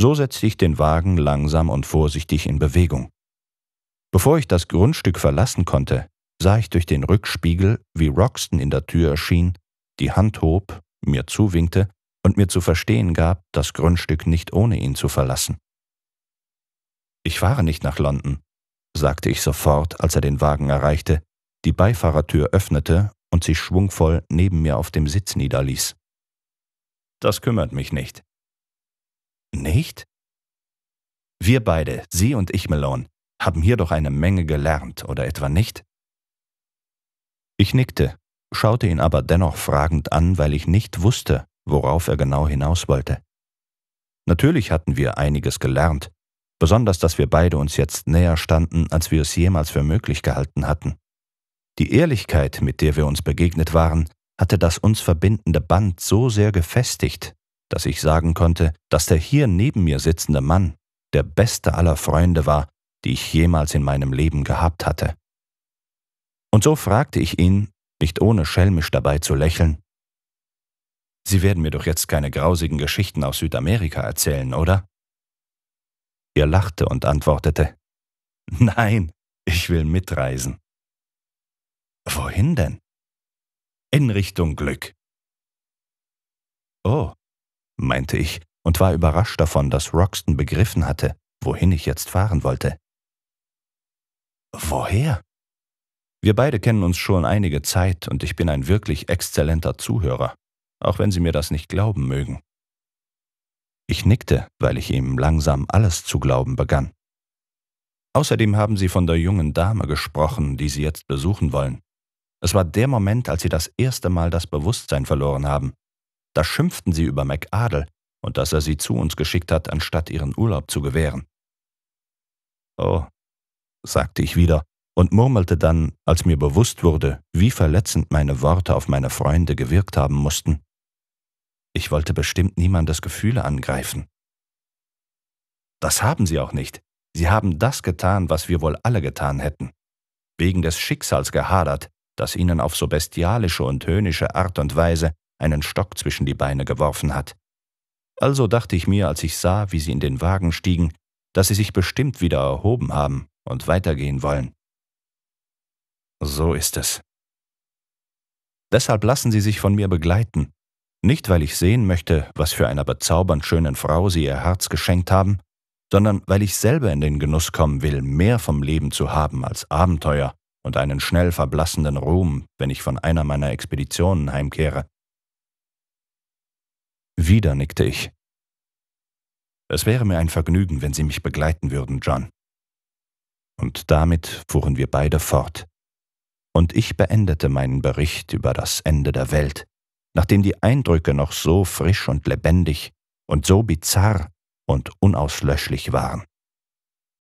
So setzte ich den Wagen langsam und vorsichtig in Bewegung. Bevor ich das Grundstück verlassen konnte, sah ich durch den Rückspiegel, wie Roxton in der Tür erschien, die Hand hob, mir zuwinkte und mir zu verstehen gab, das Grundstück nicht ohne ihn zu verlassen. Ich fahre nicht nach London, sagte ich sofort, als er den Wagen erreichte, die Beifahrertür öffnete und sich schwungvoll neben mir auf dem Sitz niederließ. Das kümmert mich nicht. Nicht? Wir beide, Sie und ich, Malone, haben hier doch eine Menge gelernt, oder etwa nicht? Ich nickte, schaute ihn aber dennoch fragend an, weil ich nicht wusste, worauf er genau hinaus wollte. Natürlich hatten wir einiges gelernt, besonders dass wir beide uns jetzt näher standen, als wir es jemals für möglich gehalten hatten. Die Ehrlichkeit, mit der wir uns begegnet waren, hatte das uns verbindende Band so sehr gefestigt, dass ich sagen konnte, dass der hier neben mir sitzende Mann der beste aller Freunde war die ich jemals in meinem Leben gehabt hatte. Und so fragte ich ihn, nicht ohne schelmisch dabei zu lächeln, Sie werden mir doch jetzt keine grausigen Geschichten aus Südamerika erzählen, oder? Er lachte und antwortete, Nein, ich will mitreisen. Wohin denn? In Richtung Glück. Oh, meinte ich und war überrascht davon, dass Roxton begriffen hatte, wohin ich jetzt fahren wollte. Woher? Wir beide kennen uns schon einige Zeit und ich bin ein wirklich exzellenter Zuhörer, auch wenn Sie mir das nicht glauben mögen. Ich nickte, weil ich ihm langsam alles zu glauben begann. Außerdem haben Sie von der jungen Dame gesprochen, die Sie jetzt besuchen wollen. Es war der Moment, als Sie das erste Mal das Bewusstsein verloren haben. Da schimpften Sie über MacAdel und dass er Sie zu uns geschickt hat, anstatt Ihren Urlaub zu gewähren. Oh, sagte ich wieder und murmelte dann, als mir bewusst wurde, wie verletzend meine Worte auf meine Freunde gewirkt haben mussten. Ich wollte bestimmt niemandes Gefühle angreifen. Das haben sie auch nicht. Sie haben das getan, was wir wohl alle getan hätten. Wegen des Schicksals gehadert, das ihnen auf so bestialische und höhnische Art und Weise einen Stock zwischen die Beine geworfen hat. Also dachte ich mir, als ich sah, wie sie in den Wagen stiegen, dass sie sich bestimmt wieder erhoben haben und weitergehen wollen. So ist es. Deshalb lassen Sie sich von mir begleiten, nicht weil ich sehen möchte, was für einer bezaubernd schönen Frau Sie Ihr Herz geschenkt haben, sondern weil ich selber in den Genuss kommen will, mehr vom Leben zu haben als Abenteuer und einen schnell verblassenden Ruhm, wenn ich von einer meiner Expeditionen heimkehre. Wieder nickte ich. Es wäre mir ein Vergnügen, wenn Sie mich begleiten würden, John und damit fuhren wir beide fort. Und ich beendete meinen Bericht über das Ende der Welt, nachdem die Eindrücke noch so frisch und lebendig und so bizarr und unauslöschlich waren.